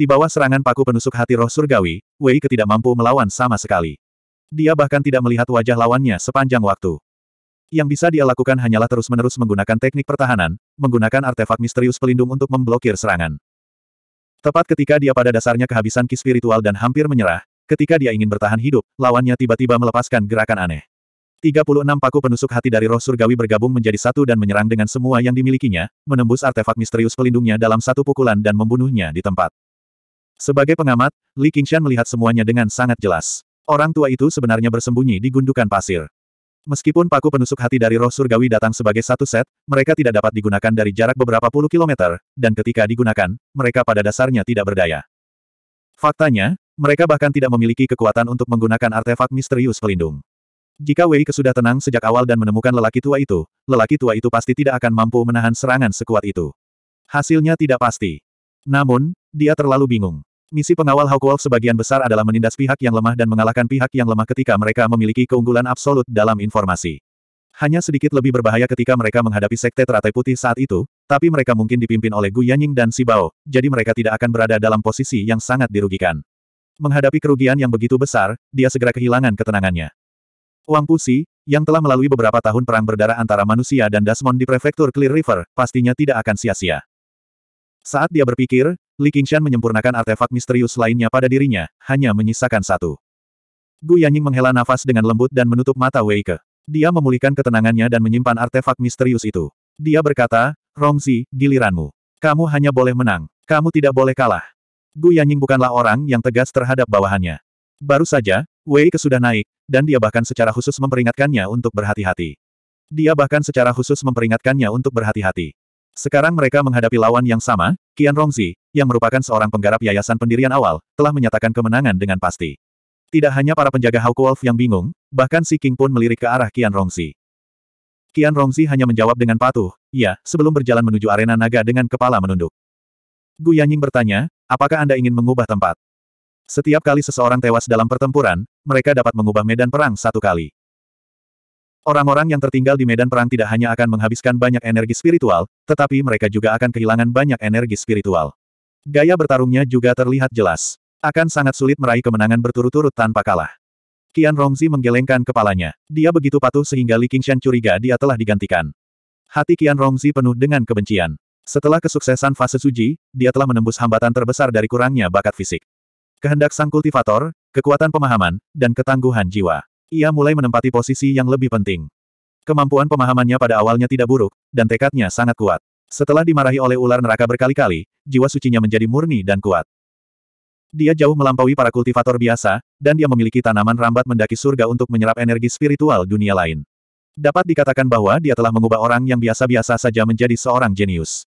Di bawah serangan paku penusuk hati roh surgawi, Wei tidak mampu melawan sama sekali. Dia bahkan tidak melihat wajah lawannya sepanjang waktu. Yang bisa dia lakukan hanyalah terus-menerus menggunakan teknik pertahanan, menggunakan artefak misterius pelindung untuk memblokir serangan. Tepat ketika dia pada dasarnya kehabisan ki spiritual dan hampir menyerah, ketika dia ingin bertahan hidup, lawannya tiba-tiba melepaskan gerakan aneh. 36 paku penusuk hati dari roh surgawi bergabung menjadi satu dan menyerang dengan semua yang dimilikinya, menembus artefak misterius pelindungnya dalam satu pukulan dan membunuhnya di tempat. Sebagai pengamat, Li Qingshan melihat semuanya dengan sangat jelas. Orang tua itu sebenarnya bersembunyi di gundukan pasir. Meskipun paku penusuk hati dari roh surgawi datang sebagai satu set, mereka tidak dapat digunakan dari jarak beberapa puluh kilometer, dan ketika digunakan, mereka pada dasarnya tidak berdaya. Faktanya, mereka bahkan tidak memiliki kekuatan untuk menggunakan artefak misterius pelindung. Jika Wei kesudah tenang sejak awal dan menemukan lelaki tua itu, lelaki tua itu pasti tidak akan mampu menahan serangan sekuat itu. Hasilnya tidak pasti. Namun, dia terlalu bingung. Misi pengawal Hawkwolf sebagian besar adalah menindas pihak yang lemah dan mengalahkan pihak yang lemah ketika mereka memiliki keunggulan absolut dalam informasi. Hanya sedikit lebih berbahaya ketika mereka menghadapi sekte teratai putih saat itu, tapi mereka mungkin dipimpin oleh Gu Yanying dan Sibao, jadi mereka tidak akan berada dalam posisi yang sangat dirugikan. Menghadapi kerugian yang begitu besar, dia segera kehilangan ketenangannya. Wang Pusi, yang telah melalui beberapa tahun perang berdarah antara manusia dan Dasmon di prefektur Clear River, pastinya tidak akan sia-sia. Saat dia berpikir, Li Qingshan menyempurnakan artefak misterius lainnya pada dirinya, hanya menyisakan satu. Gu Yanying menghela nafas dengan lembut dan menutup mata Wei Ke. Dia memulihkan ketenangannya dan menyimpan artefak misterius itu. Dia berkata, Rongzi, giliranmu. Kamu hanya boleh menang. Kamu tidak boleh kalah. Gu Yanying bukanlah orang yang tegas terhadap bawahannya. Baru saja, Wei Ke sudah naik, dan dia bahkan secara khusus memperingatkannya untuk berhati-hati. Dia bahkan secara khusus memperingatkannya untuk berhati-hati. Sekarang mereka menghadapi lawan yang sama, Qian Rongzi, yang merupakan seorang penggarap yayasan pendirian awal, telah menyatakan kemenangan dengan pasti. Tidak hanya para penjaga Hawk Wolf yang bingung, bahkan Si King pun melirik ke arah Qian Rongzi. Qian Rongzi hanya menjawab dengan patuh, ya, sebelum berjalan menuju arena naga dengan kepala menunduk. Gu Yanying bertanya, apakah Anda ingin mengubah tempat? Setiap kali seseorang tewas dalam pertempuran, mereka dapat mengubah medan perang satu kali. Orang-orang yang tertinggal di medan perang tidak hanya akan menghabiskan banyak energi spiritual, tetapi mereka juga akan kehilangan banyak energi spiritual. Gaya bertarungnya juga terlihat jelas. Akan sangat sulit meraih kemenangan berturut-turut tanpa kalah. Qian Rongzi menggelengkan kepalanya. Dia begitu patuh sehingga Li Qingshan curiga dia telah digantikan. Hati Qian Rongzi penuh dengan kebencian. Setelah kesuksesan fase suji, dia telah menembus hambatan terbesar dari kurangnya bakat fisik. Kehendak sang kultivator, kekuatan pemahaman, dan ketangguhan jiwa. Ia mulai menempati posisi yang lebih penting. Kemampuan pemahamannya pada awalnya tidak buruk, dan tekadnya sangat kuat. Setelah dimarahi oleh ular neraka berkali-kali, jiwa sucinya menjadi murni dan kuat. Dia jauh melampaui para kultivator biasa, dan dia memiliki tanaman rambat mendaki surga untuk menyerap energi spiritual dunia lain. Dapat dikatakan bahwa dia telah mengubah orang yang biasa-biasa saja menjadi seorang jenius.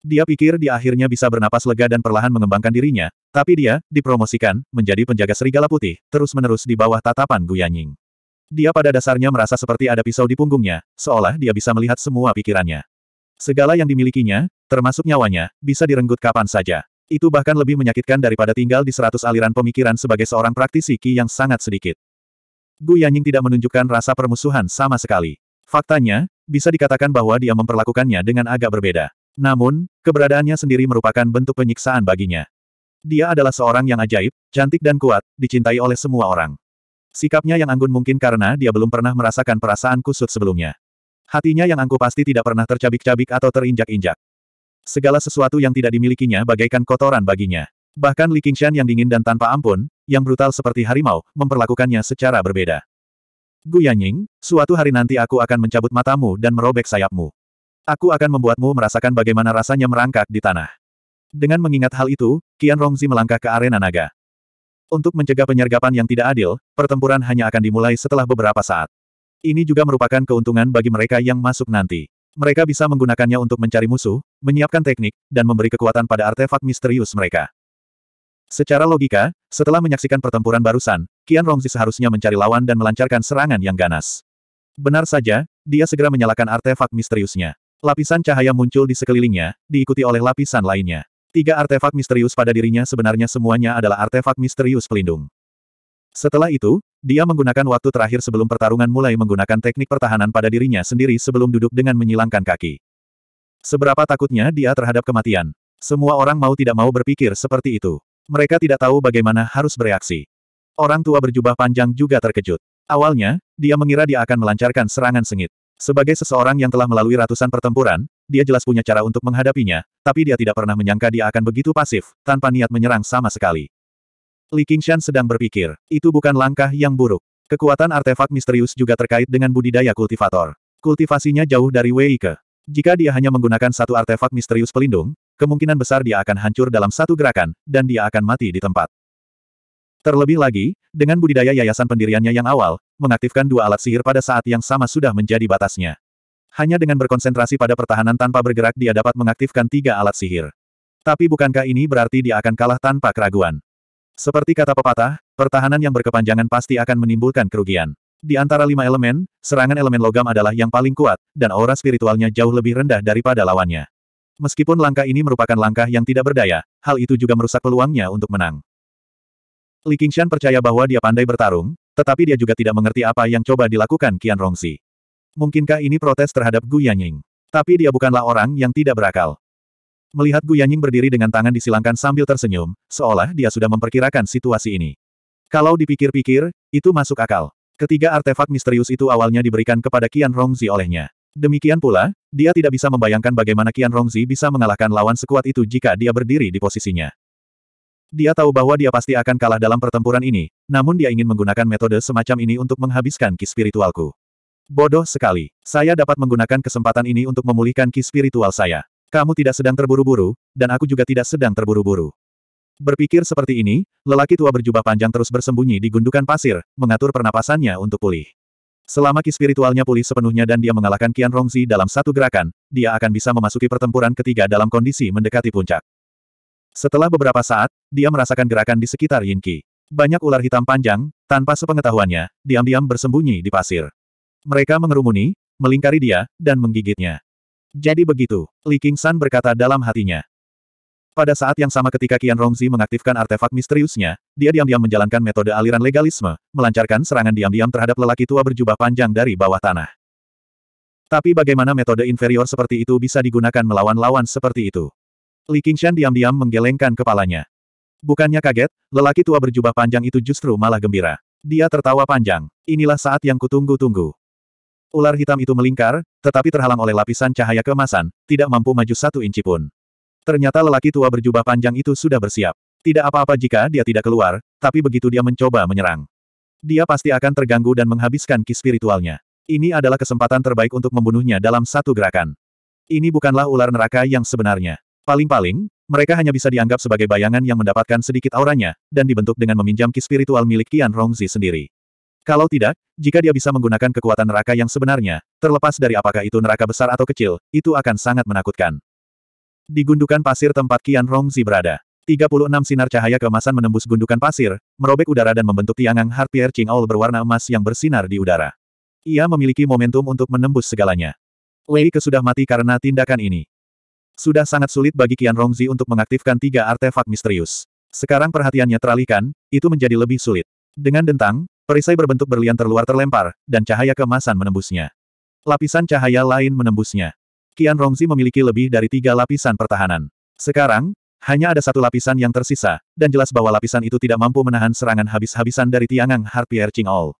Dia pikir dia akhirnya bisa bernapas lega dan perlahan mengembangkan dirinya, tapi dia, dipromosikan, menjadi penjaga serigala putih, terus-menerus di bawah tatapan Guyanying. Dia pada dasarnya merasa seperti ada pisau di punggungnya, seolah dia bisa melihat semua pikirannya. Segala yang dimilikinya, termasuk nyawanya, bisa direnggut kapan saja. Itu bahkan lebih menyakitkan daripada tinggal di seratus aliran pemikiran sebagai seorang praktisi Qi yang sangat sedikit. Gu Yanying tidak menunjukkan rasa permusuhan sama sekali. Faktanya, bisa dikatakan bahwa dia memperlakukannya dengan agak berbeda. Namun, keberadaannya sendiri merupakan bentuk penyiksaan baginya. Dia adalah seorang yang ajaib, cantik dan kuat, dicintai oleh semua orang. Sikapnya yang anggun mungkin karena dia belum pernah merasakan perasaan kusut sebelumnya. Hatinya yang angkuh pasti tidak pernah tercabik-cabik atau terinjak-injak. Segala sesuatu yang tidak dimilikinya bagaikan kotoran baginya. Bahkan Li Qingshan yang dingin dan tanpa ampun, yang brutal seperti harimau, memperlakukannya secara berbeda. Gu Yanying, suatu hari nanti aku akan mencabut matamu dan merobek sayapmu. Aku akan membuatmu merasakan bagaimana rasanya merangkak di tanah. Dengan mengingat hal itu, Qian Rongzi melangkah ke arena naga. Untuk mencegah penyergapan yang tidak adil, pertempuran hanya akan dimulai setelah beberapa saat. Ini juga merupakan keuntungan bagi mereka yang masuk nanti. Mereka bisa menggunakannya untuk mencari musuh, menyiapkan teknik, dan memberi kekuatan pada artefak misterius mereka. Secara logika, setelah menyaksikan pertempuran barusan, Qian Rongzi seharusnya mencari lawan dan melancarkan serangan yang ganas. Benar saja, dia segera menyalakan artefak misteriusnya. Lapisan cahaya muncul di sekelilingnya, diikuti oleh lapisan lainnya. Tiga artefak misterius pada dirinya sebenarnya semuanya adalah artefak misterius pelindung. Setelah itu, dia menggunakan waktu terakhir sebelum pertarungan mulai menggunakan teknik pertahanan pada dirinya sendiri sebelum duduk dengan menyilangkan kaki. Seberapa takutnya dia terhadap kematian. Semua orang mau tidak mau berpikir seperti itu. Mereka tidak tahu bagaimana harus bereaksi. Orang tua berjubah panjang juga terkejut. Awalnya, dia mengira dia akan melancarkan serangan sengit. Sebagai seseorang yang telah melalui ratusan pertempuran, dia jelas punya cara untuk menghadapinya, tapi dia tidak pernah menyangka dia akan begitu pasif, tanpa niat menyerang sama sekali. Li Qingshan sedang berpikir, itu bukan langkah yang buruk. Kekuatan artefak misterius juga terkait dengan budidaya kultivator. Kultivasinya jauh dari Wei Ke. Jika dia hanya menggunakan satu artefak misterius pelindung, kemungkinan besar dia akan hancur dalam satu gerakan, dan dia akan mati di tempat. Terlebih lagi, dengan budidaya yayasan pendiriannya yang awal, mengaktifkan dua alat sihir pada saat yang sama sudah menjadi batasnya. Hanya dengan berkonsentrasi pada pertahanan tanpa bergerak dia dapat mengaktifkan tiga alat sihir. Tapi bukankah ini berarti dia akan kalah tanpa keraguan? Seperti kata pepatah, pertahanan yang berkepanjangan pasti akan menimbulkan kerugian. Di antara lima elemen, serangan elemen logam adalah yang paling kuat, dan aura spiritualnya jauh lebih rendah daripada lawannya. Meskipun langkah ini merupakan langkah yang tidak berdaya, hal itu juga merusak peluangnya untuk menang. Li Qingshan percaya bahwa dia pandai bertarung, tetapi dia juga tidak mengerti apa yang coba dilakukan Qian Rongsi. Mungkinkah ini protes terhadap Gu Yanying? Tapi dia bukanlah orang yang tidak berakal. Melihat Gu Yanying berdiri dengan tangan disilangkan sambil tersenyum, seolah dia sudah memperkirakan situasi ini. Kalau dipikir-pikir, itu masuk akal. Ketiga artefak misterius itu awalnya diberikan kepada Qian Rongzi olehnya. Demikian pula, dia tidak bisa membayangkan bagaimana Qian Rongzi bisa mengalahkan lawan sekuat itu jika dia berdiri di posisinya. Dia tahu bahwa dia pasti akan kalah dalam pertempuran ini, namun dia ingin menggunakan metode semacam ini untuk menghabiskan ki spiritualku. Bodoh sekali. Saya dapat menggunakan kesempatan ini untuk memulihkan ki spiritual saya. Kamu tidak sedang terburu-buru, dan aku juga tidak sedang terburu-buru. Berpikir seperti ini, lelaki tua berjubah panjang terus bersembunyi di gundukan pasir, mengatur pernapasannya untuk pulih. Selama ki spiritualnya pulih sepenuhnya dan dia mengalahkan Qian Rongzi dalam satu gerakan, dia akan bisa memasuki pertempuran ketiga dalam kondisi mendekati puncak. Setelah beberapa saat, dia merasakan gerakan di sekitar Qi. Banyak ular hitam panjang, tanpa sepengetahuannya, diam-diam bersembunyi di pasir. Mereka mengerumuni, melingkari dia, dan menggigitnya. Jadi begitu, Li San berkata dalam hatinya. Pada saat yang sama ketika Qian Rongzi mengaktifkan artefak misteriusnya, dia diam-diam menjalankan metode aliran legalisme, melancarkan serangan diam-diam terhadap lelaki tua berjubah panjang dari bawah tanah. Tapi bagaimana metode inferior seperti itu bisa digunakan melawan lawan seperti itu? Li Qingshan diam-diam menggelengkan kepalanya. Bukannya kaget, lelaki tua berjubah panjang itu justru malah gembira. Dia tertawa panjang. Inilah saat yang kutunggu-tunggu. Ular hitam itu melingkar, tetapi terhalang oleh lapisan cahaya kemasan, tidak mampu maju satu inci pun. Ternyata lelaki tua berjubah panjang itu sudah bersiap. Tidak apa-apa jika dia tidak keluar, tapi begitu dia mencoba menyerang. Dia pasti akan terganggu dan menghabiskan ki spiritualnya. Ini adalah kesempatan terbaik untuk membunuhnya dalam satu gerakan. Ini bukanlah ular neraka yang sebenarnya. Paling-paling, mereka hanya bisa dianggap sebagai bayangan yang mendapatkan sedikit auranya, dan dibentuk dengan meminjam ki spiritual milik Kian Rongzi sendiri. Kalau tidak, jika dia bisa menggunakan kekuatan neraka yang sebenarnya, terlepas dari apakah itu neraka besar atau kecil, itu akan sangat menakutkan. Di gundukan pasir tempat Kian Rongzi berada, 36 sinar cahaya keemasan menembus gundukan pasir, merobek udara dan membentuk tiangang hard pierre Qing Aul berwarna emas yang bersinar di udara. Ia memiliki momentum untuk menembus segalanya. Wei Ke mati karena tindakan ini. Sudah sangat sulit bagi Qian Rongzi untuk mengaktifkan tiga artefak misterius. Sekarang perhatiannya teralihkan, itu menjadi lebih sulit. Dengan dentang, perisai berbentuk berlian terluar terlempar, dan cahaya kemasan menembusnya. Lapisan cahaya lain menembusnya. Qian Rongzi memiliki lebih dari tiga lapisan pertahanan. Sekarang, hanya ada satu lapisan yang tersisa, dan jelas bahwa lapisan itu tidak mampu menahan serangan habis-habisan dari Tiangang Harpy Harpier All.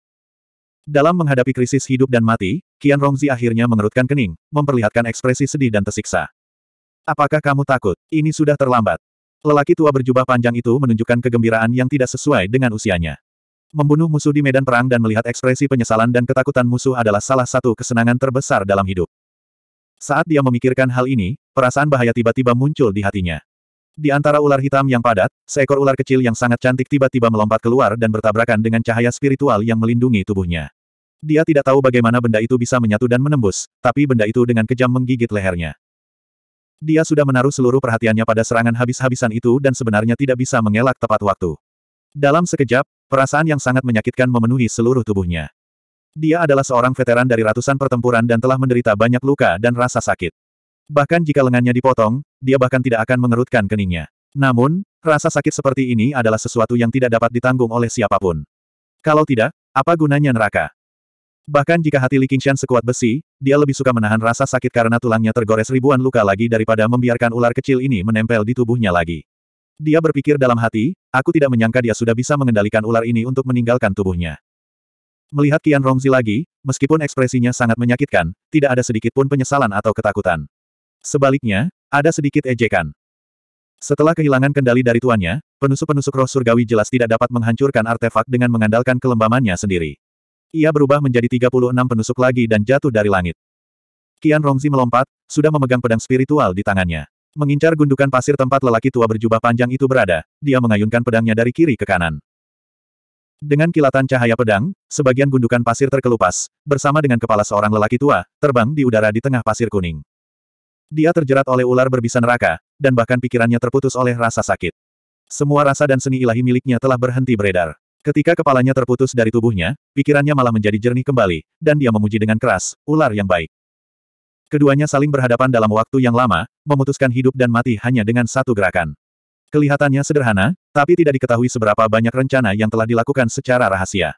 Dalam menghadapi krisis hidup dan mati, Qian Rongzi akhirnya mengerutkan kening, memperlihatkan ekspresi sedih dan tersiksa. Apakah kamu takut? Ini sudah terlambat. Lelaki tua berjubah panjang itu menunjukkan kegembiraan yang tidak sesuai dengan usianya. Membunuh musuh di medan perang dan melihat ekspresi penyesalan dan ketakutan musuh adalah salah satu kesenangan terbesar dalam hidup. Saat dia memikirkan hal ini, perasaan bahaya tiba-tiba muncul di hatinya. Di antara ular hitam yang padat, seekor ular kecil yang sangat cantik tiba-tiba melompat keluar dan bertabrakan dengan cahaya spiritual yang melindungi tubuhnya. Dia tidak tahu bagaimana benda itu bisa menyatu dan menembus, tapi benda itu dengan kejam menggigit lehernya. Dia sudah menaruh seluruh perhatiannya pada serangan habis-habisan itu dan sebenarnya tidak bisa mengelak tepat waktu. Dalam sekejap, perasaan yang sangat menyakitkan memenuhi seluruh tubuhnya. Dia adalah seorang veteran dari ratusan pertempuran dan telah menderita banyak luka dan rasa sakit. Bahkan jika lengannya dipotong, dia bahkan tidak akan mengerutkan keningnya. Namun, rasa sakit seperti ini adalah sesuatu yang tidak dapat ditanggung oleh siapapun. Kalau tidak, apa gunanya neraka? Bahkan jika hati Li Qingshan sekuat besi, dia lebih suka menahan rasa sakit karena tulangnya tergores ribuan luka lagi daripada membiarkan ular kecil ini menempel di tubuhnya lagi. Dia berpikir dalam hati, aku tidak menyangka dia sudah bisa mengendalikan ular ini untuk meninggalkan tubuhnya. Melihat Qian Rongzi lagi, meskipun ekspresinya sangat menyakitkan, tidak ada sedikit pun penyesalan atau ketakutan. Sebaliknya, ada sedikit ejekan. Setelah kehilangan kendali dari tuannya, penusuk-penusuk roh surgawi jelas tidak dapat menghancurkan artefak dengan mengandalkan kelembamannya sendiri. Ia berubah menjadi 36 penusuk lagi dan jatuh dari langit. Qian Rongzi melompat, sudah memegang pedang spiritual di tangannya. Mengincar gundukan pasir tempat lelaki tua berjubah panjang itu berada, dia mengayunkan pedangnya dari kiri ke kanan. Dengan kilatan cahaya pedang, sebagian gundukan pasir terkelupas, bersama dengan kepala seorang lelaki tua, terbang di udara di tengah pasir kuning. Dia terjerat oleh ular berbisa neraka, dan bahkan pikirannya terputus oleh rasa sakit. Semua rasa dan seni ilahi miliknya telah berhenti beredar. Ketika kepalanya terputus dari tubuhnya, pikirannya malah menjadi jernih kembali, dan dia memuji dengan keras, ular yang baik. Keduanya saling berhadapan dalam waktu yang lama, memutuskan hidup dan mati hanya dengan satu gerakan. Kelihatannya sederhana, tapi tidak diketahui seberapa banyak rencana yang telah dilakukan secara rahasia.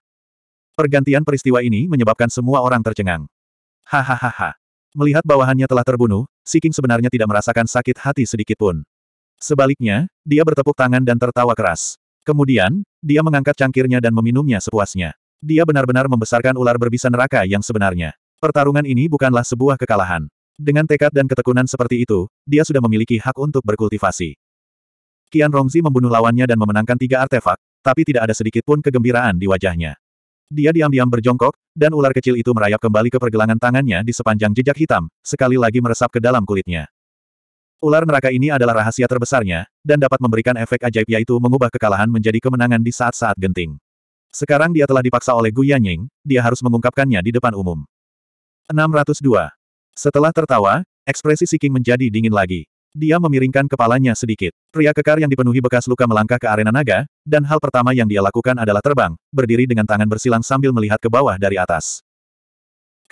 Pergantian peristiwa ini menyebabkan semua orang tercengang. Hahaha. Melihat bawahannya telah terbunuh, Siking sebenarnya tidak merasakan sakit hati sedikitpun. Sebaliknya, dia bertepuk tangan dan tertawa keras. Kemudian, dia mengangkat cangkirnya dan meminumnya sepuasnya. Dia benar-benar membesarkan ular berbisa neraka yang sebenarnya. Pertarungan ini bukanlah sebuah kekalahan. Dengan tekad dan ketekunan seperti itu, dia sudah memiliki hak untuk berkultivasi. Qian Rongzi membunuh lawannya dan memenangkan tiga artefak, tapi tidak ada sedikit pun kegembiraan di wajahnya. Dia diam-diam berjongkok, dan ular kecil itu merayap kembali ke pergelangan tangannya di sepanjang jejak hitam, sekali lagi meresap ke dalam kulitnya. Ular neraka ini adalah rahasia terbesarnya, dan dapat memberikan efek ajaib yaitu mengubah kekalahan menjadi kemenangan di saat-saat genting. Sekarang dia telah dipaksa oleh Gu Yanying, dia harus mengungkapkannya di depan umum. 602. Setelah tertawa, ekspresi Si King menjadi dingin lagi. Dia memiringkan kepalanya sedikit. Pria kekar yang dipenuhi bekas luka melangkah ke arena naga, dan hal pertama yang dia lakukan adalah terbang, berdiri dengan tangan bersilang sambil melihat ke bawah dari atas.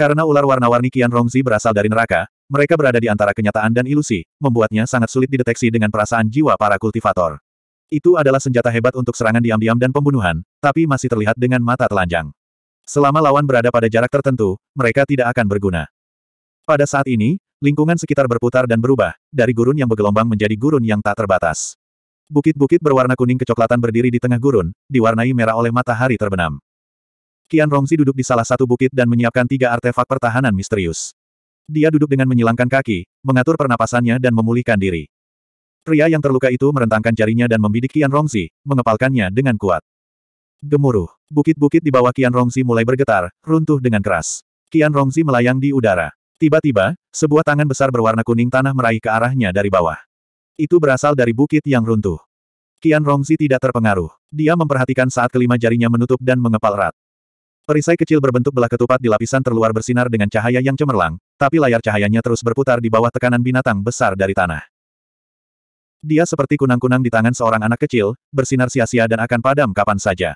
Karena ular warna-warni Kian Rongzi berasal dari neraka, mereka berada di antara kenyataan dan ilusi, membuatnya sangat sulit dideteksi dengan perasaan jiwa para kultivator. Itu adalah senjata hebat untuk serangan diam-diam dan pembunuhan, tapi masih terlihat dengan mata telanjang. Selama lawan berada pada jarak tertentu, mereka tidak akan berguna. Pada saat ini, lingkungan sekitar berputar dan berubah, dari gurun yang bergelombang menjadi gurun yang tak terbatas. Bukit-bukit berwarna kuning kecoklatan berdiri di tengah gurun, diwarnai merah oleh matahari terbenam. Kian Rongzi duduk di salah satu bukit dan menyiapkan tiga artefak pertahanan misterius. Dia duduk dengan menyilangkan kaki, mengatur pernapasannya dan memulihkan diri. Pria yang terluka itu merentangkan jarinya dan membidik Kian Rongzi, mengepalkannya dengan kuat. Gemuruh, bukit-bukit di bawah Kian Rongzi mulai bergetar, runtuh dengan keras. Kian Rongzi melayang di udara. Tiba-tiba, sebuah tangan besar berwarna kuning tanah meraih ke arahnya dari bawah. Itu berasal dari bukit yang runtuh. Kian Rongzi tidak terpengaruh. Dia memperhatikan saat kelima jarinya menutup dan mengepal erat. Perisai kecil berbentuk belah ketupat di lapisan terluar bersinar dengan cahaya yang cemerlang, tapi layar cahayanya terus berputar di bawah tekanan binatang besar dari tanah. Dia seperti kunang-kunang di tangan seorang anak kecil, bersinar sia-sia dan akan padam kapan saja.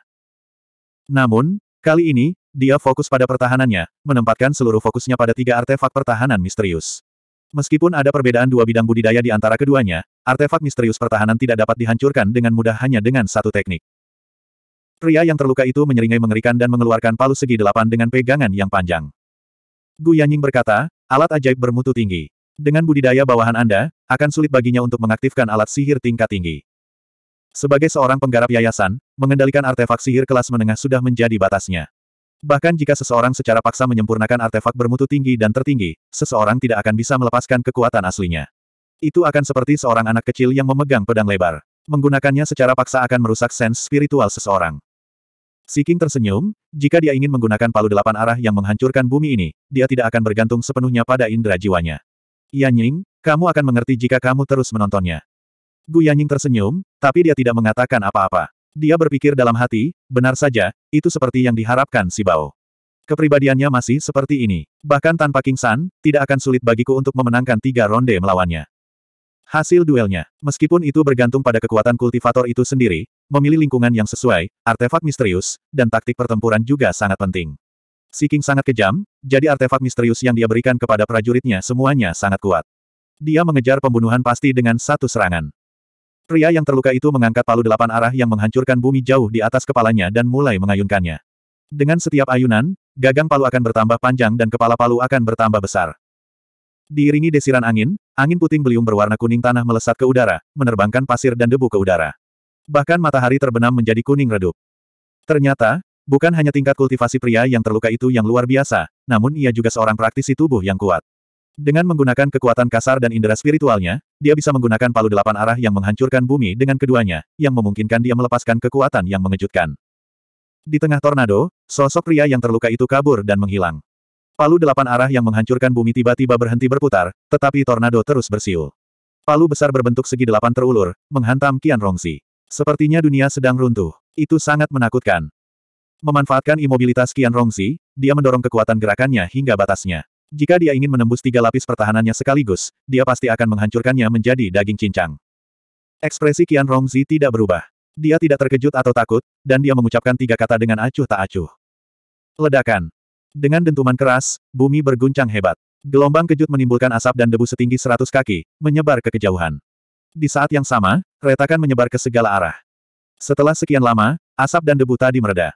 Namun, kali ini, dia fokus pada pertahanannya, menempatkan seluruh fokusnya pada tiga artefak pertahanan misterius. Meskipun ada perbedaan dua bidang budidaya di antara keduanya, artefak misterius pertahanan tidak dapat dihancurkan dengan mudah hanya dengan satu teknik. Pria yang terluka itu menyeringai mengerikan dan mengeluarkan palu segi delapan dengan pegangan yang panjang. Gu Yanying berkata, alat ajaib bermutu tinggi. Dengan budidaya bawahan Anda, akan sulit baginya untuk mengaktifkan alat sihir tingkat tinggi. Sebagai seorang penggarap yayasan, mengendalikan artefak sihir kelas menengah sudah menjadi batasnya. Bahkan jika seseorang secara paksa menyempurnakan artefak bermutu tinggi dan tertinggi, seseorang tidak akan bisa melepaskan kekuatan aslinya. Itu akan seperti seorang anak kecil yang memegang pedang lebar. Menggunakannya secara paksa akan merusak sens spiritual seseorang. Siking tersenyum, jika dia ingin menggunakan palu delapan arah yang menghancurkan bumi ini, dia tidak akan bergantung sepenuhnya pada indera jiwanya. Yanying, kamu akan mengerti jika kamu terus menontonnya. Gu Yanying tersenyum, tapi dia tidak mengatakan apa-apa. Dia berpikir dalam hati, benar saja, itu seperti yang diharapkan si Bao. Kepribadiannya masih seperti ini. Bahkan tanpa King San, tidak akan sulit bagiku untuk memenangkan tiga ronde melawannya. Hasil duelnya, meskipun itu bergantung pada kekuatan kultivator itu sendiri, memilih lingkungan yang sesuai, artefak misterius, dan taktik pertempuran juga sangat penting. Seeking sangat kejam, jadi artefak misterius yang dia berikan kepada prajuritnya semuanya sangat kuat. Dia mengejar pembunuhan pasti dengan satu serangan. Pria yang terluka itu mengangkat palu delapan arah yang menghancurkan bumi jauh di atas kepalanya dan mulai mengayunkannya. Dengan setiap ayunan, gagang palu akan bertambah panjang dan kepala palu akan bertambah besar. Diiringi desiran angin, angin puting beliung berwarna kuning tanah melesat ke udara, menerbangkan pasir dan debu ke udara. Bahkan matahari terbenam menjadi kuning redup. Ternyata, bukan hanya tingkat kultivasi pria yang terluka itu yang luar biasa, namun ia juga seorang praktisi tubuh yang kuat. Dengan menggunakan kekuatan kasar dan indera spiritualnya, dia bisa menggunakan palu delapan arah yang menghancurkan bumi dengan keduanya, yang memungkinkan dia melepaskan kekuatan yang mengejutkan. Di tengah tornado, sosok pria yang terluka itu kabur dan menghilang. Palu delapan arah yang menghancurkan bumi tiba-tiba berhenti berputar, tetapi tornado terus bersiul. Palu besar berbentuk segi delapan terulur, menghantam Qian Rongzi. Sepertinya dunia sedang runtuh. Itu sangat menakutkan. Memanfaatkan imobilitas Qian Rongzi, dia mendorong kekuatan gerakannya hingga batasnya. Jika dia ingin menembus tiga lapis pertahanannya sekaligus, dia pasti akan menghancurkannya menjadi daging cincang. Ekspresi Qian Rongzi tidak berubah. Dia tidak terkejut atau takut, dan dia mengucapkan tiga kata dengan acuh tak acuh. Ledakan. Dengan dentuman keras, bumi berguncang hebat. Gelombang kejut menimbulkan asap dan debu setinggi seratus kaki, menyebar ke kejauhan. Di saat yang sama, retakan menyebar ke segala arah. Setelah sekian lama, asap dan debu tadi mereda.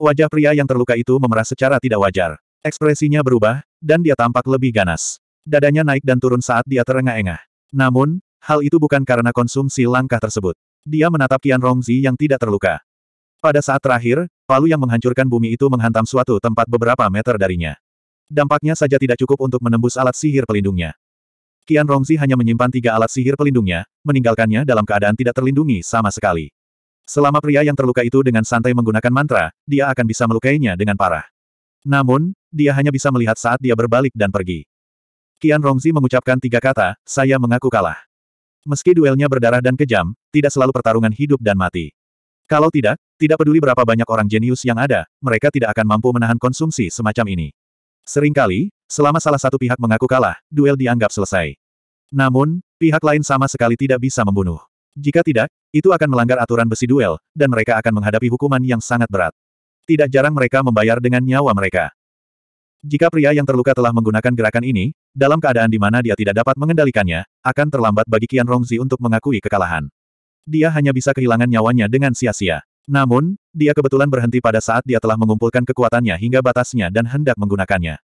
Wajah pria yang terluka itu memerah secara tidak wajar. Ekspresinya berubah, dan dia tampak lebih ganas. Dadanya naik dan turun saat dia terengah-engah. Namun, hal itu bukan karena konsumsi langkah tersebut. Dia menatap Qian Rongzi yang tidak terluka. Pada saat terakhir, Palu yang menghancurkan bumi itu menghantam suatu tempat beberapa meter darinya. Dampaknya saja tidak cukup untuk menembus alat sihir pelindungnya. Kian Rongzi hanya menyimpan tiga alat sihir pelindungnya, meninggalkannya dalam keadaan tidak terlindungi sama sekali. Selama pria yang terluka itu dengan santai menggunakan mantra, dia akan bisa melukainya dengan parah. Namun, dia hanya bisa melihat saat dia berbalik dan pergi. Kian Rongzi mengucapkan tiga kata, saya mengaku kalah. Meski duelnya berdarah dan kejam, tidak selalu pertarungan hidup dan mati. Kalau tidak, tidak peduli berapa banyak orang jenius yang ada, mereka tidak akan mampu menahan konsumsi semacam ini. Seringkali, selama salah satu pihak mengaku kalah, duel dianggap selesai. Namun, pihak lain sama sekali tidak bisa membunuh. Jika tidak, itu akan melanggar aturan besi duel, dan mereka akan menghadapi hukuman yang sangat berat. Tidak jarang mereka membayar dengan nyawa mereka. Jika pria yang terluka telah menggunakan gerakan ini, dalam keadaan di mana dia tidak dapat mengendalikannya, akan terlambat bagi Qian Rongzi untuk mengakui kekalahan. Dia hanya bisa kehilangan nyawanya dengan sia-sia. Namun, dia kebetulan berhenti pada saat dia telah mengumpulkan kekuatannya hingga batasnya dan hendak menggunakannya.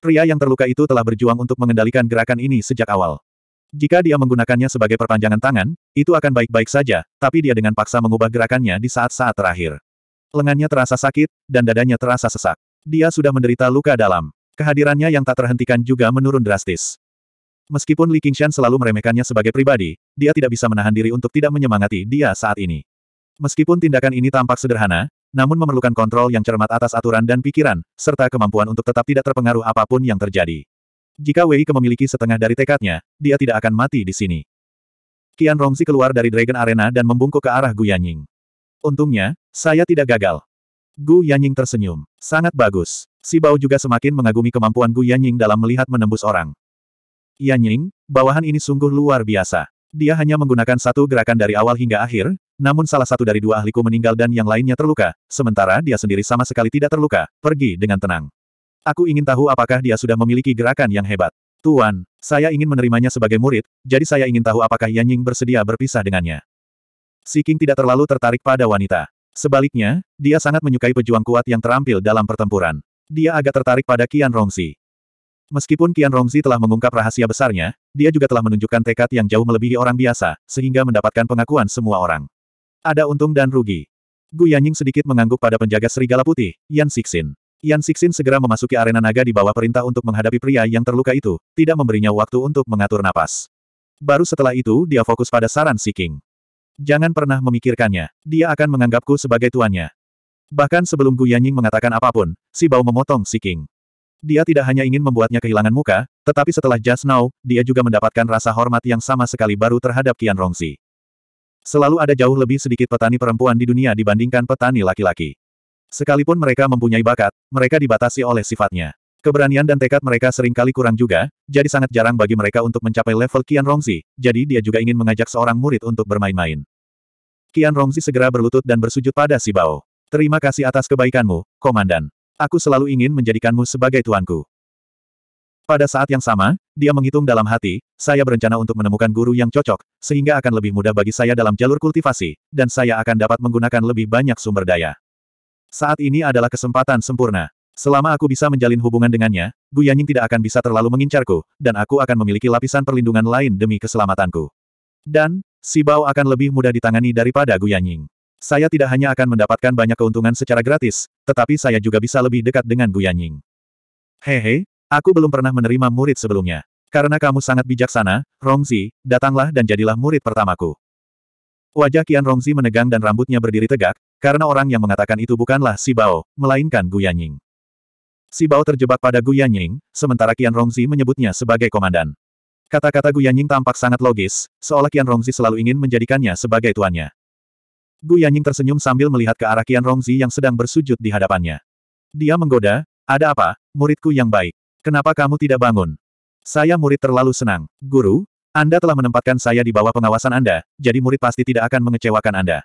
Pria yang terluka itu telah berjuang untuk mengendalikan gerakan ini sejak awal. Jika dia menggunakannya sebagai perpanjangan tangan, itu akan baik-baik saja, tapi dia dengan paksa mengubah gerakannya di saat-saat terakhir. Lengannya terasa sakit, dan dadanya terasa sesak. Dia sudah menderita luka dalam. Kehadirannya yang tak terhentikan juga menurun drastis. Meskipun Li Qingshan selalu meremehkannya sebagai pribadi, dia tidak bisa menahan diri untuk tidak menyemangati dia saat ini. Meskipun tindakan ini tampak sederhana, namun memerlukan kontrol yang cermat atas aturan dan pikiran, serta kemampuan untuk tetap tidak terpengaruh apapun yang terjadi. Jika Wei Ke memiliki setengah dari tekadnya, dia tidak akan mati di sini. Qian Rongzi keluar dari Dragon Arena dan membungkuk ke arah Gu Yanying. Untungnya, saya tidak gagal. Gu Yanying tersenyum. Sangat bagus. Si Bao juga semakin mengagumi kemampuan Gu Yanying dalam melihat menembus orang. Yanying, bawahan ini sungguh luar biasa. Dia hanya menggunakan satu gerakan dari awal hingga akhir, namun salah satu dari dua ahliku meninggal dan yang lainnya terluka, sementara dia sendiri sama sekali tidak terluka, pergi dengan tenang. Aku ingin tahu apakah dia sudah memiliki gerakan yang hebat. Tuan, saya ingin menerimanya sebagai murid, jadi saya ingin tahu apakah Yan Ying bersedia berpisah dengannya. Si King tidak terlalu tertarik pada wanita. Sebaliknya, dia sangat menyukai pejuang kuat yang terampil dalam pertempuran. Dia agak tertarik pada Qian Rongsi. Meskipun Qian Rongzi telah mengungkap rahasia besarnya, dia juga telah menunjukkan tekad yang jauh melebihi orang biasa, sehingga mendapatkan pengakuan semua orang. Ada untung dan rugi. Gu Yanying sedikit mengangguk pada penjaga serigala putih, Yan Sixin. Yan Sixin segera memasuki arena naga di bawah perintah untuk menghadapi pria yang terluka itu, tidak memberinya waktu untuk mengatur napas. Baru setelah itu dia fokus pada saran Seeking. Jangan pernah memikirkannya, dia akan menganggapku sebagai tuannya. Bahkan sebelum Gu Yanying mengatakan apapun, si Bao memotong Seeking. Dia tidak hanya ingin membuatnya kehilangan muka, tetapi setelah Just Now, dia juga mendapatkan rasa hormat yang sama sekali baru terhadap Qian Rongzi. Selalu ada jauh lebih sedikit petani perempuan di dunia dibandingkan petani laki-laki. Sekalipun mereka mempunyai bakat, mereka dibatasi oleh sifatnya. Keberanian dan tekad mereka seringkali kurang juga, jadi sangat jarang bagi mereka untuk mencapai level Qian Rongzi, jadi dia juga ingin mengajak seorang murid untuk bermain-main. Qian Rongzi segera berlutut dan bersujud pada si Bao. Terima kasih atas kebaikanmu, Komandan. Aku selalu ingin menjadikanmu sebagai tuanku. Pada saat yang sama, dia menghitung dalam hati, saya berencana untuk menemukan guru yang cocok, sehingga akan lebih mudah bagi saya dalam jalur kultivasi, dan saya akan dapat menggunakan lebih banyak sumber daya. Saat ini adalah kesempatan sempurna. Selama aku bisa menjalin hubungan dengannya, Gu Yanying tidak akan bisa terlalu mengincarku, dan aku akan memiliki lapisan perlindungan lain demi keselamatanku. Dan, si Bao akan lebih mudah ditangani daripada Gu Yanying. Saya tidak hanya akan mendapatkan banyak keuntungan secara gratis, tetapi saya juga bisa lebih dekat dengan Yanying. Hehe, aku belum pernah menerima murid sebelumnya. Karena kamu sangat bijaksana, Rongzi, datanglah dan jadilah murid pertamaku. Wajah Kian Rongzi menegang dan rambutnya berdiri tegak, karena orang yang mengatakan itu bukanlah Si Bao, melainkan Gu Yanying. Si Bao terjebak pada Gu Yanying, sementara Kian Rongzi menyebutnya sebagai komandan. Kata-kata Gu Yanying tampak sangat logis, seolah Kian Rongzi selalu ingin menjadikannya sebagai tuannya. Gu Yanying tersenyum sambil melihat ke arah Qian Rongzi yang sedang bersujud di hadapannya. Dia menggoda, ada apa, muridku yang baik? Kenapa kamu tidak bangun? Saya murid terlalu senang. Guru, Anda telah menempatkan saya di bawah pengawasan Anda, jadi murid pasti tidak akan mengecewakan Anda.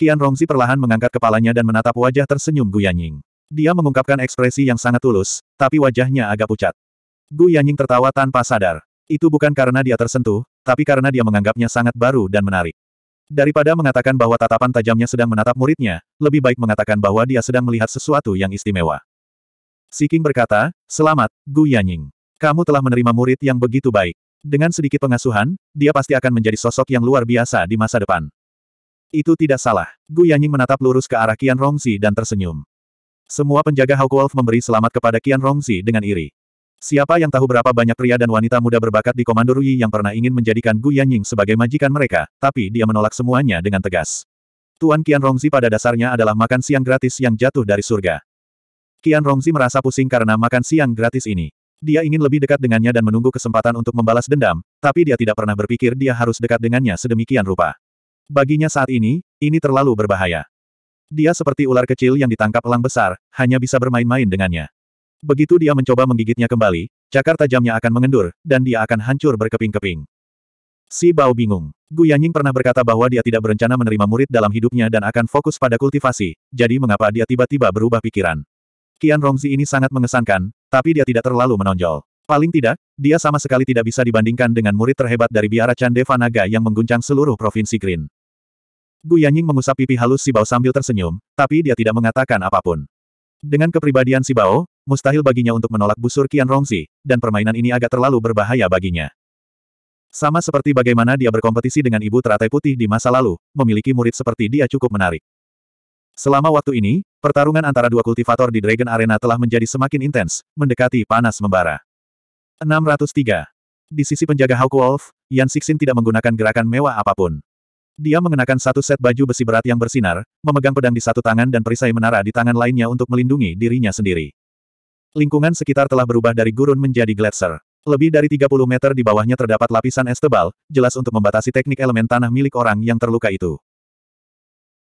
Qian Rongzi perlahan mengangkat kepalanya dan menatap wajah tersenyum Gu Yanying. Dia mengungkapkan ekspresi yang sangat tulus, tapi wajahnya agak pucat. Gu Yanying tertawa tanpa sadar. Itu bukan karena dia tersentuh, tapi karena dia menganggapnya sangat baru dan menarik. Daripada mengatakan bahwa tatapan tajamnya sedang menatap muridnya, lebih baik mengatakan bahwa dia sedang melihat sesuatu yang istimewa. Siking berkata, Selamat, Gu Yanying. Kamu telah menerima murid yang begitu baik. Dengan sedikit pengasuhan, dia pasti akan menjadi sosok yang luar biasa di masa depan. Itu tidak salah. Gu Yanying menatap lurus ke arah Qian Rongzi dan tersenyum. Semua penjaga Hawk Wolf memberi selamat kepada Qian Rongzi dengan iri. Siapa yang tahu berapa banyak pria dan wanita muda berbakat di Komando Rui yang pernah ingin menjadikan Gu Yanying sebagai majikan mereka, tapi dia menolak semuanya dengan tegas. Tuan Qian Rongzi pada dasarnya adalah makan siang gratis yang jatuh dari surga. Qian Rongzi merasa pusing karena makan siang gratis ini. Dia ingin lebih dekat dengannya dan menunggu kesempatan untuk membalas dendam, tapi dia tidak pernah berpikir dia harus dekat dengannya sedemikian rupa. Baginya saat ini, ini terlalu berbahaya. Dia seperti ular kecil yang ditangkap elang besar, hanya bisa bermain-main dengannya. Begitu dia mencoba menggigitnya kembali, cakar tajamnya akan mengendur, dan dia akan hancur berkeping-keping. Si Bao bingung. Gu Yanying pernah berkata bahwa dia tidak berencana menerima murid dalam hidupnya dan akan fokus pada kultivasi, jadi mengapa dia tiba-tiba berubah pikiran. Qian Rongzi ini sangat mengesankan, tapi dia tidak terlalu menonjol. Paling tidak, dia sama sekali tidak bisa dibandingkan dengan murid terhebat dari biara Chandeva Naga yang mengguncang seluruh provinsi Green. Gu Yanying mengusap pipi halus Si Bao sambil tersenyum, tapi dia tidak mengatakan apapun. Dengan kepribadian Si Bao, mustahil baginya untuk menolak busur kian Rongzi, dan permainan ini agak terlalu berbahaya baginya. Sama seperti bagaimana dia berkompetisi dengan ibu teratai putih di masa lalu, memiliki murid seperti dia cukup menarik. Selama waktu ini, pertarungan antara dua kultivator di Dragon Arena telah menjadi semakin intens, mendekati panas membara. 603. Di sisi penjaga Hawk Wolf, Yan Sixin tidak menggunakan gerakan mewah apapun. Dia mengenakan satu set baju besi berat yang bersinar, memegang pedang di satu tangan dan perisai menara di tangan lainnya untuk melindungi dirinya sendiri. Lingkungan sekitar telah berubah dari gurun menjadi gletser. Lebih dari 30 meter di bawahnya terdapat lapisan es tebal, jelas untuk membatasi teknik elemen tanah milik orang yang terluka itu.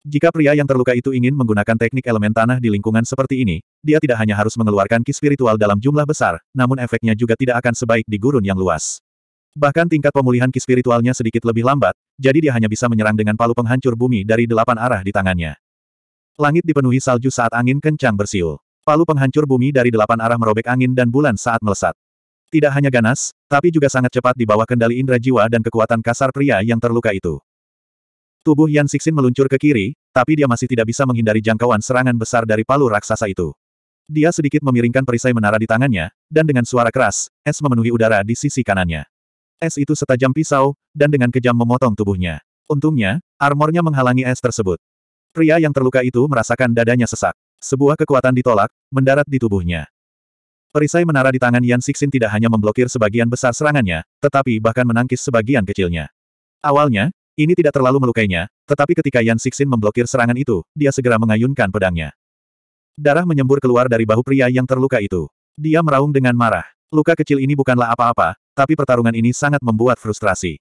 Jika pria yang terluka itu ingin menggunakan teknik elemen tanah di lingkungan seperti ini, dia tidak hanya harus mengeluarkan ki spiritual dalam jumlah besar, namun efeknya juga tidak akan sebaik di gurun yang luas. Bahkan tingkat pemulihan ki spiritualnya sedikit lebih lambat, jadi dia hanya bisa menyerang dengan palu penghancur bumi dari delapan arah di tangannya. Langit dipenuhi salju saat angin kencang bersiul. Palu penghancur bumi dari delapan arah merobek angin dan bulan saat melesat. Tidak hanya ganas, tapi juga sangat cepat di bawah kendali indera jiwa dan kekuatan kasar pria yang terluka itu. Tubuh Yan Sixin meluncur ke kiri, tapi dia masih tidak bisa menghindari jangkauan serangan besar dari palu raksasa itu. Dia sedikit memiringkan perisai menara di tangannya, dan dengan suara keras, es memenuhi udara di sisi kanannya. Es itu setajam pisau, dan dengan kejam memotong tubuhnya. Untungnya, armornya menghalangi es tersebut. Pria yang terluka itu merasakan dadanya sesak. Sebuah kekuatan ditolak, mendarat di tubuhnya. Perisai menara di tangan Yan Sixin tidak hanya memblokir sebagian besar serangannya, tetapi bahkan menangkis sebagian kecilnya. Awalnya, ini tidak terlalu melukainya, tetapi ketika Yan Sixin memblokir serangan itu, dia segera mengayunkan pedangnya. Darah menyembur keluar dari bahu pria yang terluka itu. Dia meraung dengan marah. Luka kecil ini bukanlah apa-apa, tapi pertarungan ini sangat membuat frustrasi.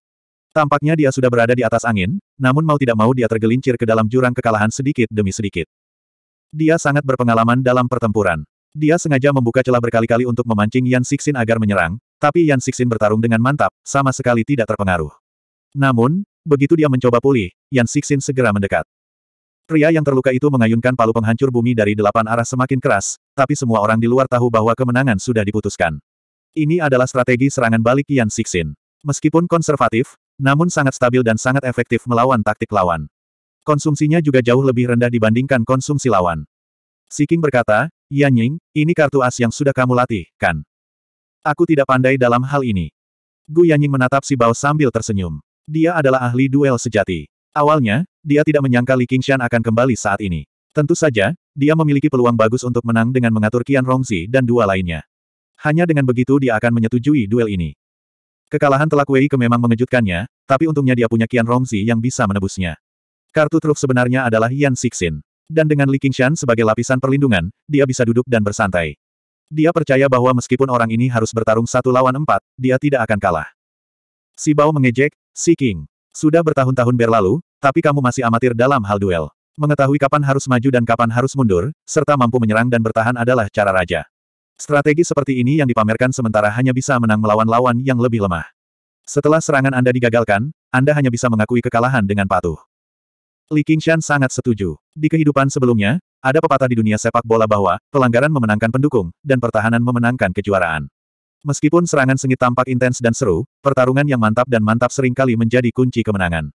Tampaknya dia sudah berada di atas angin, namun mau tidak mau dia tergelincir ke dalam jurang kekalahan sedikit demi sedikit. Dia sangat berpengalaman dalam pertempuran. Dia sengaja membuka celah berkali-kali untuk memancing Yan Sixin agar menyerang, tapi Yan Sixin bertarung dengan mantap, sama sekali tidak terpengaruh. Namun, begitu dia mencoba pulih, Yan Sixin segera mendekat. Pria yang terluka itu mengayunkan palu penghancur bumi dari delapan arah semakin keras, tapi semua orang di luar tahu bahwa kemenangan sudah diputuskan. Ini adalah strategi serangan balik Yan Sixin. Meskipun konservatif, namun sangat stabil dan sangat efektif melawan taktik lawan. Konsumsinya juga jauh lebih rendah dibandingkan konsumsi lawan. Siking berkata, Yan Ying, ini kartu as yang sudah kamu latih, kan? Aku tidak pandai dalam hal ini. Gu Yan Ying menatap si Bao sambil tersenyum. Dia adalah ahli duel sejati. Awalnya, dia tidak menyangka Li Qingshan akan kembali saat ini. Tentu saja, dia memiliki peluang bagus untuk menang dengan mengatur Qian Rongzi dan dua lainnya. Hanya dengan begitu dia akan menyetujui duel ini. Kekalahan telak Wei Ke memang mengejutkannya, tapi untungnya dia punya Qian Rongzi yang bisa menebusnya. Kartu truf sebenarnya adalah Yan Sixin. Dan dengan Li Qingshan sebagai lapisan perlindungan, dia bisa duduk dan bersantai. Dia percaya bahwa meskipun orang ini harus bertarung satu lawan empat, dia tidak akan kalah. Si Bao mengejek, si King. Sudah bertahun-tahun berlalu, tapi kamu masih amatir dalam hal duel. Mengetahui kapan harus maju dan kapan harus mundur, serta mampu menyerang dan bertahan adalah cara raja. Strategi seperti ini yang dipamerkan sementara hanya bisa menang melawan lawan yang lebih lemah. Setelah serangan Anda digagalkan, Anda hanya bisa mengakui kekalahan dengan patuh. Li Qingshan sangat setuju. Di kehidupan sebelumnya, ada pepatah di dunia sepak bola bahwa pelanggaran memenangkan pendukung, dan pertahanan memenangkan kejuaraan. Meskipun serangan sengit tampak intens dan seru, pertarungan yang mantap dan mantap seringkali menjadi kunci kemenangan.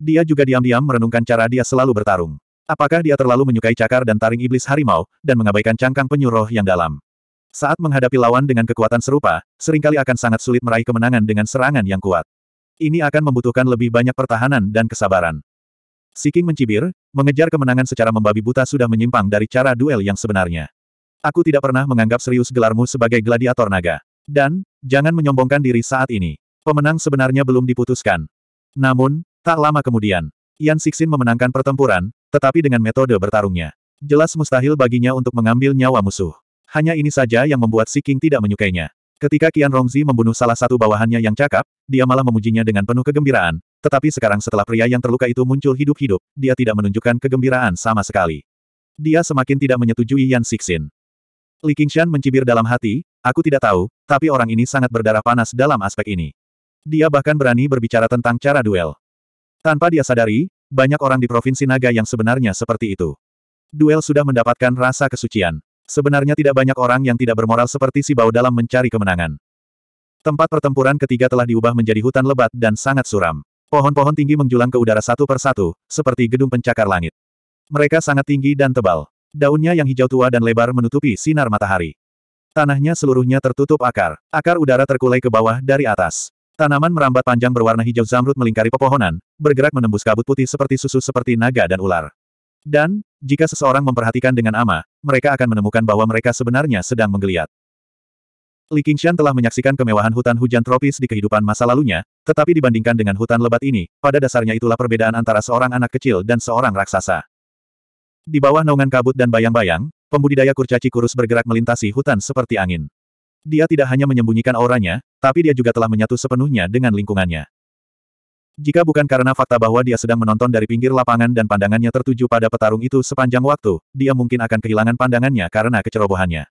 Dia juga diam-diam merenungkan cara dia selalu bertarung. Apakah dia terlalu menyukai cakar dan taring iblis harimau, dan mengabaikan cangkang penyuruh yang dalam? Saat menghadapi lawan dengan kekuatan serupa, seringkali akan sangat sulit meraih kemenangan dengan serangan yang kuat. Ini akan membutuhkan lebih banyak pertahanan dan kesabaran. Siking mencibir, mengejar kemenangan secara membabi buta sudah menyimpang dari cara duel yang sebenarnya. Aku tidak pernah menganggap serius gelarmu sebagai gladiator naga. Dan, jangan menyombongkan diri saat ini. Pemenang sebenarnya belum diputuskan. Namun, tak lama kemudian, Yan Sixin memenangkan pertempuran, tetapi dengan metode bertarungnya. Jelas mustahil baginya untuk mengambil nyawa musuh. Hanya ini saja yang membuat Si tidak menyukainya. Ketika Qian Rongzi membunuh salah satu bawahannya yang cakap, dia malah memujinya dengan penuh kegembiraan, tetapi sekarang setelah pria yang terluka itu muncul hidup-hidup, dia tidak menunjukkan kegembiraan sama sekali. Dia semakin tidak menyetujui Yan Sixin. Li Qingshan mencibir dalam hati, aku tidak tahu, tapi orang ini sangat berdarah panas dalam aspek ini. Dia bahkan berani berbicara tentang cara duel. Tanpa dia sadari, banyak orang di Provinsi Naga yang sebenarnya seperti itu. Duel sudah mendapatkan rasa kesucian. Sebenarnya tidak banyak orang yang tidak bermoral seperti si Bao dalam mencari kemenangan. Tempat pertempuran ketiga telah diubah menjadi hutan lebat dan sangat suram. Pohon-pohon tinggi menjulang ke udara satu persatu, seperti gedung pencakar langit. Mereka sangat tinggi dan tebal. Daunnya yang hijau tua dan lebar menutupi sinar matahari. Tanahnya seluruhnya tertutup akar. Akar udara terkulai ke bawah dari atas. Tanaman merambat panjang berwarna hijau zamrud melingkari pepohonan, bergerak menembus kabut putih seperti susu seperti naga dan ular. Dan, jika seseorang memperhatikan dengan ama, mereka akan menemukan bahwa mereka sebenarnya sedang menggeliat. Li Qingshan telah menyaksikan kemewahan hutan hujan tropis di kehidupan masa lalunya, tetapi dibandingkan dengan hutan lebat ini, pada dasarnya itulah perbedaan antara seorang anak kecil dan seorang raksasa. Di bawah naungan kabut dan bayang-bayang, pembudidaya kurcaci kurus bergerak melintasi hutan seperti angin. Dia tidak hanya menyembunyikan auranya, tapi dia juga telah menyatu sepenuhnya dengan lingkungannya. Jika bukan karena fakta bahwa dia sedang menonton dari pinggir lapangan dan pandangannya tertuju pada petarung itu sepanjang waktu, dia mungkin akan kehilangan pandangannya karena kecerobohannya.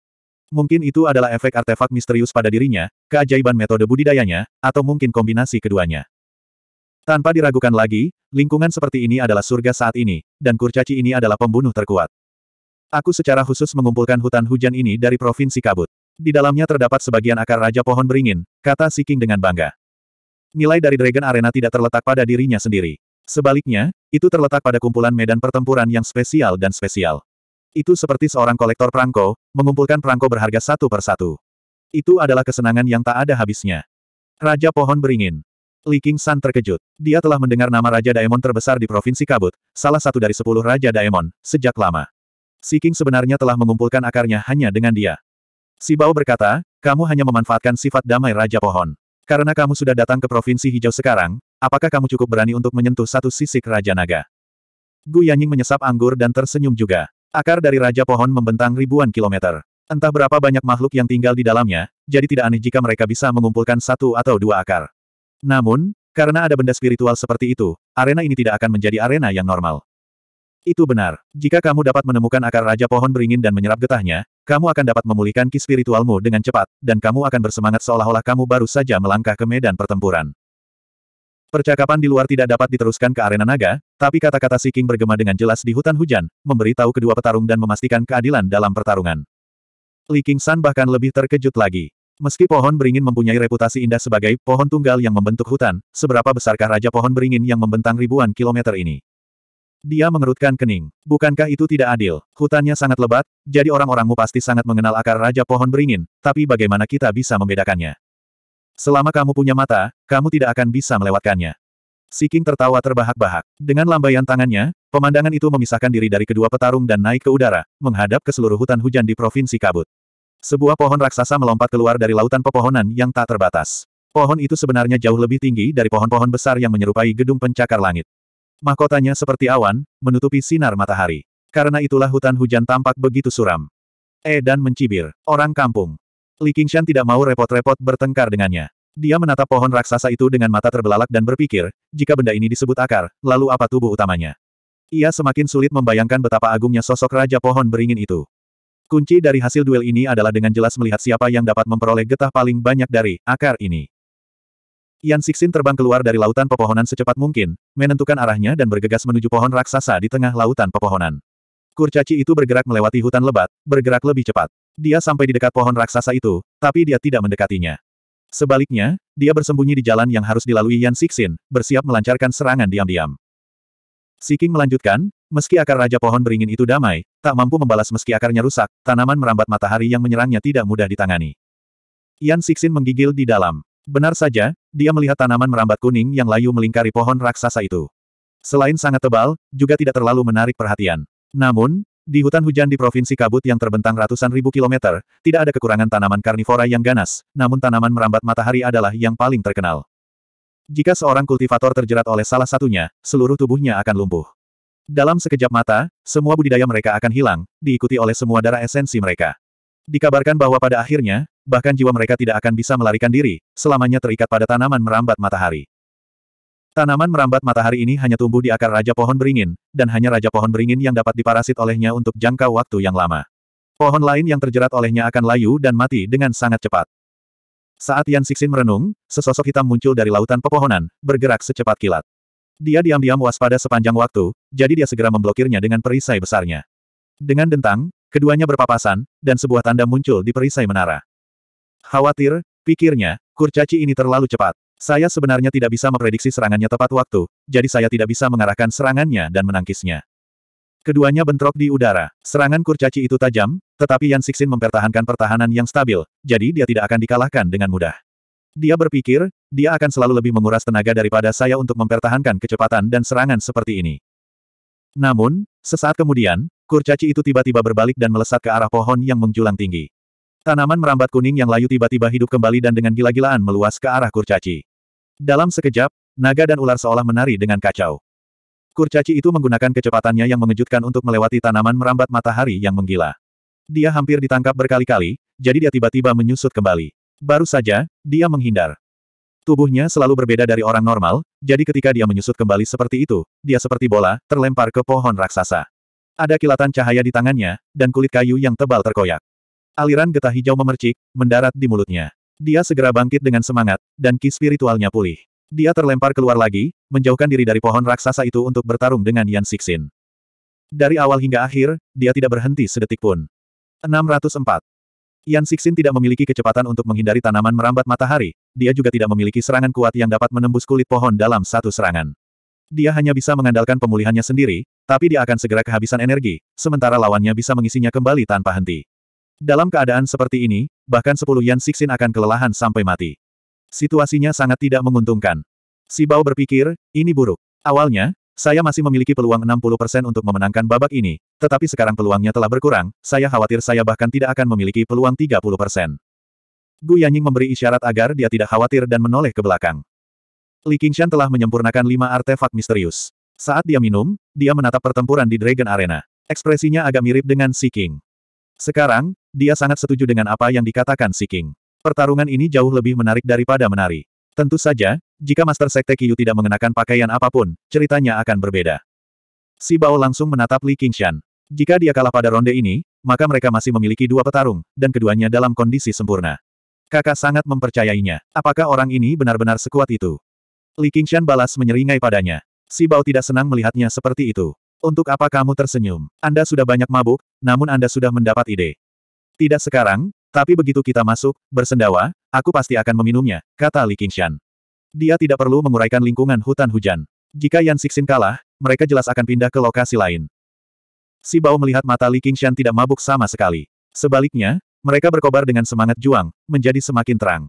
Mungkin itu adalah efek artefak misterius pada dirinya, keajaiban metode budidayanya, atau mungkin kombinasi keduanya. Tanpa diragukan lagi, lingkungan seperti ini adalah surga saat ini, dan kurcaci ini adalah pembunuh terkuat. Aku secara khusus mengumpulkan hutan hujan ini dari Provinsi Kabut. Di dalamnya terdapat sebagian akar raja pohon beringin, kata Siking dengan bangga. Nilai dari Dragon Arena tidak terletak pada dirinya sendiri. Sebaliknya, itu terletak pada kumpulan medan pertempuran yang spesial dan spesial. Itu seperti seorang kolektor perangko, mengumpulkan perangko berharga satu per satu. Itu adalah kesenangan yang tak ada habisnya. Raja Pohon beringin. Li King San terkejut. Dia telah mendengar nama Raja Daemon terbesar di Provinsi Kabut, salah satu dari sepuluh Raja Daemon, sejak lama. Si King sebenarnya telah mengumpulkan akarnya hanya dengan dia. Si Bao berkata, kamu hanya memanfaatkan sifat damai Raja Pohon. Karena kamu sudah datang ke Provinsi Hijau sekarang, apakah kamu cukup berani untuk menyentuh satu sisik Raja Naga? Gu Yanying menyesap anggur dan tersenyum juga. Akar dari Raja Pohon membentang ribuan kilometer. Entah berapa banyak makhluk yang tinggal di dalamnya, jadi tidak aneh jika mereka bisa mengumpulkan satu atau dua akar. Namun, karena ada benda spiritual seperti itu, arena ini tidak akan menjadi arena yang normal. Itu benar. Jika kamu dapat menemukan akar Raja Pohon beringin dan menyerap getahnya, kamu akan dapat memulihkan ki spiritualmu dengan cepat, dan kamu akan bersemangat seolah-olah kamu baru saja melangkah ke medan pertempuran. Percakapan di luar tidak dapat diteruskan ke arena naga, tapi kata-kata Si King bergema dengan jelas di hutan hujan, memberitahu kedua petarung dan memastikan keadilan dalam pertarungan. Li King San bahkan lebih terkejut lagi. Meski pohon beringin mempunyai reputasi indah sebagai pohon tunggal yang membentuk hutan, seberapa besarkah raja pohon beringin yang membentang ribuan kilometer ini? Dia mengerutkan kening. Bukankah itu tidak adil? Hutannya sangat lebat, jadi orang-orangmu pasti sangat mengenal akar raja pohon beringin, tapi bagaimana kita bisa membedakannya? Selama kamu punya mata, kamu tidak akan bisa melewatkannya. Siking tertawa terbahak-bahak. Dengan lambaian tangannya, pemandangan itu memisahkan diri dari kedua petarung dan naik ke udara, menghadap ke seluruh hutan hujan di Provinsi Kabut. Sebuah pohon raksasa melompat keluar dari lautan pepohonan yang tak terbatas. Pohon itu sebenarnya jauh lebih tinggi dari pohon-pohon besar yang menyerupai gedung pencakar langit. Mahkotanya seperti awan, menutupi sinar matahari. Karena itulah hutan hujan tampak begitu suram. Edan eh mencibir. Orang kampung. Li Qingshan tidak mau repot-repot bertengkar dengannya. Dia menatap pohon raksasa itu dengan mata terbelalak dan berpikir, jika benda ini disebut akar, lalu apa tubuh utamanya? Ia semakin sulit membayangkan betapa agungnya sosok Raja Pohon Beringin itu. Kunci dari hasil duel ini adalah dengan jelas melihat siapa yang dapat memperoleh getah paling banyak dari akar ini. Yan Sixin terbang keluar dari lautan pepohonan secepat mungkin, menentukan arahnya dan bergegas menuju pohon raksasa di tengah lautan pepohonan. Kurcaci itu bergerak melewati hutan lebat, bergerak lebih cepat. Dia sampai di dekat pohon raksasa itu, tapi dia tidak mendekatinya. Sebaliknya, dia bersembunyi di jalan yang harus dilalui Yan Sixin, bersiap melancarkan serangan diam-diam. Siking melanjutkan, meski akar raja pohon beringin itu damai, tak mampu membalas meski akarnya rusak, tanaman merambat matahari yang menyerangnya tidak mudah ditangani. Yan Sixin menggigil di dalam. Benar saja, dia melihat tanaman merambat kuning yang layu melingkari pohon raksasa itu. Selain sangat tebal, juga tidak terlalu menarik perhatian. Namun, di hutan hujan di Provinsi Kabut yang terbentang ratusan ribu kilometer, tidak ada kekurangan tanaman karnivora yang ganas, namun tanaman merambat matahari adalah yang paling terkenal. Jika seorang kultivator terjerat oleh salah satunya, seluruh tubuhnya akan lumpuh. Dalam sekejap mata, semua budidaya mereka akan hilang, diikuti oleh semua darah esensi mereka. Dikabarkan bahwa pada akhirnya, bahkan jiwa mereka tidak akan bisa melarikan diri, selamanya terikat pada tanaman merambat matahari. Tanaman merambat matahari ini hanya tumbuh di akar raja pohon beringin, dan hanya raja pohon beringin yang dapat diparasit olehnya untuk jangka waktu yang lama. Pohon lain yang terjerat olehnya akan layu dan mati dengan sangat cepat. Saat Yan Sixin merenung, sesosok hitam muncul dari lautan pepohonan, bergerak secepat kilat. Dia diam-diam waspada sepanjang waktu, jadi dia segera memblokirnya dengan perisai besarnya. Dengan dentang, keduanya berpapasan, dan sebuah tanda muncul di perisai menara. Khawatir, pikirnya, kurcaci ini terlalu cepat. Saya sebenarnya tidak bisa memprediksi serangannya tepat waktu, jadi saya tidak bisa mengarahkan serangannya dan menangkisnya. Keduanya bentrok di udara. Serangan kurcaci itu tajam, tetapi Yan Sixin mempertahankan pertahanan yang stabil, jadi dia tidak akan dikalahkan dengan mudah. Dia berpikir, dia akan selalu lebih menguras tenaga daripada saya untuk mempertahankan kecepatan dan serangan seperti ini. Namun, sesaat kemudian, kurcaci itu tiba-tiba berbalik dan melesat ke arah pohon yang menjulang tinggi. Tanaman merambat kuning yang layu tiba-tiba hidup kembali dan dengan gila-gilaan meluas ke arah kurcaci. Dalam sekejap, naga dan ular seolah menari dengan kacau. Kurcaci itu menggunakan kecepatannya yang mengejutkan untuk melewati tanaman merambat matahari yang menggila. Dia hampir ditangkap berkali-kali, jadi dia tiba-tiba menyusut kembali. Baru saja, dia menghindar. Tubuhnya selalu berbeda dari orang normal, jadi ketika dia menyusut kembali seperti itu, dia seperti bola, terlempar ke pohon raksasa. Ada kilatan cahaya di tangannya, dan kulit kayu yang tebal terkoyak. Aliran getah hijau memercik, mendarat di mulutnya. Dia segera bangkit dengan semangat, dan ki spiritualnya pulih. Dia terlempar keluar lagi, menjauhkan diri dari pohon raksasa itu untuk bertarung dengan Yan Sixin. Dari awal hingga akhir, dia tidak berhenti sedetik pun. 604. Yan Sixin tidak memiliki kecepatan untuk menghindari tanaman merambat matahari, dia juga tidak memiliki serangan kuat yang dapat menembus kulit pohon dalam satu serangan. Dia hanya bisa mengandalkan pemulihannya sendiri, tapi dia akan segera kehabisan energi, sementara lawannya bisa mengisinya kembali tanpa henti. Dalam keadaan seperti ini, bahkan sepuluh Yan Sixin akan kelelahan sampai mati. Situasinya sangat tidak menguntungkan. Si Bao berpikir, ini buruk. Awalnya, saya masih memiliki peluang 60% untuk memenangkan babak ini, tetapi sekarang peluangnya telah berkurang, saya khawatir saya bahkan tidak akan memiliki peluang 30%. Gu Yanying memberi isyarat agar dia tidak khawatir dan menoleh ke belakang. Li Qingshan telah menyempurnakan lima artefak misterius. Saat dia minum, dia menatap pertempuran di Dragon Arena. Ekspresinya agak mirip dengan Si King. Sekarang, dia sangat setuju dengan apa yang dikatakan Si King. Pertarungan ini jauh lebih menarik daripada menari. Tentu saja, jika Master Sekte Kiyu tidak mengenakan pakaian apapun, ceritanya akan berbeda. Si Bao langsung menatap Li Qingshan. Jika dia kalah pada ronde ini, maka mereka masih memiliki dua petarung, dan keduanya dalam kondisi sempurna. Kakak sangat mempercayainya. Apakah orang ini benar-benar sekuat itu? Li Qingshan balas menyeringai padanya. Si Bao tidak senang melihatnya seperti itu. Untuk apa kamu tersenyum? Anda sudah banyak mabuk, namun Anda sudah mendapat ide. Tidak sekarang, tapi begitu kita masuk, bersendawa, aku pasti akan meminumnya, kata Li Qingshan. Dia tidak perlu menguraikan lingkungan hutan hujan. Jika Yan Sixin kalah, mereka jelas akan pindah ke lokasi lain. Si Bao melihat mata Li Qingshan tidak mabuk sama sekali. Sebaliknya, mereka berkobar dengan semangat juang, menjadi semakin terang.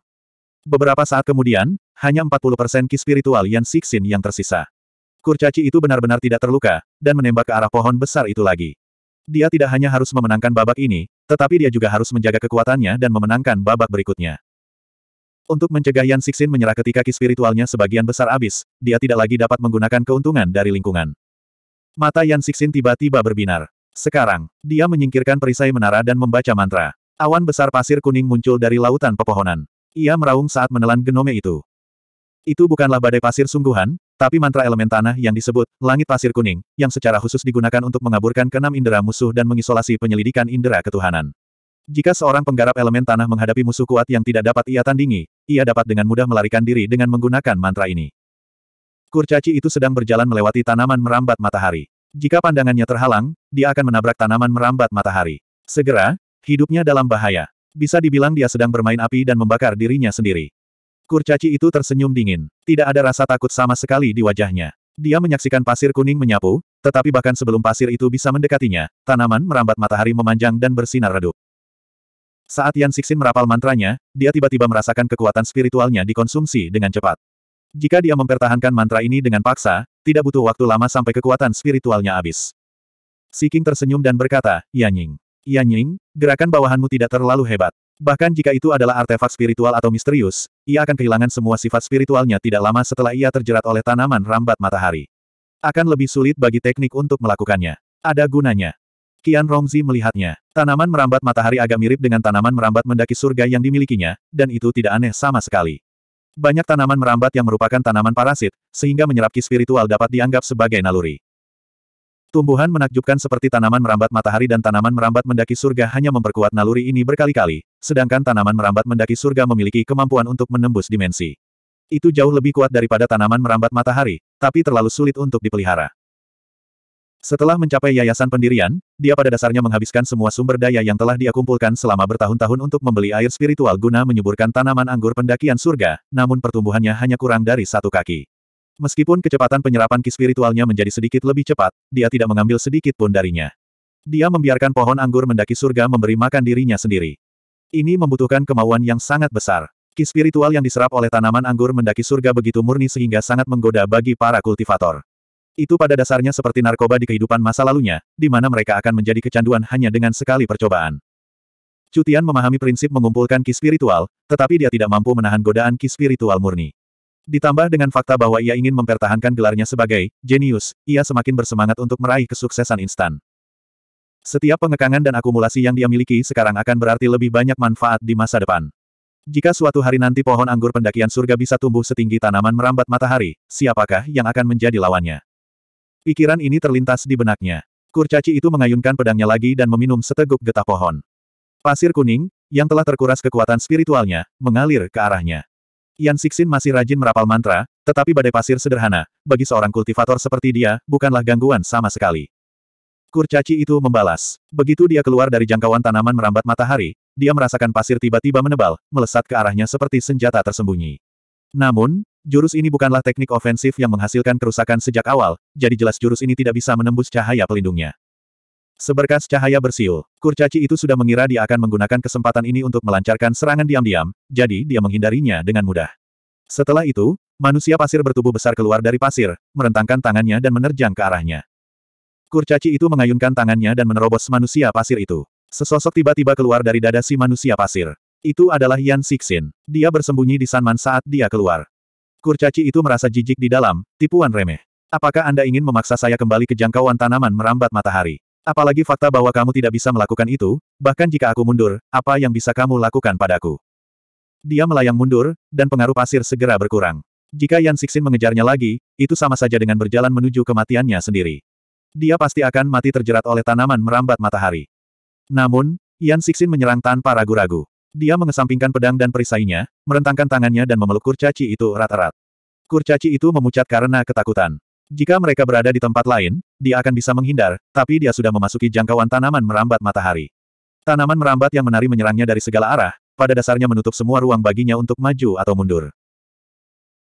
Beberapa saat kemudian, hanya 40% ki spiritual Yan Sixin yang tersisa kurcaci itu benar-benar tidak terluka, dan menembak ke arah pohon besar itu lagi. Dia tidak hanya harus memenangkan babak ini, tetapi dia juga harus menjaga kekuatannya dan memenangkan babak berikutnya. Untuk mencegah Yan Sixin menyerah ketika ki spiritualnya sebagian besar habis, dia tidak lagi dapat menggunakan keuntungan dari lingkungan. Mata Yan Sixin tiba-tiba berbinar. Sekarang, dia menyingkirkan perisai menara dan membaca mantra. Awan besar pasir kuning muncul dari lautan pepohonan. Ia meraung saat menelan genome itu. Itu bukanlah badai pasir sungguhan, tapi mantra elemen tanah yang disebut Langit Pasir Kuning, yang secara khusus digunakan untuk mengaburkan keenam indera musuh dan mengisolasi penyelidikan indera ketuhanan. Jika seorang penggarap elemen tanah menghadapi musuh kuat yang tidak dapat ia tandingi, ia dapat dengan mudah melarikan diri dengan menggunakan mantra ini. Kurcaci itu sedang berjalan melewati tanaman merambat matahari. Jika pandangannya terhalang, dia akan menabrak tanaman merambat matahari. Segera, hidupnya dalam bahaya. Bisa dibilang dia sedang bermain api dan membakar dirinya sendiri. Kurcaci itu tersenyum dingin. Tidak ada rasa takut sama sekali di wajahnya. Dia menyaksikan pasir kuning menyapu, tetapi bahkan sebelum pasir itu bisa mendekatinya, tanaman merambat matahari memanjang dan bersinar redup. Saat Yan Sixin merapal mantranya, dia tiba-tiba merasakan kekuatan spiritualnya dikonsumsi dengan cepat. Jika dia mempertahankan mantra ini dengan paksa, tidak butuh waktu lama sampai kekuatan spiritualnya habis. Siking tersenyum dan berkata, Yan Ying. Yan Ying, gerakan bawahanmu tidak terlalu hebat. Bahkan jika itu adalah artefak spiritual atau misterius, ia akan kehilangan semua sifat spiritualnya tidak lama setelah ia terjerat oleh tanaman rambat matahari. Akan lebih sulit bagi teknik untuk melakukannya. Ada gunanya. Kian Rongzi melihatnya. Tanaman merambat matahari agak mirip dengan tanaman merambat mendaki surga yang dimilikinya, dan itu tidak aneh sama sekali. Banyak tanaman merambat yang merupakan tanaman parasit, sehingga menyerap ki spiritual dapat dianggap sebagai naluri. Tumbuhan menakjubkan seperti tanaman merambat matahari dan tanaman merambat mendaki surga hanya memperkuat naluri ini berkali-kali, sedangkan tanaman merambat mendaki surga memiliki kemampuan untuk menembus dimensi. Itu jauh lebih kuat daripada tanaman merambat matahari, tapi terlalu sulit untuk dipelihara. Setelah mencapai yayasan pendirian, dia pada dasarnya menghabiskan semua sumber daya yang telah dia kumpulkan selama bertahun-tahun untuk membeli air spiritual guna menyuburkan tanaman anggur pendakian surga, namun pertumbuhannya hanya kurang dari satu kaki. Meskipun kecepatan penyerapan ki spiritualnya menjadi sedikit lebih cepat, dia tidak mengambil sedikit pun darinya. Dia membiarkan pohon anggur mendaki surga memberi makan dirinya sendiri. Ini membutuhkan kemauan yang sangat besar. Ki spiritual yang diserap oleh tanaman anggur mendaki surga begitu murni sehingga sangat menggoda bagi para kultivator. Itu pada dasarnya seperti narkoba di kehidupan masa lalunya, di mana mereka akan menjadi kecanduan hanya dengan sekali percobaan. Cutian memahami prinsip mengumpulkan ki spiritual, tetapi dia tidak mampu menahan godaan ki spiritual murni. Ditambah dengan fakta bahwa ia ingin mempertahankan gelarnya sebagai jenius, ia semakin bersemangat untuk meraih kesuksesan instan. Setiap pengekangan dan akumulasi yang dia miliki sekarang akan berarti lebih banyak manfaat di masa depan. Jika suatu hari nanti pohon anggur pendakian surga bisa tumbuh setinggi tanaman merambat matahari, siapakah yang akan menjadi lawannya? Pikiran ini terlintas di benaknya. Kurcaci itu mengayunkan pedangnya lagi dan meminum seteguk getah pohon. Pasir kuning, yang telah terkuras kekuatan spiritualnya, mengalir ke arahnya. Yan Sixin masih rajin merapal mantra, tetapi badai pasir sederhana, bagi seorang kultivator seperti dia, bukanlah gangguan sama sekali. Kurcaci itu membalas. Begitu dia keluar dari jangkauan tanaman merambat matahari, dia merasakan pasir tiba-tiba menebal, melesat ke arahnya seperti senjata tersembunyi. Namun, jurus ini bukanlah teknik ofensif yang menghasilkan kerusakan sejak awal, jadi jelas jurus ini tidak bisa menembus cahaya pelindungnya. Seberkas cahaya bersiul, kurcaci itu sudah mengira dia akan menggunakan kesempatan ini untuk melancarkan serangan diam-diam, jadi dia menghindarinya dengan mudah. Setelah itu, manusia pasir bertubuh besar keluar dari pasir, merentangkan tangannya dan menerjang ke arahnya. Kurcaci itu mengayunkan tangannya dan menerobos manusia pasir itu. Sesosok tiba-tiba keluar dari dada si manusia pasir. Itu adalah Yan Sixin. Dia bersembunyi di Sanman saat dia keluar. Kurcaci itu merasa jijik di dalam, tipuan remeh. Apakah Anda ingin memaksa saya kembali ke jangkauan tanaman merambat matahari? Apalagi fakta bahwa kamu tidak bisa melakukan itu, bahkan jika aku mundur, apa yang bisa kamu lakukan padaku? Dia melayang mundur, dan pengaruh pasir segera berkurang. Jika Yan Sixin mengejarnya lagi, itu sama saja dengan berjalan menuju kematiannya sendiri. Dia pasti akan mati terjerat oleh tanaman merambat matahari. Namun, Yan Sixin menyerang tanpa ragu-ragu. Dia mengesampingkan pedang dan perisainya, merentangkan tangannya dan memeluk kurcaci itu erat-erat. Kurcaci itu memucat karena ketakutan. Jika mereka berada di tempat lain, dia akan bisa menghindar, tapi dia sudah memasuki jangkauan tanaman merambat matahari. Tanaman merambat yang menari menyerangnya dari segala arah, pada dasarnya menutup semua ruang baginya untuk maju atau mundur.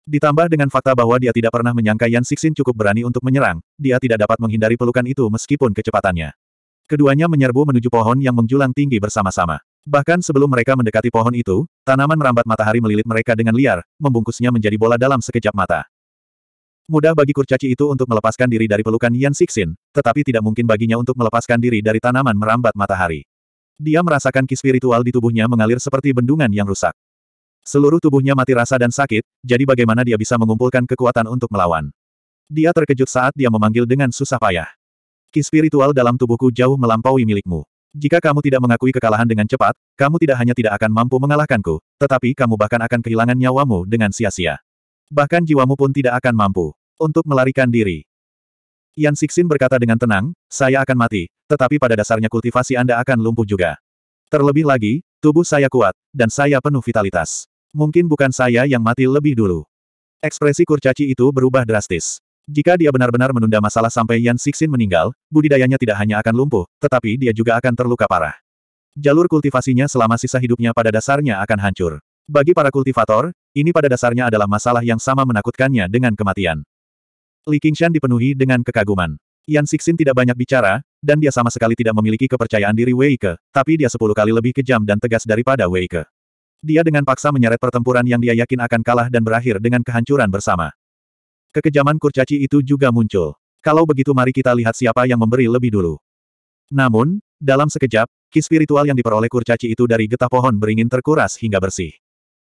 Ditambah dengan fakta bahwa dia tidak pernah menyangka Yan Sixin cukup berani untuk menyerang, dia tidak dapat menghindari pelukan itu meskipun kecepatannya. Keduanya menyerbu menuju pohon yang menjulang tinggi bersama-sama. Bahkan sebelum mereka mendekati pohon itu, tanaman merambat matahari melilit mereka dengan liar, membungkusnya menjadi bola dalam sekejap mata. Mudah bagi kurcaci itu untuk melepaskan diri dari pelukan Yan Sixin, tetapi tidak mungkin baginya untuk melepaskan diri dari tanaman merambat matahari. Dia merasakan ki spiritual di tubuhnya mengalir seperti bendungan yang rusak. Seluruh tubuhnya mati rasa dan sakit, jadi bagaimana dia bisa mengumpulkan kekuatan untuk melawan. Dia terkejut saat dia memanggil dengan susah payah. Ki spiritual dalam tubuhku jauh melampaui milikmu. Jika kamu tidak mengakui kekalahan dengan cepat, kamu tidak hanya tidak akan mampu mengalahkanku, tetapi kamu bahkan akan kehilangan nyawamu dengan sia-sia. Bahkan jiwamu pun tidak akan mampu untuk melarikan diri. Yan Sixin berkata dengan tenang, saya akan mati, tetapi pada dasarnya kultivasi Anda akan lumpuh juga. Terlebih lagi, tubuh saya kuat, dan saya penuh vitalitas. Mungkin bukan saya yang mati lebih dulu. Ekspresi kurcaci itu berubah drastis. Jika dia benar-benar menunda masalah sampai Yan Sixin meninggal, budidayanya tidak hanya akan lumpuh, tetapi dia juga akan terluka parah. Jalur kultivasinya selama sisa hidupnya pada dasarnya akan hancur. Bagi para kultivator, ini pada dasarnya adalah masalah yang sama menakutkannya dengan kematian. Li Qingshan dipenuhi dengan kekaguman. Yan Sixin tidak banyak bicara, dan dia sama sekali tidak memiliki kepercayaan diri Wei Ke, tapi dia sepuluh kali lebih kejam dan tegas daripada Wei Ke. Dia dengan paksa menyeret pertempuran yang dia yakin akan kalah dan berakhir dengan kehancuran bersama. Kekejaman kurcaci itu juga muncul. Kalau begitu mari kita lihat siapa yang memberi lebih dulu. Namun, dalam sekejap, ki spiritual yang diperoleh kurcaci itu dari getah pohon beringin terkuras hingga bersih.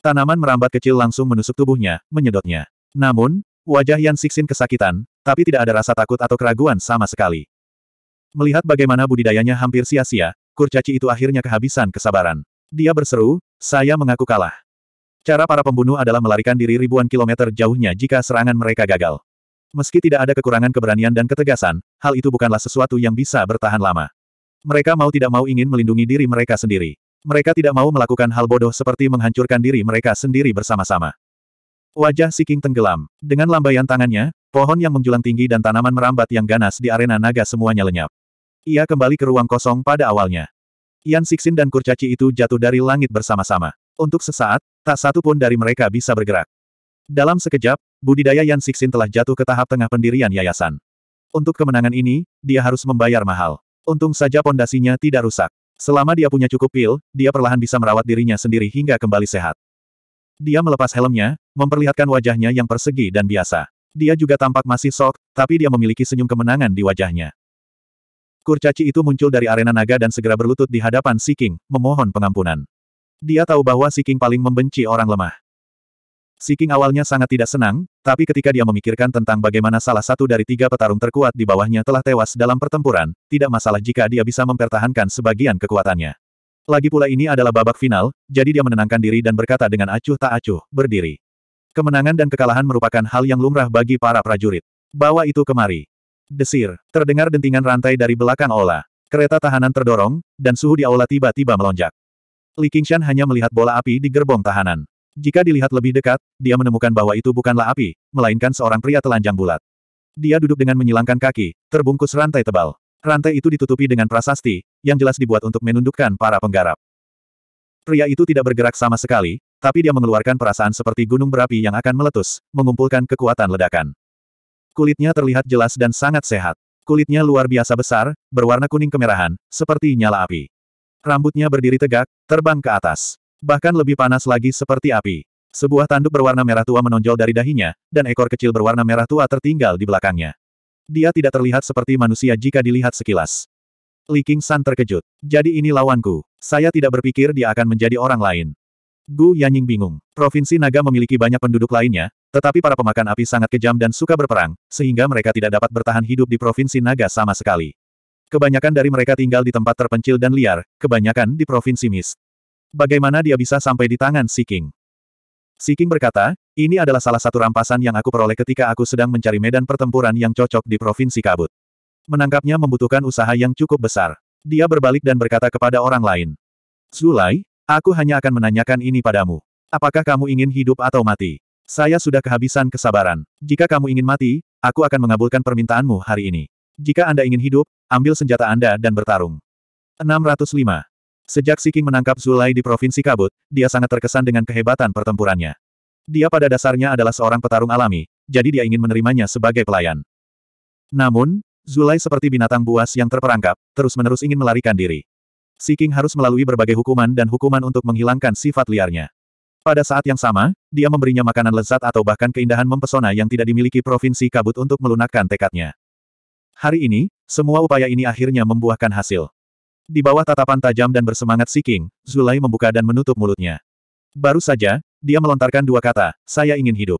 Tanaman merambat kecil langsung menusuk tubuhnya, menyedotnya. Namun, wajah Yan Sixin kesakitan, tapi tidak ada rasa takut atau keraguan sama sekali. Melihat bagaimana budidayanya hampir sia-sia, kurcaci itu akhirnya kehabisan kesabaran. Dia berseru, saya mengaku kalah. Cara para pembunuh adalah melarikan diri ribuan kilometer jauhnya jika serangan mereka gagal. Meski tidak ada kekurangan keberanian dan ketegasan, hal itu bukanlah sesuatu yang bisa bertahan lama. Mereka mau tidak mau ingin melindungi diri mereka sendiri. Mereka tidak mau melakukan hal bodoh seperti menghancurkan diri mereka sendiri bersama-sama. Wajah si King tenggelam. Dengan lambaian tangannya, pohon yang menjulang tinggi dan tanaman merambat yang ganas di arena naga semuanya lenyap. Ia kembali ke ruang kosong pada awalnya. Yan Sixin dan kurcaci itu jatuh dari langit bersama-sama. Untuk sesaat, tak satu pun dari mereka bisa bergerak. Dalam sekejap, budidaya Yan Sixin telah jatuh ke tahap tengah pendirian yayasan. Untuk kemenangan ini, dia harus membayar mahal. Untung saja pondasinya tidak rusak. Selama dia punya cukup pil, dia perlahan bisa merawat dirinya sendiri hingga kembali sehat. Dia melepas helmnya, memperlihatkan wajahnya yang persegi dan biasa. Dia juga tampak masih sok, tapi dia memiliki senyum kemenangan di wajahnya. Kurcaci itu muncul dari arena naga dan segera berlutut di hadapan Siking, memohon pengampunan. Dia tahu bahwa Siking paling membenci orang lemah. Si awalnya sangat tidak senang, tapi ketika dia memikirkan tentang bagaimana salah satu dari tiga petarung terkuat di bawahnya telah tewas dalam pertempuran, tidak masalah jika dia bisa mempertahankan sebagian kekuatannya. Lagi pula ini adalah babak final, jadi dia menenangkan diri dan berkata dengan acuh tak acuh, berdiri. Kemenangan dan kekalahan merupakan hal yang lumrah bagi para prajurit. Bawa itu kemari. Desir, terdengar dentingan rantai dari belakang Ola. Kereta tahanan terdorong, dan suhu di aula tiba-tiba melonjak. Li Qingshan hanya melihat bola api di gerbong tahanan. Jika dilihat lebih dekat, dia menemukan bahwa itu bukanlah api, melainkan seorang pria telanjang bulat. Dia duduk dengan menyilangkan kaki, terbungkus rantai tebal. Rantai itu ditutupi dengan prasasti, yang jelas dibuat untuk menundukkan para penggarap. Pria itu tidak bergerak sama sekali, tapi dia mengeluarkan perasaan seperti gunung berapi yang akan meletus, mengumpulkan kekuatan ledakan. Kulitnya terlihat jelas dan sangat sehat. Kulitnya luar biasa besar, berwarna kuning kemerahan, seperti nyala api. Rambutnya berdiri tegak, terbang ke atas. Bahkan lebih panas lagi seperti api. Sebuah tanduk berwarna merah tua menonjol dari dahinya, dan ekor kecil berwarna merah tua tertinggal di belakangnya. Dia tidak terlihat seperti manusia jika dilihat sekilas. Li King San terkejut. Jadi ini lawanku. Saya tidak berpikir dia akan menjadi orang lain. Gu Yanying bingung. Provinsi Naga memiliki banyak penduduk lainnya, tetapi para pemakan api sangat kejam dan suka berperang, sehingga mereka tidak dapat bertahan hidup di Provinsi Naga sama sekali. Kebanyakan dari mereka tinggal di tempat terpencil dan liar, kebanyakan di Provinsi Mist. Bagaimana dia bisa sampai di tangan Si King? Si King berkata, ini adalah salah satu rampasan yang aku peroleh ketika aku sedang mencari medan pertempuran yang cocok di Provinsi Kabut. Menangkapnya membutuhkan usaha yang cukup besar. Dia berbalik dan berkata kepada orang lain. Zulai, aku hanya akan menanyakan ini padamu. Apakah kamu ingin hidup atau mati? Saya sudah kehabisan kesabaran. Jika kamu ingin mati, aku akan mengabulkan permintaanmu hari ini. Jika Anda ingin hidup, ambil senjata Anda dan bertarung. 605. Sejak Siking menangkap Zulai di Provinsi Kabut, dia sangat terkesan dengan kehebatan pertempurannya. Dia pada dasarnya adalah seorang petarung alami, jadi dia ingin menerimanya sebagai pelayan. Namun, Zulai seperti binatang buas yang terperangkap, terus-menerus ingin melarikan diri. Siking harus melalui berbagai hukuman dan hukuman untuk menghilangkan sifat liarnya. Pada saat yang sama, dia memberinya makanan lezat atau bahkan keindahan mempesona yang tidak dimiliki Provinsi Kabut untuk melunakkan tekadnya. Hari ini, semua upaya ini akhirnya membuahkan hasil. Di bawah tatapan tajam dan bersemangat Si King, Zulai membuka dan menutup mulutnya. Baru saja, dia melontarkan dua kata, saya ingin hidup.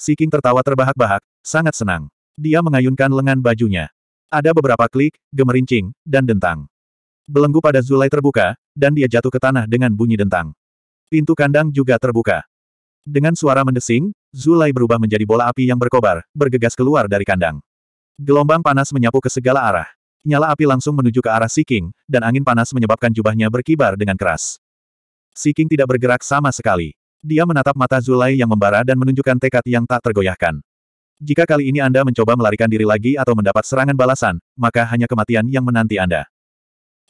Si King tertawa terbahak-bahak, sangat senang. Dia mengayunkan lengan bajunya. Ada beberapa klik, gemerincing, dan dentang. Belenggu pada Zulai terbuka, dan dia jatuh ke tanah dengan bunyi dentang. Pintu kandang juga terbuka. Dengan suara mendesing, Zulai berubah menjadi bola api yang berkobar, bergegas keluar dari kandang. Gelombang panas menyapu ke segala arah nyala api langsung menuju ke arah Si King, dan angin panas menyebabkan jubahnya berkibar dengan keras. Si King tidak bergerak sama sekali. Dia menatap mata Zulai yang membara dan menunjukkan tekad yang tak tergoyahkan. Jika kali ini Anda mencoba melarikan diri lagi atau mendapat serangan balasan, maka hanya kematian yang menanti Anda.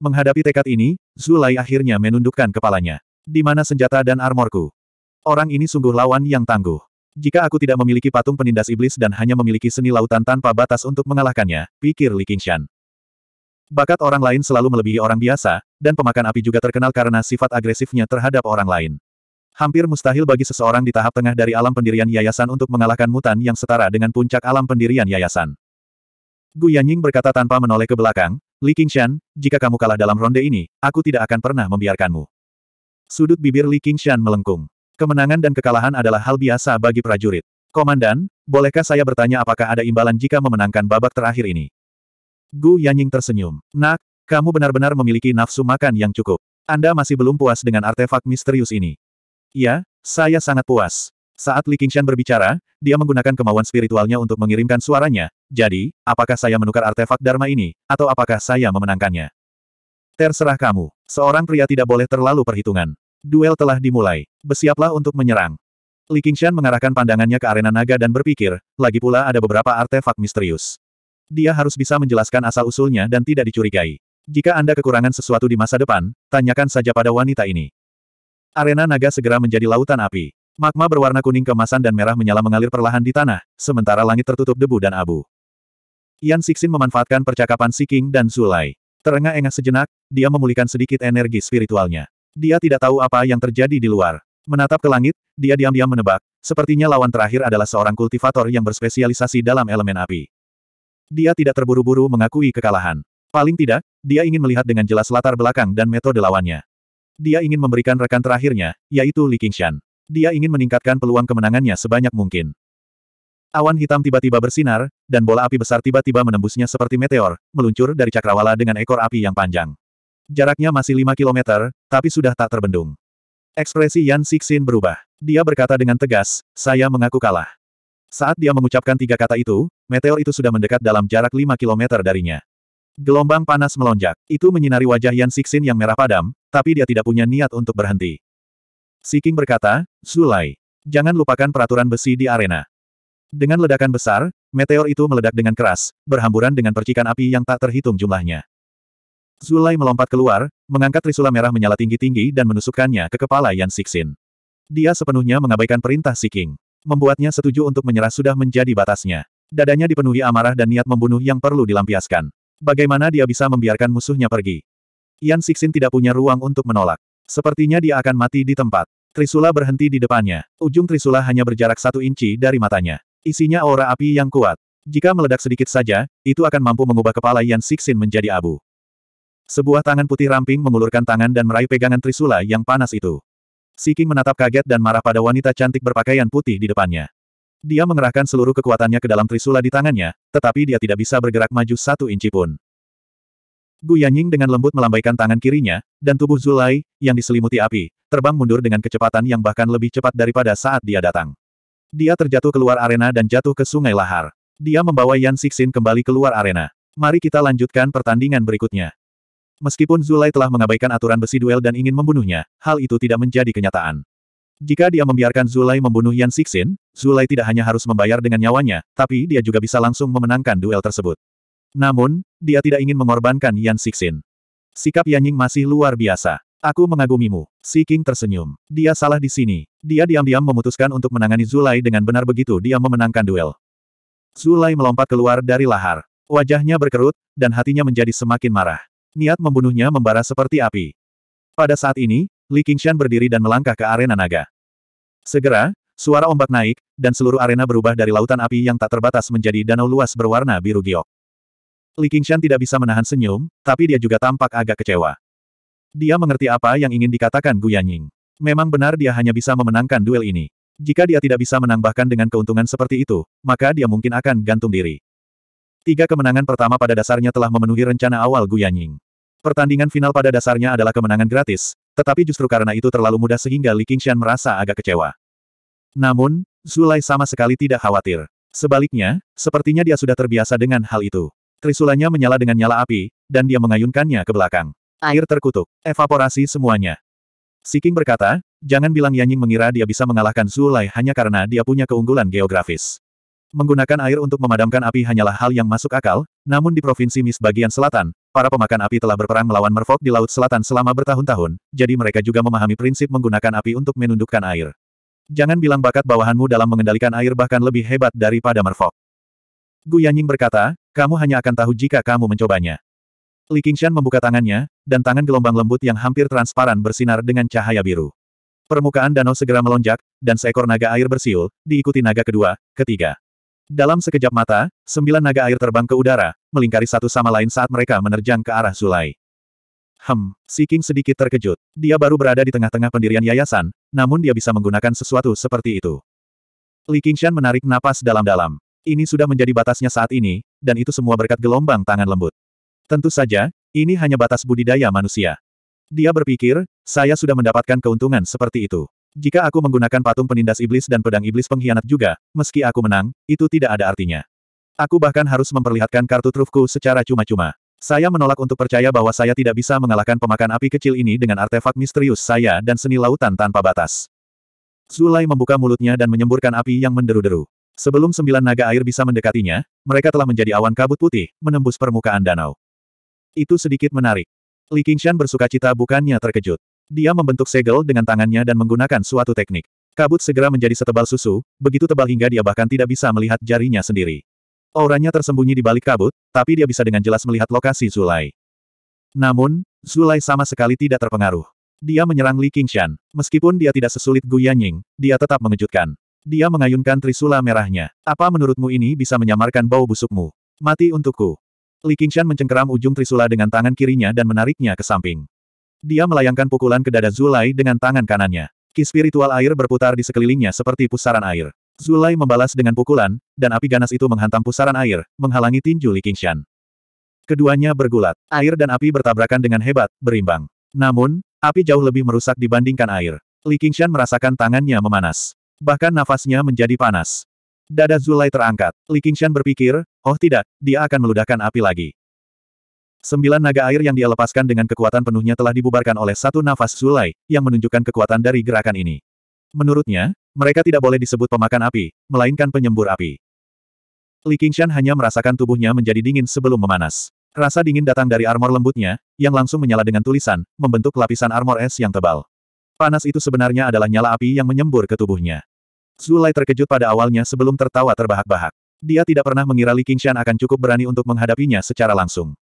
Menghadapi tekad ini, Zulai akhirnya menundukkan kepalanya. Di mana senjata dan armorku? Orang ini sungguh lawan yang tangguh. Jika aku tidak memiliki patung penindas iblis dan hanya memiliki seni lautan tanpa batas untuk mengalahkannya, pikir Li Qingshan. Bakat orang lain selalu melebihi orang biasa, dan pemakan api juga terkenal karena sifat agresifnya terhadap orang lain. Hampir mustahil bagi seseorang di tahap tengah dari alam pendirian yayasan untuk mengalahkan mutan yang setara dengan puncak alam pendirian yayasan. Gu Yanying berkata tanpa menoleh ke belakang, Li Qingshan, jika kamu kalah dalam ronde ini, aku tidak akan pernah membiarkanmu. Sudut bibir Li Qingshan melengkung. Kemenangan dan kekalahan adalah hal biasa bagi prajurit. Komandan, bolehkah saya bertanya apakah ada imbalan jika memenangkan babak terakhir ini? Gu Yanying tersenyum. Nak, kamu benar-benar memiliki nafsu makan yang cukup. Anda masih belum puas dengan artefak misterius ini. Ya, saya sangat puas. Saat Li Qingshan berbicara, dia menggunakan kemauan spiritualnya untuk mengirimkan suaranya. Jadi, apakah saya menukar artefak Dharma ini, atau apakah saya memenangkannya? Terserah kamu. Seorang pria tidak boleh terlalu perhitungan. Duel telah dimulai. Bersiaplah untuk menyerang. Li Qingshan mengarahkan pandangannya ke arena naga dan berpikir, lagi pula ada beberapa artefak misterius. Dia harus bisa menjelaskan asal-usulnya dan tidak dicurigai. Jika Anda kekurangan sesuatu di masa depan, tanyakan saja pada wanita ini. Arena naga segera menjadi lautan api. Magma berwarna kuning kemasan dan merah menyala mengalir perlahan di tanah, sementara langit tertutup debu dan abu. Yan Sixin memanfaatkan percakapan Si King dan Zulai. Terengah-engah sejenak, dia memulihkan sedikit energi spiritualnya. Dia tidak tahu apa yang terjadi di luar. Menatap ke langit, dia diam-diam menebak, sepertinya lawan terakhir adalah seorang kultivator yang berspesialisasi dalam elemen api. Dia tidak terburu-buru mengakui kekalahan. Paling tidak, dia ingin melihat dengan jelas latar belakang dan metode lawannya. Dia ingin memberikan rekan terakhirnya, yaitu Li Qingshan. Dia ingin meningkatkan peluang kemenangannya sebanyak mungkin. Awan hitam tiba-tiba bersinar, dan bola api besar tiba-tiba menembusnya seperti meteor, meluncur dari cakrawala dengan ekor api yang panjang. Jaraknya masih 5 kilometer, tapi sudah tak terbendung. Ekspresi Yan Sixin berubah. Dia berkata dengan tegas, saya mengaku kalah. Saat dia mengucapkan tiga kata itu, meteor itu sudah mendekat dalam jarak lima kilometer darinya. Gelombang panas melonjak. Itu menyinari wajah Yan Sixin yang merah padam, tapi dia tidak punya niat untuk berhenti. Siking berkata, Zulai, jangan lupakan peraturan besi di arena. Dengan ledakan besar, meteor itu meledak dengan keras, berhamburan dengan percikan api yang tak terhitung jumlahnya. Zulai melompat keluar, mengangkat risula merah menyala tinggi-tinggi dan menusukkannya ke kepala Yan Sixin. Dia sepenuhnya mengabaikan perintah Siking membuatnya setuju untuk menyerah sudah menjadi batasnya. Dadanya dipenuhi amarah dan niat membunuh yang perlu dilampiaskan. Bagaimana dia bisa membiarkan musuhnya pergi? Yan Sixin tidak punya ruang untuk menolak. Sepertinya dia akan mati di tempat. Trisula berhenti di depannya. Ujung Trisula hanya berjarak satu inci dari matanya. Isinya aura api yang kuat. Jika meledak sedikit saja, itu akan mampu mengubah kepala Yan Sixin menjadi abu. Sebuah tangan putih ramping mengulurkan tangan dan meraih pegangan Trisula yang panas itu. Siking menatap kaget dan marah pada wanita cantik berpakaian putih di depannya. Dia mengerahkan seluruh kekuatannya ke dalam trisula di tangannya, tetapi dia tidak bisa bergerak maju satu inci pun. Gu Yanying dengan lembut melambaikan tangan kirinya, dan tubuh Zulai, yang diselimuti api, terbang mundur dengan kecepatan yang bahkan lebih cepat daripada saat dia datang. Dia terjatuh keluar arena dan jatuh ke sungai lahar. Dia membawa Yan Sixin kembali keluar arena. Mari kita lanjutkan pertandingan berikutnya. Meskipun Zulai telah mengabaikan aturan besi duel dan ingin membunuhnya, hal itu tidak menjadi kenyataan. Jika dia membiarkan Zulai membunuh Yan Sixin, Zulai tidak hanya harus membayar dengan nyawanya, tapi dia juga bisa langsung memenangkan duel tersebut. Namun, dia tidak ingin mengorbankan Yan Sixin. Sikap Yan Ying masih luar biasa. Aku mengagumimu. Si King tersenyum. Dia salah di sini. Dia diam-diam memutuskan untuk menangani Zulai dengan benar begitu dia memenangkan duel. Zulai melompat keluar dari lahar. Wajahnya berkerut, dan hatinya menjadi semakin marah niat membunuhnya membara seperti api. Pada saat ini, Li Qingshan berdiri dan melangkah ke arena naga. Segera, suara ombak naik, dan seluruh arena berubah dari lautan api yang tak terbatas menjadi danau luas berwarna biru giok. Li Qingshan tidak bisa menahan senyum, tapi dia juga tampak agak kecewa. Dia mengerti apa yang ingin dikatakan Gu Yanying. Memang benar dia hanya bisa memenangkan duel ini. Jika dia tidak bisa menambahkan dengan keuntungan seperti itu, maka dia mungkin akan gantung diri. Tiga kemenangan pertama pada dasarnya telah memenuhi rencana awal Gu Yanying. Pertandingan final pada dasarnya adalah kemenangan gratis, tetapi justru karena itu terlalu mudah sehingga Li Qingxian merasa agak kecewa. Namun, Zulai sama sekali tidak khawatir. Sebaliknya, sepertinya dia sudah terbiasa dengan hal itu. Trisulanya menyala dengan nyala api, dan dia mengayunkannya ke belakang. Air terkutuk. Evaporasi semuanya. Siking berkata, jangan bilang Yanying mengira dia bisa mengalahkan Zulai hanya karena dia punya keunggulan geografis. Menggunakan air untuk memadamkan api hanyalah hal yang masuk akal, namun di Provinsi Mis bagian selatan, para pemakan api telah berperang melawan Merfolk di Laut Selatan selama bertahun-tahun, jadi mereka juga memahami prinsip menggunakan api untuk menundukkan air. Jangan bilang bakat bawahanmu dalam mengendalikan air bahkan lebih hebat daripada Merfolk. Gu Yanying berkata, kamu hanya akan tahu jika kamu mencobanya. Li Qingshan membuka tangannya, dan tangan gelombang lembut yang hampir transparan bersinar dengan cahaya biru. Permukaan danau segera melonjak, dan seekor naga air bersiul, diikuti naga kedua, ketiga. Dalam sekejap mata, sembilan naga air terbang ke udara, melingkari satu sama lain saat mereka menerjang ke arah Zulai. Hem, Si King sedikit terkejut. Dia baru berada di tengah-tengah pendirian yayasan, namun dia bisa menggunakan sesuatu seperti itu. Li Qingshan menarik napas dalam-dalam. Ini sudah menjadi batasnya saat ini, dan itu semua berkat gelombang tangan lembut. Tentu saja, ini hanya batas budidaya manusia. Dia berpikir, saya sudah mendapatkan keuntungan seperti itu. Jika aku menggunakan patung penindas iblis dan pedang iblis pengkhianat juga, meski aku menang, itu tidak ada artinya. Aku bahkan harus memperlihatkan kartu trufku secara cuma-cuma. Saya menolak untuk percaya bahwa saya tidak bisa mengalahkan pemakan api kecil ini dengan artefak misterius saya dan seni lautan tanpa batas. Zulai membuka mulutnya dan menyemburkan api yang menderu-deru. Sebelum sembilan naga air bisa mendekatinya, mereka telah menjadi awan kabut putih, menembus permukaan danau. Itu sedikit menarik. Li Qingshan bersuka cita bukannya terkejut. Dia membentuk segel dengan tangannya dan menggunakan suatu teknik. Kabut segera menjadi setebal susu, begitu tebal hingga dia bahkan tidak bisa melihat jarinya sendiri. Auranya tersembunyi di balik kabut, tapi dia bisa dengan jelas melihat lokasi Zulai. Namun, Zulai sama sekali tidak terpengaruh. Dia menyerang Li Qingshan. Meskipun dia tidak sesulit Gu Yanying, dia tetap mengejutkan. Dia mengayunkan trisula merahnya. Apa menurutmu ini bisa menyamarkan bau busukmu? Mati untukku. Li Qingshan mencengkeram ujung trisula dengan tangan kirinya dan menariknya ke samping. Dia melayangkan pukulan ke dada Zulai dengan tangan kanannya. Ki spiritual air berputar di sekelilingnya seperti pusaran air. Zulai membalas dengan pukulan, dan api ganas itu menghantam pusaran air, menghalangi tinju Li Qingshan. Keduanya bergulat. Air dan api bertabrakan dengan hebat, berimbang. Namun, api jauh lebih merusak dibandingkan air. Li Qingshan merasakan tangannya memanas. Bahkan nafasnya menjadi panas. Dada Zulai terangkat. Li Qingshan berpikir, oh tidak, dia akan meludahkan api lagi. Sembilan naga air yang dia lepaskan dengan kekuatan penuhnya telah dibubarkan oleh satu nafas Zulai, yang menunjukkan kekuatan dari gerakan ini. Menurutnya, mereka tidak boleh disebut pemakan api, melainkan penyembur api. Li Qingshan hanya merasakan tubuhnya menjadi dingin sebelum memanas. Rasa dingin datang dari armor lembutnya, yang langsung menyala dengan tulisan, membentuk lapisan armor es yang tebal. Panas itu sebenarnya adalah nyala api yang menyembur ke tubuhnya. Zulai terkejut pada awalnya sebelum tertawa terbahak-bahak. Dia tidak pernah mengira Li Qingshan akan cukup berani untuk menghadapinya secara langsung.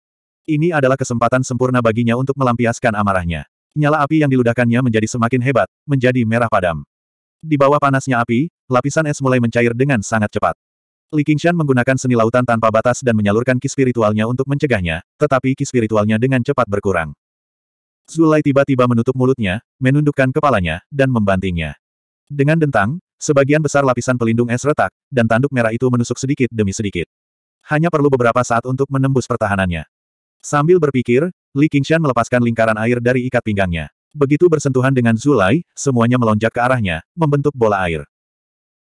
Ini adalah kesempatan sempurna baginya untuk melampiaskan amarahnya. Nyala api yang diludahkannya menjadi semakin hebat, menjadi merah padam. Di bawah panasnya api, lapisan es mulai mencair dengan sangat cepat. Li Qingshan menggunakan seni lautan tanpa batas dan menyalurkan ki spiritualnya untuk mencegahnya, tetapi ki spiritualnya dengan cepat berkurang. Zulai tiba-tiba menutup mulutnya, menundukkan kepalanya, dan membantingnya. Dengan dentang, sebagian besar lapisan pelindung es retak, dan tanduk merah itu menusuk sedikit demi sedikit. Hanya perlu beberapa saat untuk menembus pertahanannya. Sambil berpikir, Li Qingshan melepaskan lingkaran air dari ikat pinggangnya. Begitu bersentuhan dengan Zulai, semuanya melonjak ke arahnya, membentuk bola air.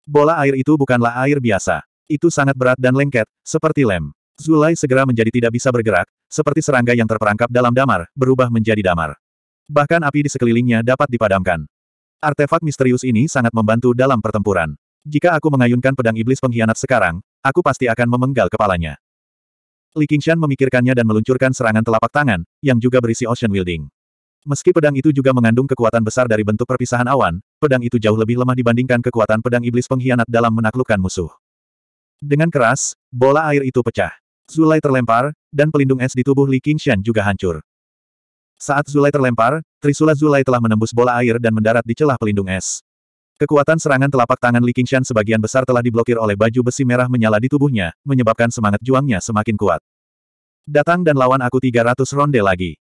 Bola air itu bukanlah air biasa. Itu sangat berat dan lengket, seperti lem. Zulai segera menjadi tidak bisa bergerak, seperti serangga yang terperangkap dalam damar, berubah menjadi damar. Bahkan api di sekelilingnya dapat dipadamkan. Artefak misterius ini sangat membantu dalam pertempuran. Jika aku mengayunkan pedang iblis pengkhianat sekarang, aku pasti akan memenggal kepalanya. Li Qingshan memikirkannya dan meluncurkan serangan telapak tangan, yang juga berisi ocean wielding. Meski pedang itu juga mengandung kekuatan besar dari bentuk perpisahan awan, pedang itu jauh lebih lemah dibandingkan kekuatan pedang iblis pengkhianat dalam menaklukkan musuh. Dengan keras, bola air itu pecah. Zulai terlempar, dan pelindung es di tubuh Li Qingshan juga hancur. Saat Zulai terlempar, Trisula Zulai telah menembus bola air dan mendarat di celah pelindung es. Kekuatan serangan telapak tangan Li Qingshan sebagian besar telah diblokir oleh baju besi merah menyala di tubuhnya, menyebabkan semangat juangnya semakin kuat. Datang dan lawan aku 300 ronde lagi.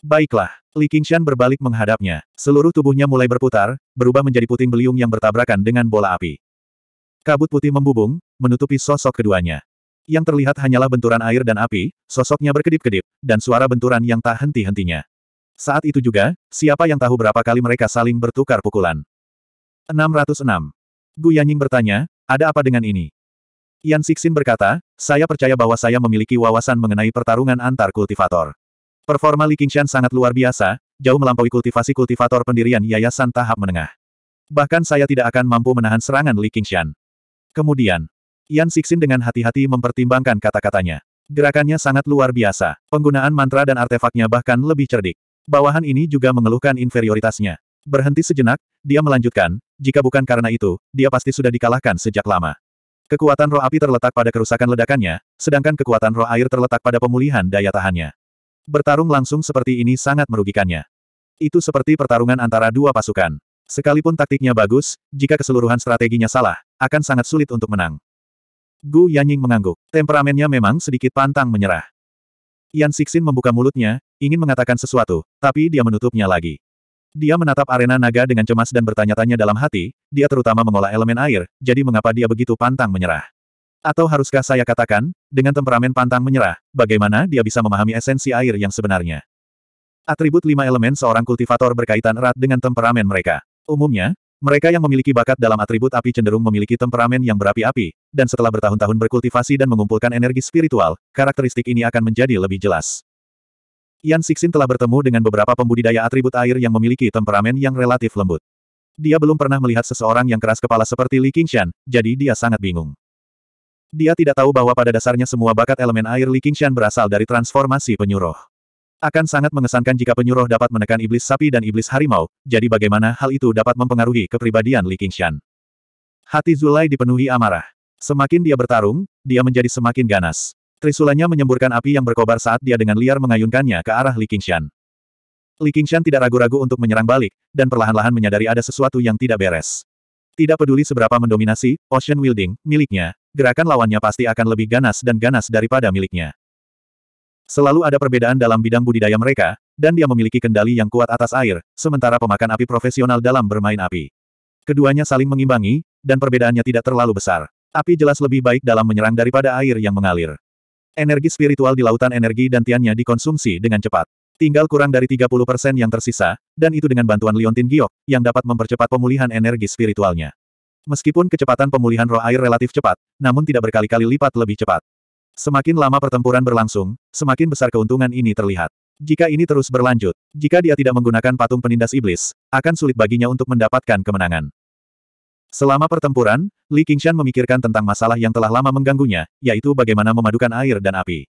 Baiklah, Li Qingshan berbalik menghadapnya. Seluruh tubuhnya mulai berputar, berubah menjadi puting beliung yang bertabrakan dengan bola api. Kabut putih membubung, menutupi sosok keduanya. Yang terlihat hanyalah benturan air dan api, sosoknya berkedip-kedip, dan suara benturan yang tak henti-hentinya. Saat itu juga, siapa yang tahu berapa kali mereka saling bertukar pukulan. 606. Gu Yanying bertanya, ada apa dengan ini? Yan Sixin berkata, saya percaya bahwa saya memiliki wawasan mengenai pertarungan antar kultivator. Performa Li Qingshan sangat luar biasa, jauh melampaui kultivasi kultivator pendirian yayasan tahap menengah. Bahkan saya tidak akan mampu menahan serangan Li Qingshan. Kemudian, Yan Sixin dengan hati-hati mempertimbangkan kata-katanya. Gerakannya sangat luar biasa. Penggunaan mantra dan artefaknya bahkan lebih cerdik. Bawahan ini juga mengeluhkan inferioritasnya. Berhenti sejenak, dia melanjutkan, jika bukan karena itu, dia pasti sudah dikalahkan sejak lama. Kekuatan roh api terletak pada kerusakan ledakannya, sedangkan kekuatan roh air terletak pada pemulihan daya tahannya. Bertarung langsung seperti ini sangat merugikannya. Itu seperti pertarungan antara dua pasukan. Sekalipun taktiknya bagus, jika keseluruhan strateginya salah, akan sangat sulit untuk menang. Gu Yanying mengangguk. Temperamennya memang sedikit pantang menyerah. Yan Sixin membuka mulutnya, ingin mengatakan sesuatu, tapi dia menutupnya lagi. Dia menatap arena naga dengan cemas dan bertanya-tanya dalam hati, dia terutama mengolah elemen air, jadi mengapa dia begitu pantang menyerah? Atau haruskah saya katakan, dengan temperamen pantang menyerah, bagaimana dia bisa memahami esensi air yang sebenarnya? Atribut lima elemen seorang kultivator berkaitan erat dengan temperamen mereka. Umumnya, mereka yang memiliki bakat dalam atribut api cenderung memiliki temperamen yang berapi-api, dan setelah bertahun-tahun berkultivasi dan mengumpulkan energi spiritual, karakteristik ini akan menjadi lebih jelas. Yan Sixin telah bertemu dengan beberapa pembudidaya atribut air yang memiliki temperamen yang relatif lembut. Dia belum pernah melihat seseorang yang keras kepala seperti Li Qingshan, jadi dia sangat bingung. Dia tidak tahu bahwa pada dasarnya semua bakat elemen air Li Qingshan berasal dari transformasi penyuruh. Akan sangat mengesankan jika penyuruh dapat menekan iblis sapi dan iblis harimau, jadi bagaimana hal itu dapat mempengaruhi kepribadian Li Qingshan. Hati Zulai dipenuhi amarah. Semakin dia bertarung, dia menjadi semakin ganas. Trisulanya menyemburkan api yang berkobar saat dia dengan liar mengayunkannya ke arah Li Qingshan. Li Qingshan tidak ragu-ragu untuk menyerang balik, dan perlahan-lahan menyadari ada sesuatu yang tidak beres. Tidak peduli seberapa mendominasi, Ocean Wielding, miliknya, gerakan lawannya pasti akan lebih ganas dan ganas daripada miliknya. Selalu ada perbedaan dalam bidang budidaya mereka, dan dia memiliki kendali yang kuat atas air, sementara pemakan api profesional dalam bermain api. Keduanya saling mengimbangi, dan perbedaannya tidak terlalu besar. Api jelas lebih baik dalam menyerang daripada air yang mengalir. Energi spiritual di lautan energi dan tiannya dikonsumsi dengan cepat. Tinggal kurang dari 30% yang tersisa, dan itu dengan bantuan Liontin Giok, yang dapat mempercepat pemulihan energi spiritualnya. Meskipun kecepatan pemulihan roh air relatif cepat, namun tidak berkali-kali lipat lebih cepat. Semakin lama pertempuran berlangsung, semakin besar keuntungan ini terlihat. Jika ini terus berlanjut, jika dia tidak menggunakan patung penindas iblis, akan sulit baginya untuk mendapatkan kemenangan. Selama pertempuran, Li Qingshan memikirkan tentang masalah yang telah lama mengganggunya, yaitu bagaimana memadukan air dan api.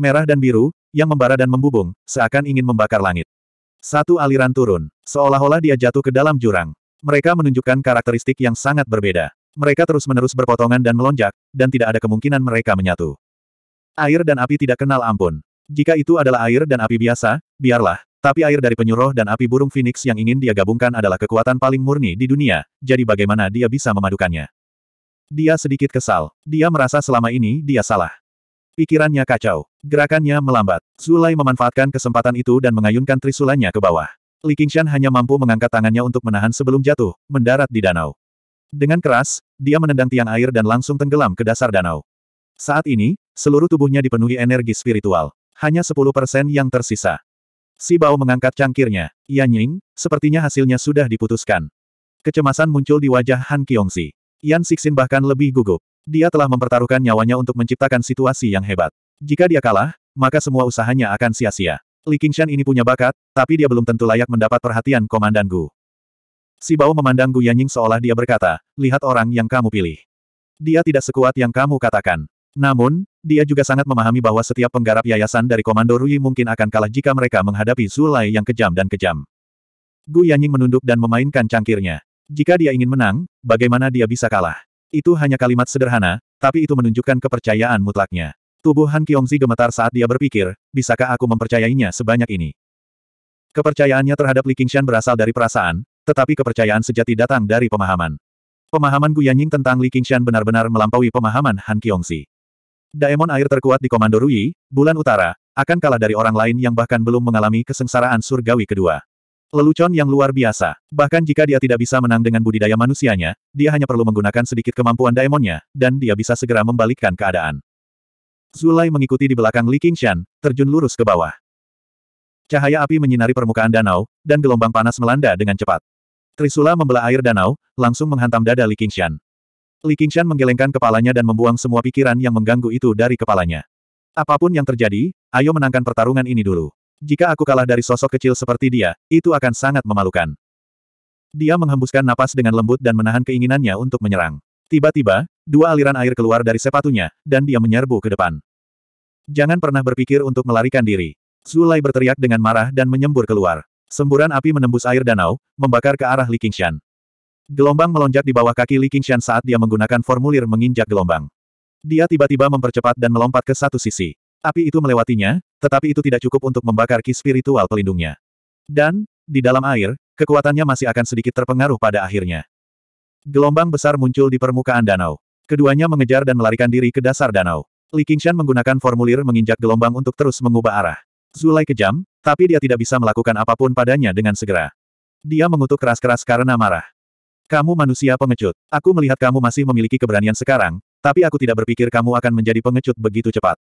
Merah dan biru, yang membara dan membubung, seakan ingin membakar langit. Satu aliran turun, seolah-olah dia jatuh ke dalam jurang. Mereka menunjukkan karakteristik yang sangat berbeda. Mereka terus-menerus berpotongan dan melonjak, dan tidak ada kemungkinan mereka menyatu. Air dan api tidak kenal ampun. Jika itu adalah air dan api biasa, biarlah, tapi air dari penyuruh dan api burung phoenix yang ingin dia gabungkan adalah kekuatan paling murni di dunia, jadi bagaimana dia bisa memadukannya? Dia sedikit kesal. Dia merasa selama ini dia salah. Pikirannya kacau. Gerakannya melambat. Zulai memanfaatkan kesempatan itu dan mengayunkan trisulanya ke bawah. Li Qingshan hanya mampu mengangkat tangannya untuk menahan sebelum jatuh, mendarat di danau. Dengan keras, dia menendang tiang air dan langsung tenggelam ke dasar danau. Saat ini, seluruh tubuhnya dipenuhi energi spiritual. Hanya 10% yang tersisa. Si Bao mengangkat cangkirnya. Yan Ying, sepertinya hasilnya sudah diputuskan. Kecemasan muncul di wajah Han Kiongsi. Yan Sixin bahkan lebih gugup. Dia telah mempertaruhkan nyawanya untuk menciptakan situasi yang hebat. Jika dia kalah, maka semua usahanya akan sia-sia. Li Qingshan ini punya bakat, tapi dia belum tentu layak mendapat perhatian Komandan Gu. Si Bao memandang Gu Yanying seolah dia berkata, lihat orang yang kamu pilih. Dia tidak sekuat yang kamu katakan. Namun, dia juga sangat memahami bahwa setiap penggarap yayasan dari Komando Rui mungkin akan kalah jika mereka menghadapi Zulai yang kejam dan kejam. Gu Yanying menunduk dan memainkan cangkirnya. Jika dia ingin menang, bagaimana dia bisa kalah? Itu hanya kalimat sederhana, tapi itu menunjukkan kepercayaan mutlaknya. Tubuh Han Kyongzi gemetar saat dia berpikir, bisakah aku mempercayainya sebanyak ini? Kepercayaannya terhadap Li Qingshan berasal dari perasaan, tetapi kepercayaan sejati datang dari pemahaman. Pemahaman Gu Yanying tentang Li Qingshan benar-benar melampaui pemahaman Han Kyongzi. Daemon air terkuat di Komando Rui, Bulan Utara, akan kalah dari orang lain yang bahkan belum mengalami kesengsaraan surgawi kedua. Lelucon yang luar biasa. Bahkan jika dia tidak bisa menang dengan budidaya manusianya, dia hanya perlu menggunakan sedikit kemampuan daemonnya, dan dia bisa segera membalikkan keadaan. Zulai mengikuti di belakang Li Qingshan, terjun lurus ke bawah. Cahaya api menyinari permukaan danau, dan gelombang panas melanda dengan cepat. Trisula membelah air danau, langsung menghantam dada Li Qingshan. Li Qingshan menggelengkan kepalanya dan membuang semua pikiran yang mengganggu itu dari kepalanya. Apapun yang terjadi, ayo menangkan pertarungan ini dulu. Jika aku kalah dari sosok kecil seperti dia, itu akan sangat memalukan. Dia menghembuskan napas dengan lembut dan menahan keinginannya untuk menyerang. Tiba-tiba, dua aliran air keluar dari sepatunya, dan dia menyerbu ke depan. Jangan pernah berpikir untuk melarikan diri. Zulai berteriak dengan marah dan menyembur keluar. Semburan api menembus air danau, membakar ke arah Li Qingshan. Gelombang melonjak di bawah kaki Li Qingshan saat dia menggunakan formulir menginjak gelombang. Dia tiba-tiba mempercepat dan melompat ke satu sisi. Api itu melewatinya, tetapi itu tidak cukup untuk membakar ki spiritual pelindungnya. Dan, di dalam air, kekuatannya masih akan sedikit terpengaruh pada akhirnya. Gelombang besar muncul di permukaan danau. Keduanya mengejar dan melarikan diri ke dasar danau. Li Qingshan menggunakan formulir menginjak gelombang untuk terus mengubah arah. Zulai kejam, tapi dia tidak bisa melakukan apapun padanya dengan segera. Dia mengutuk keras-keras karena marah. Kamu manusia pengecut. Aku melihat kamu masih memiliki keberanian sekarang, tapi aku tidak berpikir kamu akan menjadi pengecut begitu cepat.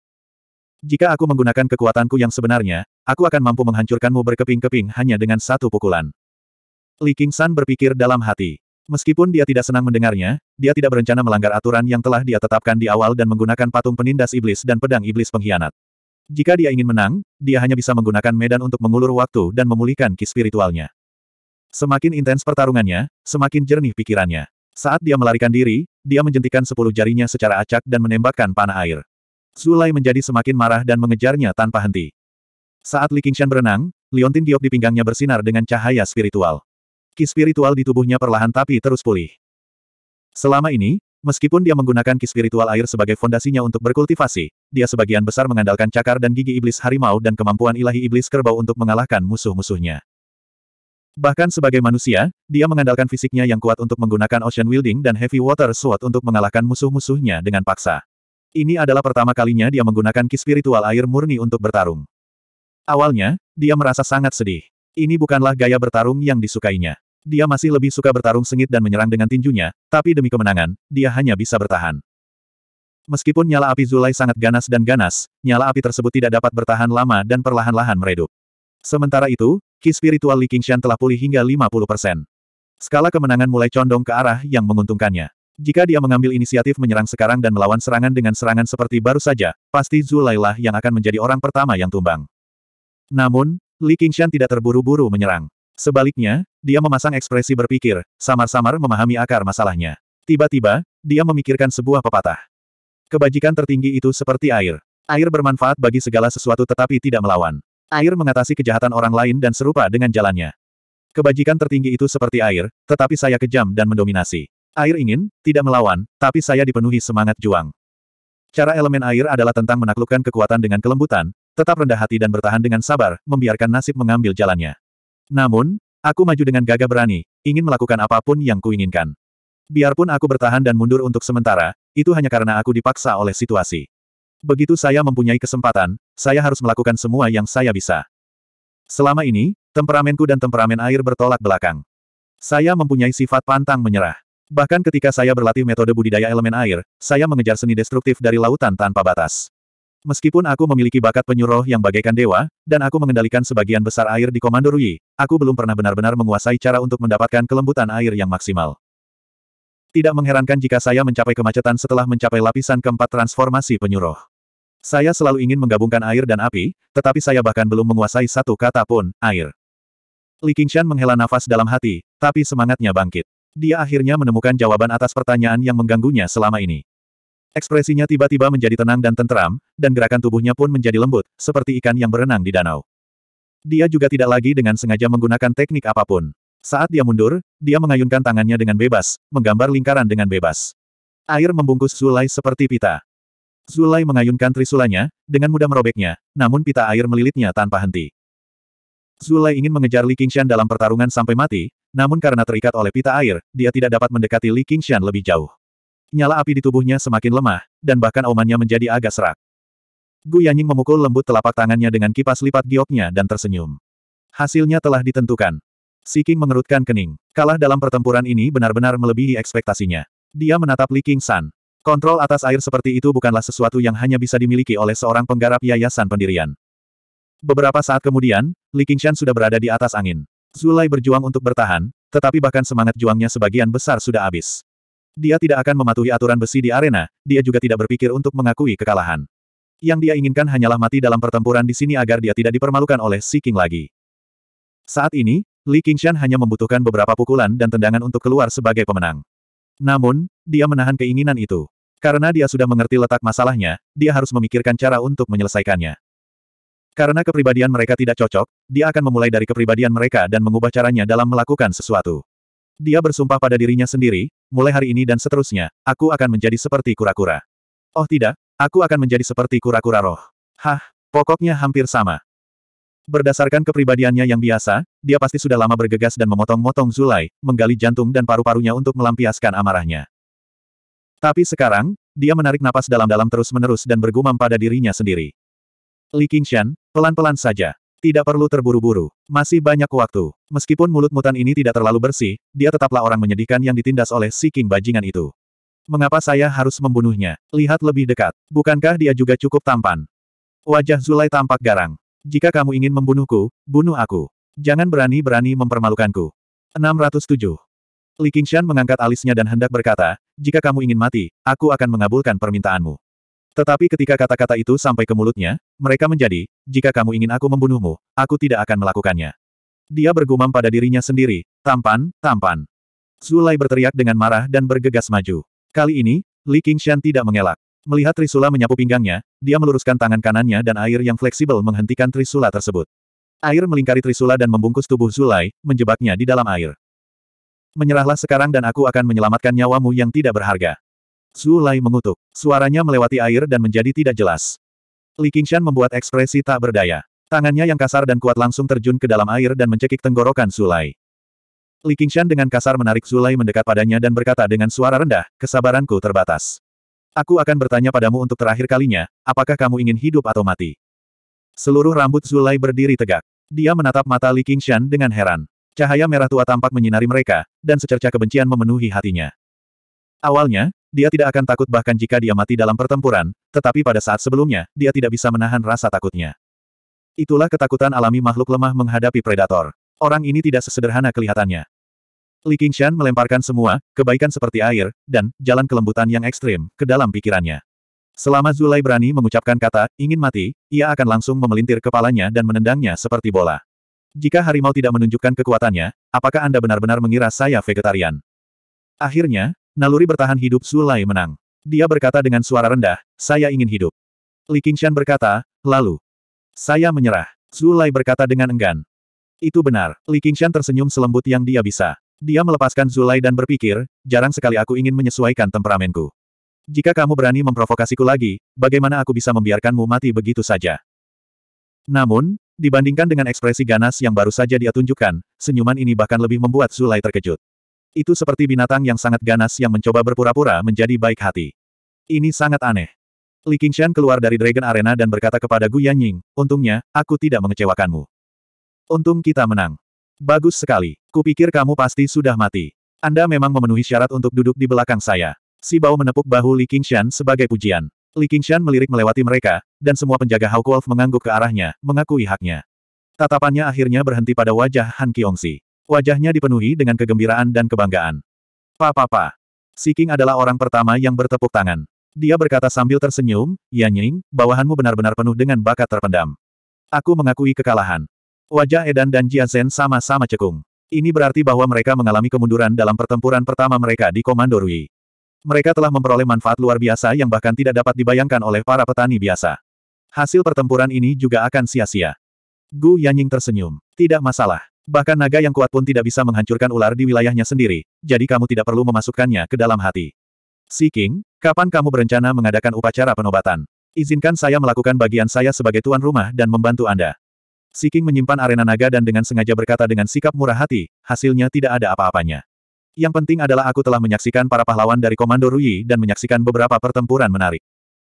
Jika aku menggunakan kekuatanku yang sebenarnya, aku akan mampu menghancurkanmu berkeping-keping hanya dengan satu pukulan. Li Qingshan berpikir dalam hati. Meskipun dia tidak senang mendengarnya, dia tidak berencana melanggar aturan yang telah dia tetapkan di awal dan menggunakan patung penindas iblis dan pedang iblis pengkhianat. Jika dia ingin menang, dia hanya bisa menggunakan medan untuk mengulur waktu dan memulihkan ki spiritualnya. Semakin intens pertarungannya, semakin jernih pikirannya. Saat dia melarikan diri, dia menjentikan sepuluh jarinya secara acak dan menembakkan panah air. Zulai menjadi semakin marah dan mengejarnya tanpa henti. Saat Li Qingshan berenang, liontin diop di pinggangnya bersinar dengan cahaya spiritual. Ki spiritual di tubuhnya perlahan tapi terus pulih. Selama ini, meskipun dia menggunakan ki spiritual air sebagai fondasinya untuk berkultivasi, dia sebagian besar mengandalkan cakar dan gigi iblis harimau dan kemampuan ilahi iblis kerbau untuk mengalahkan musuh-musuhnya. Bahkan sebagai manusia, dia mengandalkan fisiknya yang kuat untuk menggunakan Ocean Wielding dan Heavy Water Sword untuk mengalahkan musuh-musuhnya dengan paksa. Ini adalah pertama kalinya dia menggunakan ki spiritual air murni untuk bertarung. Awalnya, dia merasa sangat sedih. Ini bukanlah gaya bertarung yang disukainya. Dia masih lebih suka bertarung sengit dan menyerang dengan tinjunya, tapi demi kemenangan, dia hanya bisa bertahan. Meskipun nyala api Zulai sangat ganas dan ganas, nyala api tersebut tidak dapat bertahan lama dan perlahan-lahan meredup. Sementara itu, Ki spiritual Li Qingshan telah pulih hingga 50%. Skala kemenangan mulai condong ke arah yang menguntungkannya. Jika dia mengambil inisiatif menyerang sekarang dan melawan serangan dengan serangan seperti baru saja, pasti Zulailah yang akan menjadi orang pertama yang tumbang. Namun, Li Qingshan tidak terburu-buru menyerang. Sebaliknya, dia memasang ekspresi berpikir, samar-samar memahami akar masalahnya. Tiba-tiba, dia memikirkan sebuah pepatah. Kebajikan tertinggi itu seperti air. Air bermanfaat bagi segala sesuatu tetapi tidak melawan. Air mengatasi kejahatan orang lain dan serupa dengan jalannya. Kebajikan tertinggi itu seperti air, tetapi saya kejam dan mendominasi. Air ingin, tidak melawan, tapi saya dipenuhi semangat juang. Cara elemen air adalah tentang menaklukkan kekuatan dengan kelembutan, tetap rendah hati dan bertahan dengan sabar, membiarkan nasib mengambil jalannya. Namun, aku maju dengan gagah berani, ingin melakukan apapun yang kuinginkan. Biarpun aku bertahan dan mundur untuk sementara, itu hanya karena aku dipaksa oleh situasi. Begitu saya mempunyai kesempatan, saya harus melakukan semua yang saya bisa. Selama ini, temperamenku dan temperamen air bertolak belakang. Saya mempunyai sifat pantang menyerah. Bahkan ketika saya berlatih metode budidaya elemen air, saya mengejar seni destruktif dari lautan tanpa batas. Meskipun aku memiliki bakat penyuruh yang bagaikan dewa, dan aku mengendalikan sebagian besar air di Komando Rui, aku belum pernah benar-benar menguasai cara untuk mendapatkan kelembutan air yang maksimal. Tidak mengherankan jika saya mencapai kemacetan setelah mencapai lapisan keempat transformasi penyuruh. Saya selalu ingin menggabungkan air dan api, tetapi saya bahkan belum menguasai satu kata pun, air. Li Qingshan menghela nafas dalam hati, tapi semangatnya bangkit. Dia akhirnya menemukan jawaban atas pertanyaan yang mengganggunya selama ini. Ekspresinya tiba-tiba menjadi tenang dan tenteram, dan gerakan tubuhnya pun menjadi lembut, seperti ikan yang berenang di danau. Dia juga tidak lagi dengan sengaja menggunakan teknik apapun. Saat dia mundur, dia mengayunkan tangannya dengan bebas, menggambar lingkaran dengan bebas. Air membungkus Zulai seperti pita. Zulai mengayunkan trisulanya, dengan mudah merobeknya, namun pita air melilitnya tanpa henti. Zulai ingin mengejar Li Qingshan dalam pertarungan sampai mati, namun karena terikat oleh pita air, dia tidak dapat mendekati Li Qingshan lebih jauh. Nyala api di tubuhnya semakin lemah, dan bahkan omannya menjadi agak serak. Gu Yanying memukul lembut telapak tangannya dengan kipas lipat gioknya dan tersenyum. Hasilnya telah ditentukan. Si King mengerutkan kening. Kalah dalam pertempuran ini benar-benar melebihi ekspektasinya. Dia menatap Li Qingshan. Kontrol atas air seperti itu bukanlah sesuatu yang hanya bisa dimiliki oleh seorang penggarap yayasan pendirian. Beberapa saat kemudian, Li Qingshan sudah berada di atas angin. Zulai berjuang untuk bertahan, tetapi bahkan semangat juangnya sebagian besar sudah habis. Dia tidak akan mematuhi aturan besi di arena, dia juga tidak berpikir untuk mengakui kekalahan. Yang dia inginkan hanyalah mati dalam pertempuran di sini agar dia tidak dipermalukan oleh Si King lagi. Saat ini, Li Qingshan hanya membutuhkan beberapa pukulan dan tendangan untuk keluar sebagai pemenang. Namun, dia menahan keinginan itu. Karena dia sudah mengerti letak masalahnya, dia harus memikirkan cara untuk menyelesaikannya. Karena kepribadian mereka tidak cocok, dia akan memulai dari kepribadian mereka dan mengubah caranya dalam melakukan sesuatu. Dia bersumpah pada dirinya sendiri, mulai hari ini dan seterusnya, aku akan menjadi seperti kura-kura. Oh tidak, aku akan menjadi seperti kura-kura roh. Hah, pokoknya hampir sama. Berdasarkan kepribadiannya yang biasa, dia pasti sudah lama bergegas dan memotong-motong Zulai, menggali jantung dan paru-parunya untuk melampiaskan amarahnya. Tapi sekarang, dia menarik napas dalam-dalam terus-menerus dan bergumam pada dirinya sendiri. Li Qingshan, pelan-pelan saja. Tidak perlu terburu-buru. Masih banyak waktu. Meskipun mulut mutan ini tidak terlalu bersih, dia tetaplah orang menyedihkan yang ditindas oleh si King bajingan itu. Mengapa saya harus membunuhnya? Lihat lebih dekat. Bukankah dia juga cukup tampan? Wajah Zulai tampak garang. Jika kamu ingin membunuhku, bunuh aku. Jangan berani-berani mempermalukanku. 607. Li Qingshan mengangkat alisnya dan hendak berkata, jika kamu ingin mati, aku akan mengabulkan permintaanmu. Tetapi ketika kata-kata itu sampai ke mulutnya, mereka menjadi, jika kamu ingin aku membunuhmu, aku tidak akan melakukannya. Dia bergumam pada dirinya sendiri, tampan, tampan. Zulai berteriak dengan marah dan bergegas maju. Kali ini, Li Qingshan tidak mengelak. Melihat Trisula menyapu pinggangnya, dia meluruskan tangan kanannya dan air yang fleksibel menghentikan Trisula tersebut. Air melingkari Trisula dan membungkus tubuh Zulai, menjebaknya di dalam air. Menyerahlah sekarang dan aku akan menyelamatkan nyawamu yang tidak berharga. Zulai mengutuk. Suaranya melewati air dan menjadi tidak jelas. Li Qingshan membuat ekspresi tak berdaya. Tangannya yang kasar dan kuat langsung terjun ke dalam air dan mencekik tenggorokan Zulai. Li Qingshan dengan kasar menarik Zulai mendekat padanya dan berkata dengan suara rendah, kesabaranku terbatas. Aku akan bertanya padamu untuk terakhir kalinya, apakah kamu ingin hidup atau mati? Seluruh rambut Zulai berdiri tegak. Dia menatap mata Li Qingshan dengan heran. Cahaya merah tua tampak menyinari mereka, dan secerca kebencian memenuhi hatinya. Awalnya, dia tidak akan takut bahkan jika dia mati dalam pertempuran, tetapi pada saat sebelumnya, dia tidak bisa menahan rasa takutnya. Itulah ketakutan alami makhluk lemah menghadapi predator. Orang ini tidak sesederhana kelihatannya. Li Qingshan melemparkan semua, kebaikan seperti air, dan jalan kelembutan yang ekstrim, ke dalam pikirannya. Selama Zulai berani mengucapkan kata, ingin mati, ia akan langsung memelintir kepalanya dan menendangnya seperti bola. Jika harimau tidak menunjukkan kekuatannya, apakah Anda benar-benar mengira saya vegetarian? Akhirnya, naluri bertahan hidup Zulai menang. Dia berkata dengan suara rendah, saya ingin hidup. Li Qingshan berkata, lalu. Saya menyerah. Zulai berkata dengan enggan. Itu benar, Li Qingshan tersenyum selembut yang dia bisa. Dia melepaskan Zulai dan berpikir, jarang sekali aku ingin menyesuaikan temperamenku. Jika kamu berani memprovokasiku lagi, bagaimana aku bisa membiarkanmu mati begitu saja? Namun, dibandingkan dengan ekspresi ganas yang baru saja dia tunjukkan, senyuman ini bahkan lebih membuat Zulai terkejut. Itu seperti binatang yang sangat ganas yang mencoba berpura-pura menjadi baik hati. Ini sangat aneh. Li Qingshan keluar dari Dragon Arena dan berkata kepada Gu Yanying, untungnya, aku tidak mengecewakanmu. Untung kita menang. Bagus sekali. Kupikir kamu pasti sudah mati. Anda memang memenuhi syarat untuk duduk di belakang saya. Si Bao menepuk bahu Li Qingshan sebagai pujian. Li Qingshan melirik melewati mereka, dan semua penjaga Hawk Wolf mengangguk ke arahnya, mengakui haknya. Tatapannya akhirnya berhenti pada wajah Han Kiongsi. Wajahnya dipenuhi dengan kegembiraan dan kebanggaan. Pa-pa-pa. Si King adalah orang pertama yang bertepuk tangan. Dia berkata sambil tersenyum, Yan Ying, bawahanmu benar-benar penuh dengan bakat terpendam. Aku mengakui kekalahan. Wajah Edan dan Jia Zhen sama-sama cekung. Ini berarti bahwa mereka mengalami kemunduran dalam pertempuran pertama mereka di Komando Rui. Mereka telah memperoleh manfaat luar biasa yang bahkan tidak dapat dibayangkan oleh para petani biasa. Hasil pertempuran ini juga akan sia-sia. Gu Yanying tersenyum. Tidak masalah. Bahkan naga yang kuat pun tidak bisa menghancurkan ular di wilayahnya sendiri, jadi kamu tidak perlu memasukkannya ke dalam hati. Si King, kapan kamu berencana mengadakan upacara penobatan? Izinkan saya melakukan bagian saya sebagai tuan rumah dan membantu Anda. Siking menyimpan arena naga dan dengan sengaja berkata dengan sikap murah hati, hasilnya tidak ada apa-apanya. Yang penting adalah aku telah menyaksikan para pahlawan dari Komando Rui dan menyaksikan beberapa pertempuran menarik.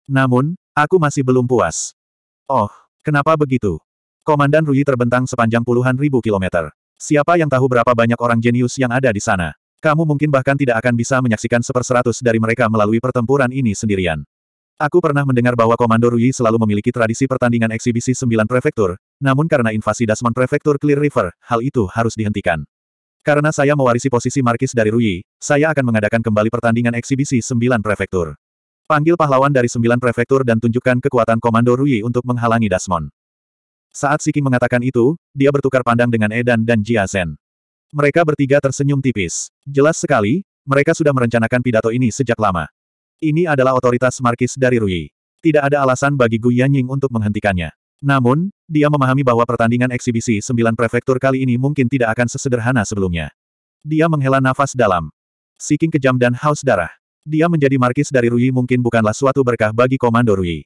Namun, aku masih belum puas. Oh, kenapa begitu? Komandan Rui terbentang sepanjang puluhan ribu kilometer. Siapa yang tahu berapa banyak orang jenius yang ada di sana? Kamu mungkin bahkan tidak akan bisa menyaksikan seperseratus dari mereka melalui pertempuran ini sendirian. Aku pernah mendengar bahwa Komando Rui selalu memiliki tradisi pertandingan eksibisi sembilan prefektur, namun karena invasi Dasmon Prefektur Clear River, hal itu harus dihentikan. Karena saya mewarisi posisi Markis dari Rui, saya akan mengadakan kembali pertandingan eksibisi sembilan prefektur. Panggil pahlawan dari sembilan prefektur dan tunjukkan kekuatan komando Rui untuk menghalangi Dasmon. Saat Siki mengatakan itu, dia bertukar pandang dengan Edan dan Jia Zhen. Mereka bertiga tersenyum tipis. Jelas sekali, mereka sudah merencanakan pidato ini sejak lama. Ini adalah otoritas markis dari Rui. Tidak ada alasan bagi Gu Yanying untuk menghentikannya. Namun, dia memahami bahwa pertandingan eksibisi sembilan prefektur kali ini mungkin tidak akan sesederhana sebelumnya. Dia menghela nafas dalam. Siking kejam dan haus darah. Dia menjadi markis dari Rui mungkin bukanlah suatu berkah bagi Komando Rui.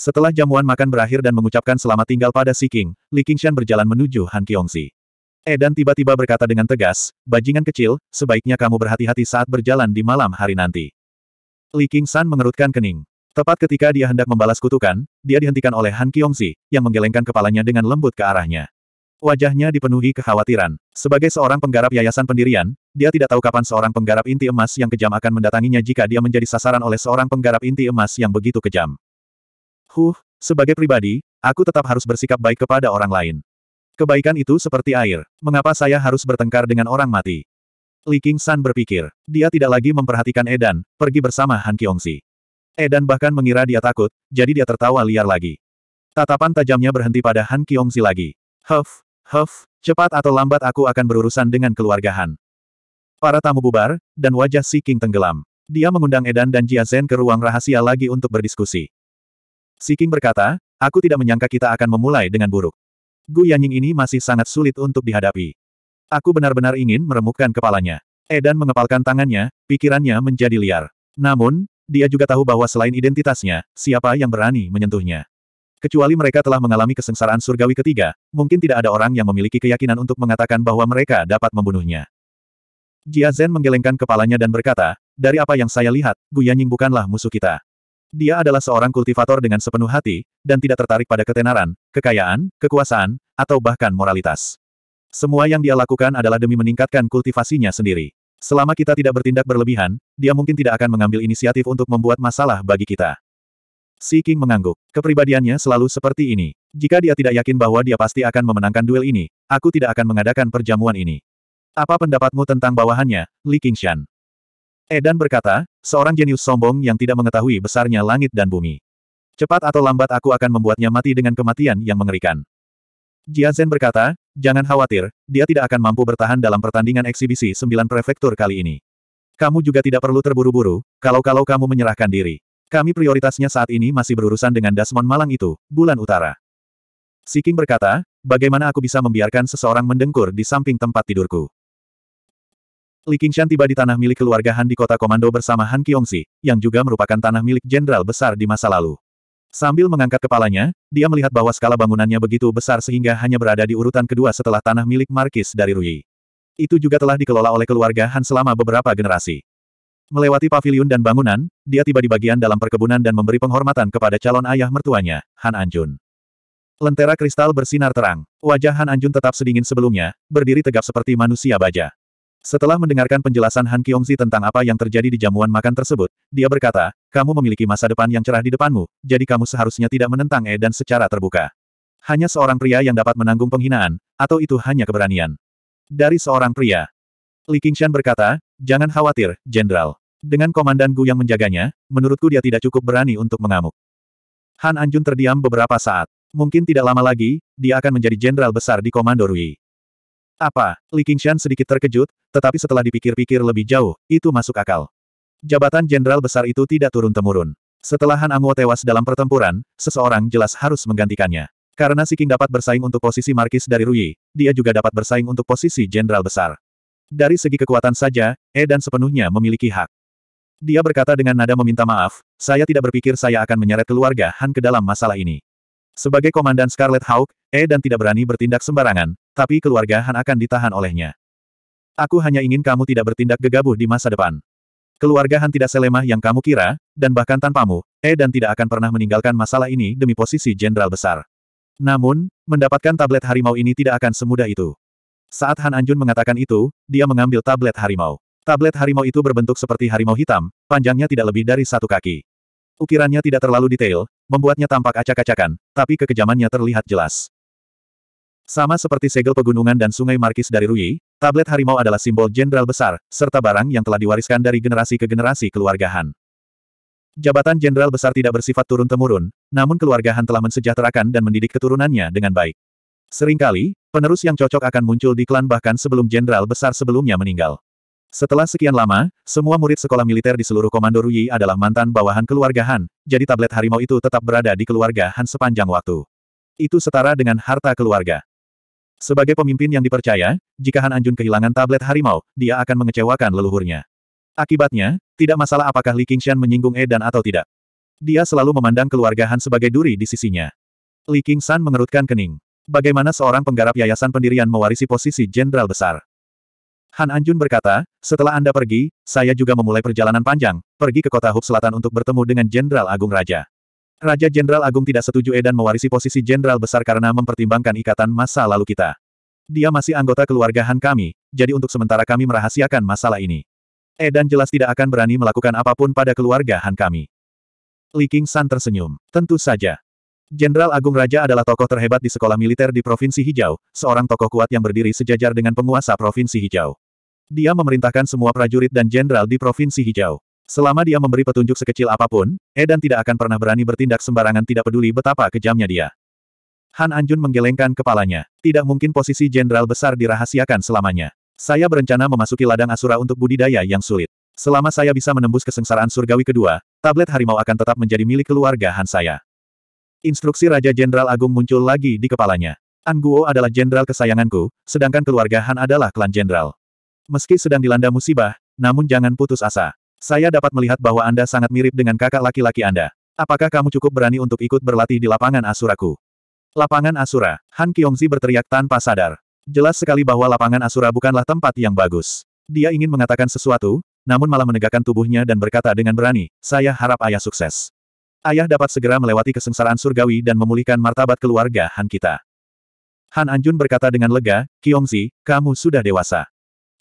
Setelah jamuan makan berakhir dan mengucapkan selamat tinggal pada Siking, Li Qingshan berjalan menuju Han Kiongsi. Edan tiba-tiba berkata dengan tegas, bajingan kecil, sebaiknya kamu berhati-hati saat berjalan di malam hari nanti. Li Qingshan mengerutkan kening. Tepat ketika dia hendak membalas kutukan, dia dihentikan oleh Han Kyongzi, yang menggelengkan kepalanya dengan lembut ke arahnya. Wajahnya dipenuhi kekhawatiran. Sebagai seorang penggarap yayasan pendirian, dia tidak tahu kapan seorang penggarap inti emas yang kejam akan mendatanginya jika dia menjadi sasaran oleh seorang penggarap inti emas yang begitu kejam. Huh, sebagai pribadi, aku tetap harus bersikap baik kepada orang lain. Kebaikan itu seperti air. Mengapa saya harus bertengkar dengan orang mati? Li King San berpikir. Dia tidak lagi memperhatikan Edan, pergi bersama Han Kyongsi. Edan eh, bahkan mengira dia takut, jadi dia tertawa liar lagi. Tatapan tajamnya berhenti pada Han Kyongzi lagi. Huff, huff, cepat atau lambat aku akan berurusan dengan keluarga Han. Para tamu bubar, dan wajah Si King tenggelam. Dia mengundang Edan dan Jia Zhen ke ruang rahasia lagi untuk berdiskusi. Si King berkata, aku tidak menyangka kita akan memulai dengan buruk. Gu Yanying ini masih sangat sulit untuk dihadapi. Aku benar-benar ingin meremukkan kepalanya. Edan mengepalkan tangannya, pikirannya menjadi liar. Namun, dia juga tahu bahwa selain identitasnya, siapa yang berani menyentuhnya. Kecuali mereka telah mengalami kesengsaraan surgawi ketiga, mungkin tidak ada orang yang memiliki keyakinan untuk mengatakan bahwa mereka dapat membunuhnya. Jia Zhen menggelengkan kepalanya dan berkata, dari apa yang saya lihat, Gu Yanying bukanlah musuh kita. Dia adalah seorang kultivator dengan sepenuh hati, dan tidak tertarik pada ketenaran, kekayaan, kekuasaan, atau bahkan moralitas. Semua yang dia lakukan adalah demi meningkatkan kultivasinya sendiri. Selama kita tidak bertindak berlebihan, dia mungkin tidak akan mengambil inisiatif untuk membuat masalah bagi kita. Si King mengangguk. Kepribadiannya selalu seperti ini. Jika dia tidak yakin bahwa dia pasti akan memenangkan duel ini, aku tidak akan mengadakan perjamuan ini. Apa pendapatmu tentang bawahannya, Li Qingshan? Edan berkata, seorang jenius sombong yang tidak mengetahui besarnya langit dan bumi. Cepat atau lambat aku akan membuatnya mati dengan kematian yang mengerikan. Jia Zhen berkata, Jangan khawatir, dia tidak akan mampu bertahan dalam pertandingan eksibisi sembilan prefektur kali ini. Kamu juga tidak perlu terburu-buru, kalau-kalau kamu menyerahkan diri. Kami prioritasnya saat ini masih berurusan dengan Dasmon Malang itu, bulan utara. Siking berkata, bagaimana aku bisa membiarkan seseorang mendengkur di samping tempat tidurku? Li Qingshan tiba di tanah milik keluarga Han di kota komando bersama Han Kiongsi, yang juga merupakan tanah milik jenderal besar di masa lalu. Sambil mengangkat kepalanya, dia melihat bahwa skala bangunannya begitu besar sehingga hanya berada di urutan kedua setelah tanah milik Markis dari Rui. Itu juga telah dikelola oleh keluarga Han selama beberapa generasi. Melewati paviliun dan bangunan, dia tiba di bagian dalam perkebunan dan memberi penghormatan kepada calon ayah mertuanya, Han Anjun. Lentera kristal bersinar terang. Wajah Han Anjun tetap sedingin sebelumnya, berdiri tegap seperti manusia baja. Setelah mendengarkan penjelasan Han Kiongzi tentang apa yang terjadi di jamuan makan tersebut, dia berkata, kamu memiliki masa depan yang cerah di depanmu, jadi kamu seharusnya tidak menentang e dan secara terbuka. Hanya seorang pria yang dapat menanggung penghinaan, atau itu hanya keberanian. Dari seorang pria. Li Qingshan berkata, jangan khawatir, Jenderal. Dengan Komandan Gu yang menjaganya, menurutku dia tidak cukup berani untuk mengamuk. Han Anjun terdiam beberapa saat. Mungkin tidak lama lagi, dia akan menjadi jenderal besar di Komando Rui. Apa? Li Qingshan sedikit terkejut, tetapi setelah dipikir-pikir lebih jauh, itu masuk akal. Jabatan jenderal besar itu tidak turun-temurun. Setelah Han Anguo tewas dalam pertempuran, seseorang jelas harus menggantikannya. Karena Si dapat bersaing untuk posisi markis dari Rui, dia juga dapat bersaing untuk posisi jenderal besar. Dari segi kekuatan saja, E dan sepenuhnya memiliki hak. Dia berkata dengan nada meminta maaf, saya tidak berpikir saya akan menyeret keluarga Han ke dalam masalah ini. Sebagai komandan Scarlet Hawk, E dan tidak berani bertindak sembarangan, tapi keluarga Han akan ditahan olehnya. Aku hanya ingin kamu tidak bertindak gegabah di masa depan. Keluarga Han tidak selemah yang kamu kira, dan bahkan tanpamu, E dan tidak akan pernah meninggalkan masalah ini demi posisi jenderal besar. Namun, mendapatkan tablet harimau ini tidak akan semudah itu. Saat Han Anjun mengatakan itu, dia mengambil tablet harimau. Tablet harimau itu berbentuk seperti harimau hitam, panjangnya tidak lebih dari satu kaki. Ukirannya tidak terlalu detail, membuatnya tampak acak-acakan, tapi kekejamannya terlihat jelas. Sama seperti segel pegunungan dan sungai Markis dari Rui, Tablet harimau adalah simbol jenderal besar, serta barang yang telah diwariskan dari generasi ke generasi keluarga Han. Jabatan jenderal besar tidak bersifat turun-temurun, namun keluarga Han telah mensejahterakan dan mendidik keturunannya dengan baik. Seringkali, penerus yang cocok akan muncul di klan bahkan sebelum jenderal besar sebelumnya meninggal. Setelah sekian lama, semua murid sekolah militer di seluruh Komando Ruyi adalah mantan bawahan keluarga Han, jadi tablet harimau itu tetap berada di keluarga Han sepanjang waktu. Itu setara dengan harta keluarga. Sebagai pemimpin yang dipercaya, jika Han Anjun kehilangan tablet harimau, dia akan mengecewakan leluhurnya. Akibatnya, tidak masalah apakah Li Qingshan menyinggung E dan atau tidak. Dia selalu memandang keluarga Han sebagai duri di sisinya. Li Qingshan mengerutkan kening. Bagaimana seorang penggarap yayasan pendirian mewarisi posisi jenderal besar? Han Anjun berkata, setelah Anda pergi, saya juga memulai perjalanan panjang, pergi ke kota Hub Selatan untuk bertemu dengan Jenderal Agung Raja. Raja Jenderal Agung tidak setuju Edan mewarisi posisi jenderal besar karena mempertimbangkan ikatan masa lalu kita. Dia masih anggota keluarga Han kami, jadi untuk sementara kami merahasiakan masalah ini. Edan jelas tidak akan berani melakukan apapun pada keluarga Han kami. Li King San tersenyum. Tentu saja. Jenderal Agung Raja adalah tokoh terhebat di sekolah militer di Provinsi Hijau, seorang tokoh kuat yang berdiri sejajar dengan penguasa Provinsi Hijau. Dia memerintahkan semua prajurit dan jenderal di Provinsi Hijau. Selama dia memberi petunjuk sekecil apapun, Edan tidak akan pernah berani bertindak sembarangan tidak peduli betapa kejamnya dia. Han Anjun menggelengkan kepalanya. Tidak mungkin posisi jenderal besar dirahasiakan selamanya. Saya berencana memasuki ladang Asura untuk budidaya yang sulit. Selama saya bisa menembus kesengsaraan surgawi kedua, tablet harimau akan tetap menjadi milik keluarga Han saya. Instruksi Raja Jenderal Agung muncul lagi di kepalanya. Anguo adalah jenderal kesayanganku, sedangkan keluarga Han adalah klan jenderal. Meski sedang dilanda musibah, namun jangan putus asa. Saya dapat melihat bahwa Anda sangat mirip dengan kakak laki-laki Anda. Apakah kamu cukup berani untuk ikut berlatih di lapangan Asuraku? Lapangan Asura, Han Kyongzi berteriak tanpa sadar. Jelas sekali bahwa lapangan Asura bukanlah tempat yang bagus. Dia ingin mengatakan sesuatu, namun malah menegakkan tubuhnya dan berkata dengan berani, saya harap ayah sukses. Ayah dapat segera melewati kesengsaraan surgawi dan memulihkan martabat keluarga Han kita. Han Anjun berkata dengan lega, Kiongzi, kamu sudah dewasa.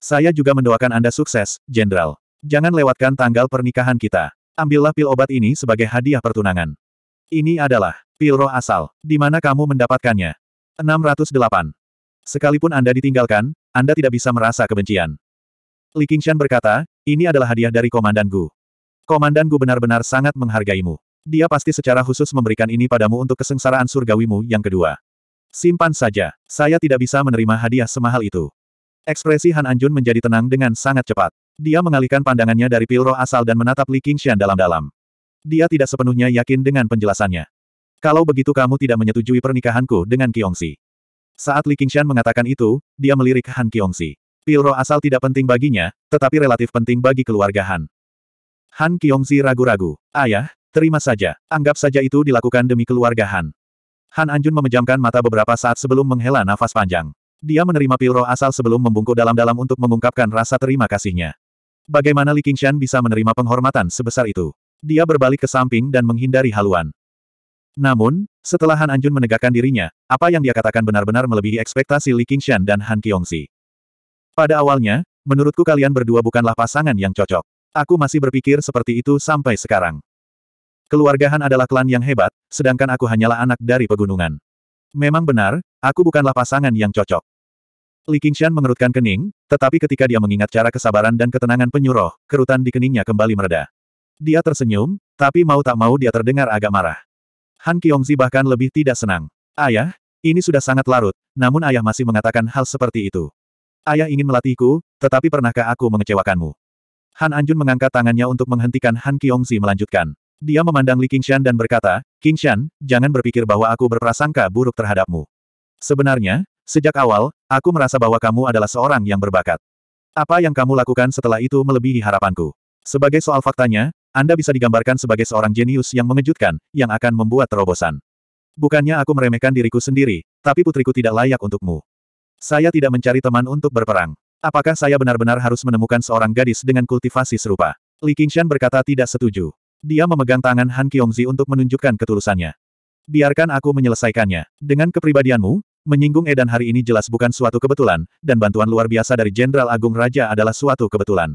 Saya juga mendoakan Anda sukses, Jenderal. Jangan lewatkan tanggal pernikahan kita. Ambillah pil obat ini sebagai hadiah pertunangan. Ini adalah pil roh asal, di mana kamu mendapatkannya. 608. Sekalipun Anda ditinggalkan, Anda tidak bisa merasa kebencian. Li Qingshan berkata, ini adalah hadiah dari Komandan Gu. Komandan Gu benar-benar sangat menghargaimu. Dia pasti secara khusus memberikan ini padamu untuk kesengsaraan surgawimu yang kedua. Simpan saja, saya tidak bisa menerima hadiah semahal itu. Ekspresi Han Anjun menjadi tenang dengan sangat cepat. Dia mengalihkan pandangannya dari pil roh asal dan menatap Li Qingxian dalam-dalam. Dia tidak sepenuhnya yakin dengan penjelasannya. Kalau begitu kamu tidak menyetujui pernikahanku dengan Kiongsi. Saat Li Qingxian mengatakan itu, dia melirik Han Kiongsi. Pil roh asal tidak penting baginya, tetapi relatif penting bagi keluarga Han. Han Kiongsi ragu-ragu. Ayah, terima saja. Anggap saja itu dilakukan demi keluarga Han. Han Anjun memejamkan mata beberapa saat sebelum menghela nafas panjang. Dia menerima pil roh asal sebelum membungkuk dalam-dalam untuk mengungkapkan rasa terima kasihnya. Bagaimana Li Qingshan bisa menerima penghormatan sebesar itu? Dia berbalik ke samping dan menghindari haluan. Namun, setelah Han Anjun menegakkan dirinya, apa yang dia katakan benar-benar melebihi ekspektasi Li Qingshan dan Han Kiongsi. Pada awalnya, menurutku kalian berdua bukanlah pasangan yang cocok. Aku masih berpikir seperti itu sampai sekarang. Keluarga Han adalah klan yang hebat, sedangkan aku hanyalah anak dari pegunungan. Memang benar, aku bukanlah pasangan yang cocok. Li Qingshan mengerutkan kening, tetapi ketika dia mengingat cara kesabaran dan ketenangan penyuruh, kerutan di keningnya kembali mereda. Dia tersenyum, tapi mau tak mau dia terdengar agak marah. Han Kiongzi bahkan lebih tidak senang. Ayah, ini sudah sangat larut, namun ayah masih mengatakan hal seperti itu. Ayah ingin melatihku, tetapi pernahkah aku mengecewakanmu? Han Anjun mengangkat tangannya untuk menghentikan Han Kiongzi melanjutkan. Dia memandang Li Qingshan dan berkata, Qingshan, jangan berpikir bahwa aku berprasangka buruk terhadapmu. Sebenarnya, sejak awal, Aku merasa bahwa kamu adalah seorang yang berbakat. Apa yang kamu lakukan setelah itu melebihi harapanku. Sebagai soal faktanya, Anda bisa digambarkan sebagai seorang jenius yang mengejutkan, yang akan membuat terobosan. Bukannya aku meremehkan diriku sendiri, tapi putriku tidak layak untukmu. Saya tidak mencari teman untuk berperang. Apakah saya benar-benar harus menemukan seorang gadis dengan kultivasi serupa? Li Qingshan berkata tidak setuju. Dia memegang tangan Han Kiongzi untuk menunjukkan ketulusannya. Biarkan aku menyelesaikannya. Dengan kepribadianmu, Menyinggung Edan hari ini jelas bukan suatu kebetulan, dan bantuan luar biasa dari Jenderal Agung Raja adalah suatu kebetulan.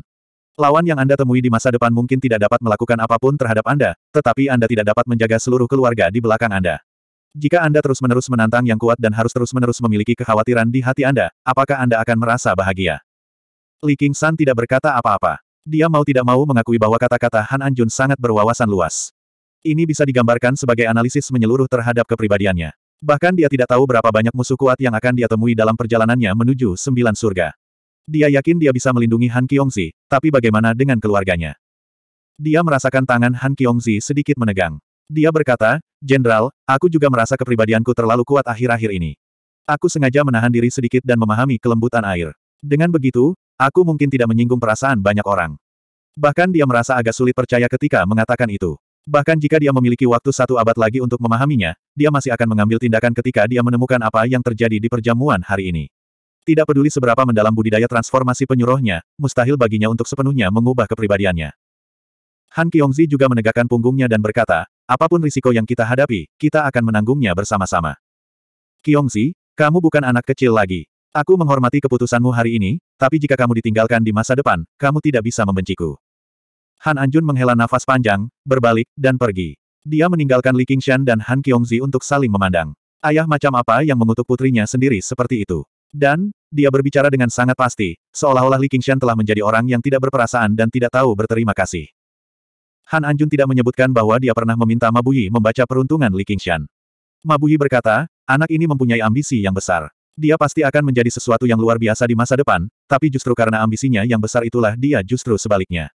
Lawan yang Anda temui di masa depan mungkin tidak dapat melakukan apapun terhadap Anda, tetapi Anda tidak dapat menjaga seluruh keluarga di belakang Anda. Jika Anda terus-menerus menantang yang kuat dan harus terus-menerus memiliki kekhawatiran di hati Anda, apakah Anda akan merasa bahagia? Li King San tidak berkata apa-apa. Dia mau tidak mau mengakui bahwa kata-kata Han Anjun sangat berwawasan luas. Ini bisa digambarkan sebagai analisis menyeluruh terhadap kepribadiannya. Bahkan dia tidak tahu berapa banyak musuh kuat yang akan dia temui dalam perjalanannya menuju sembilan surga. Dia yakin dia bisa melindungi Han Kiongzi, tapi bagaimana dengan keluarganya? Dia merasakan tangan Han Kiongzi sedikit menegang. Dia berkata, Jenderal, aku juga merasa kepribadianku terlalu kuat akhir-akhir ini. Aku sengaja menahan diri sedikit dan memahami kelembutan air. Dengan begitu, aku mungkin tidak menyinggung perasaan banyak orang. Bahkan dia merasa agak sulit percaya ketika mengatakan itu. Bahkan jika dia memiliki waktu satu abad lagi untuk memahaminya, dia masih akan mengambil tindakan ketika dia menemukan apa yang terjadi di perjamuan hari ini. Tidak peduli seberapa mendalam budidaya transformasi penyuruhnya, mustahil baginya untuk sepenuhnya mengubah kepribadiannya. Han Kyongzi juga menegakkan punggungnya dan berkata, apapun risiko yang kita hadapi, kita akan menanggungnya bersama-sama. Kyongzi, kamu bukan anak kecil lagi. Aku menghormati keputusanmu hari ini, tapi jika kamu ditinggalkan di masa depan, kamu tidak bisa membenciku. Han Anjun menghela nafas panjang, berbalik, dan pergi. Dia meninggalkan Li Qingshan dan Han Qiongzi untuk saling memandang. Ayah macam apa yang mengutuk putrinya sendiri seperti itu? Dan, dia berbicara dengan sangat pasti, seolah-olah Li Qingshan telah menjadi orang yang tidak berperasaan dan tidak tahu berterima kasih. Han Anjun tidak menyebutkan bahwa dia pernah meminta Mabuyi membaca peruntungan Li Qingshan. Mabuyi berkata, anak ini mempunyai ambisi yang besar. Dia pasti akan menjadi sesuatu yang luar biasa di masa depan, tapi justru karena ambisinya yang besar itulah dia justru sebaliknya.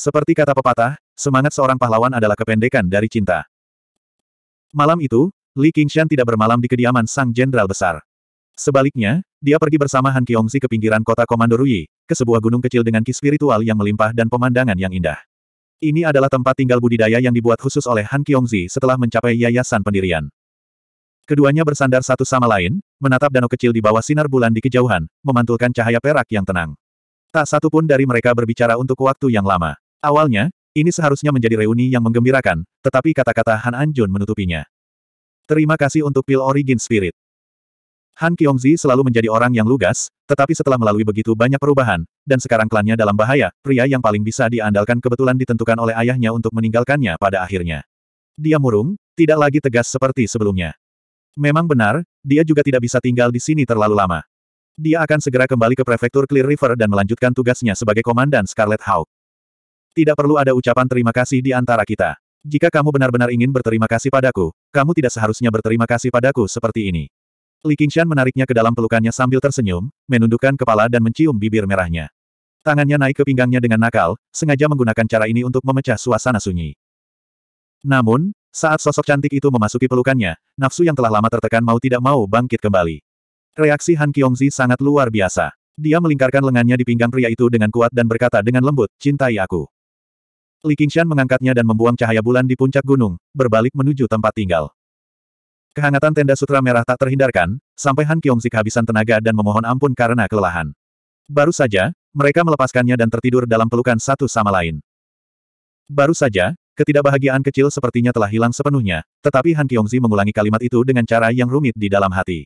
Seperti kata pepatah, semangat seorang pahlawan adalah kependekan dari cinta. Malam itu, Li Qingshan tidak bermalam di kediaman sang jenderal besar. Sebaliknya, dia pergi bersama Han Kiongzi ke pinggiran kota Komando Rui, ke sebuah gunung kecil dengan ki spiritual yang melimpah dan pemandangan yang indah. Ini adalah tempat tinggal budidaya yang dibuat khusus oleh Han Kiongzi setelah mencapai yayasan pendirian. Keduanya bersandar satu sama lain, menatap danau kecil di bawah sinar bulan di kejauhan, memantulkan cahaya perak yang tenang. Tak satu pun dari mereka berbicara untuk waktu yang lama. Awalnya, ini seharusnya menjadi reuni yang menggembirakan, tetapi kata-kata Han Anjun menutupinya. Terima kasih untuk pil Origin Spirit. Han Kyongzi selalu menjadi orang yang lugas, tetapi setelah melalui begitu banyak perubahan, dan sekarang klannya dalam bahaya, pria yang paling bisa diandalkan kebetulan ditentukan oleh ayahnya untuk meninggalkannya pada akhirnya. Dia murung, tidak lagi tegas seperti sebelumnya. Memang benar, dia juga tidak bisa tinggal di sini terlalu lama. Dia akan segera kembali ke prefektur Clear River dan melanjutkan tugasnya sebagai komandan Scarlet Hawk. Tidak perlu ada ucapan terima kasih di antara kita. Jika kamu benar-benar ingin berterima kasih padaku, kamu tidak seharusnya berterima kasih padaku seperti ini. Li Qingshan menariknya ke dalam pelukannya sambil tersenyum, menundukkan kepala dan mencium bibir merahnya. Tangannya naik ke pinggangnya dengan nakal, sengaja menggunakan cara ini untuk memecah suasana sunyi. Namun, saat sosok cantik itu memasuki pelukannya, nafsu yang telah lama tertekan mau tidak mau bangkit kembali. Reaksi Han Kiongzi sangat luar biasa. Dia melingkarkan lengannya di pinggang pria itu dengan kuat dan berkata dengan lembut, cintai aku. Li Qingshan mengangkatnya dan membuang cahaya bulan di puncak gunung, berbalik menuju tempat tinggal. Kehangatan tenda sutra merah tak terhindarkan, sampai Han Kiongzik kehabisan tenaga dan memohon ampun karena kelelahan. Baru saja, mereka melepaskannya dan tertidur dalam pelukan satu sama lain. Baru saja, ketidakbahagiaan kecil sepertinya telah hilang sepenuhnya, tetapi Han Kiongzi mengulangi kalimat itu dengan cara yang rumit di dalam hati.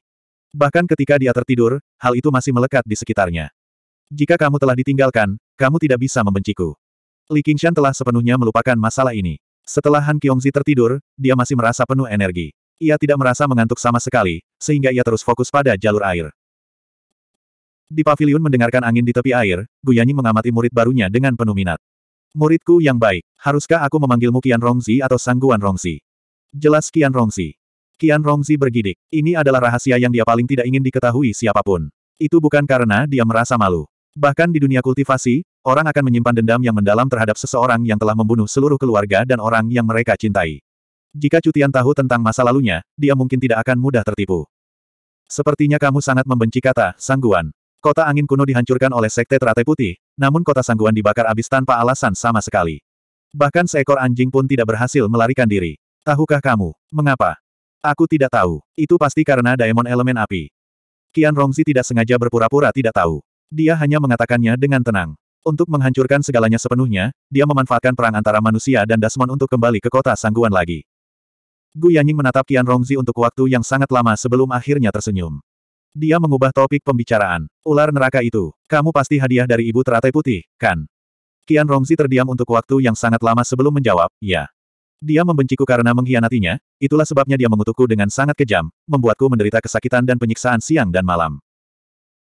Bahkan ketika dia tertidur, hal itu masih melekat di sekitarnya. Jika kamu telah ditinggalkan, kamu tidak bisa membenciku. Li Qingshan telah sepenuhnya melupakan masalah ini. Setelah Han Kyongzi tertidur, dia masih merasa penuh energi. Ia tidak merasa mengantuk sama sekali, sehingga ia terus fokus pada jalur air. Di pavilion mendengarkan angin di tepi air, Guyani mengamati murid barunya dengan penuh minat. Muridku yang baik, haruskah aku memanggilmu Kian Rongzi atau Sangguan Rongzi? Jelas Kian Rongzi. Kian Rongzi bergidik. Ini adalah rahasia yang dia paling tidak ingin diketahui siapapun. Itu bukan karena dia merasa malu. Bahkan di dunia kultivasi, orang akan menyimpan dendam yang mendalam terhadap seseorang yang telah membunuh seluruh keluarga dan orang yang mereka cintai. Jika Cutian tahu tentang masa lalunya, dia mungkin tidak akan mudah tertipu. Sepertinya kamu sangat membenci kata, sangguan. Kota angin kuno dihancurkan oleh Sekte Teratai Putih, namun kota sangguan dibakar abis tanpa alasan sama sekali. Bahkan seekor anjing pun tidak berhasil melarikan diri. Tahukah kamu, mengapa? Aku tidak tahu. Itu pasti karena Daemon elemen api. Kian Rongzi tidak sengaja berpura-pura tidak tahu. Dia hanya mengatakannya dengan tenang. Untuk menghancurkan segalanya sepenuhnya, dia memanfaatkan perang antara manusia dan Dasmon untuk kembali ke kota sangguan lagi. Gu Yanying menatap Tian Rongzi untuk waktu yang sangat lama sebelum akhirnya tersenyum. Dia mengubah topik pembicaraan. Ular neraka itu, kamu pasti hadiah dari ibu teratai putih, kan? Kian Rongzi terdiam untuk waktu yang sangat lama sebelum menjawab, ya. Dia membenciku karena mengkhianatinya, itulah sebabnya dia mengutukku dengan sangat kejam, membuatku menderita kesakitan dan penyiksaan siang dan malam.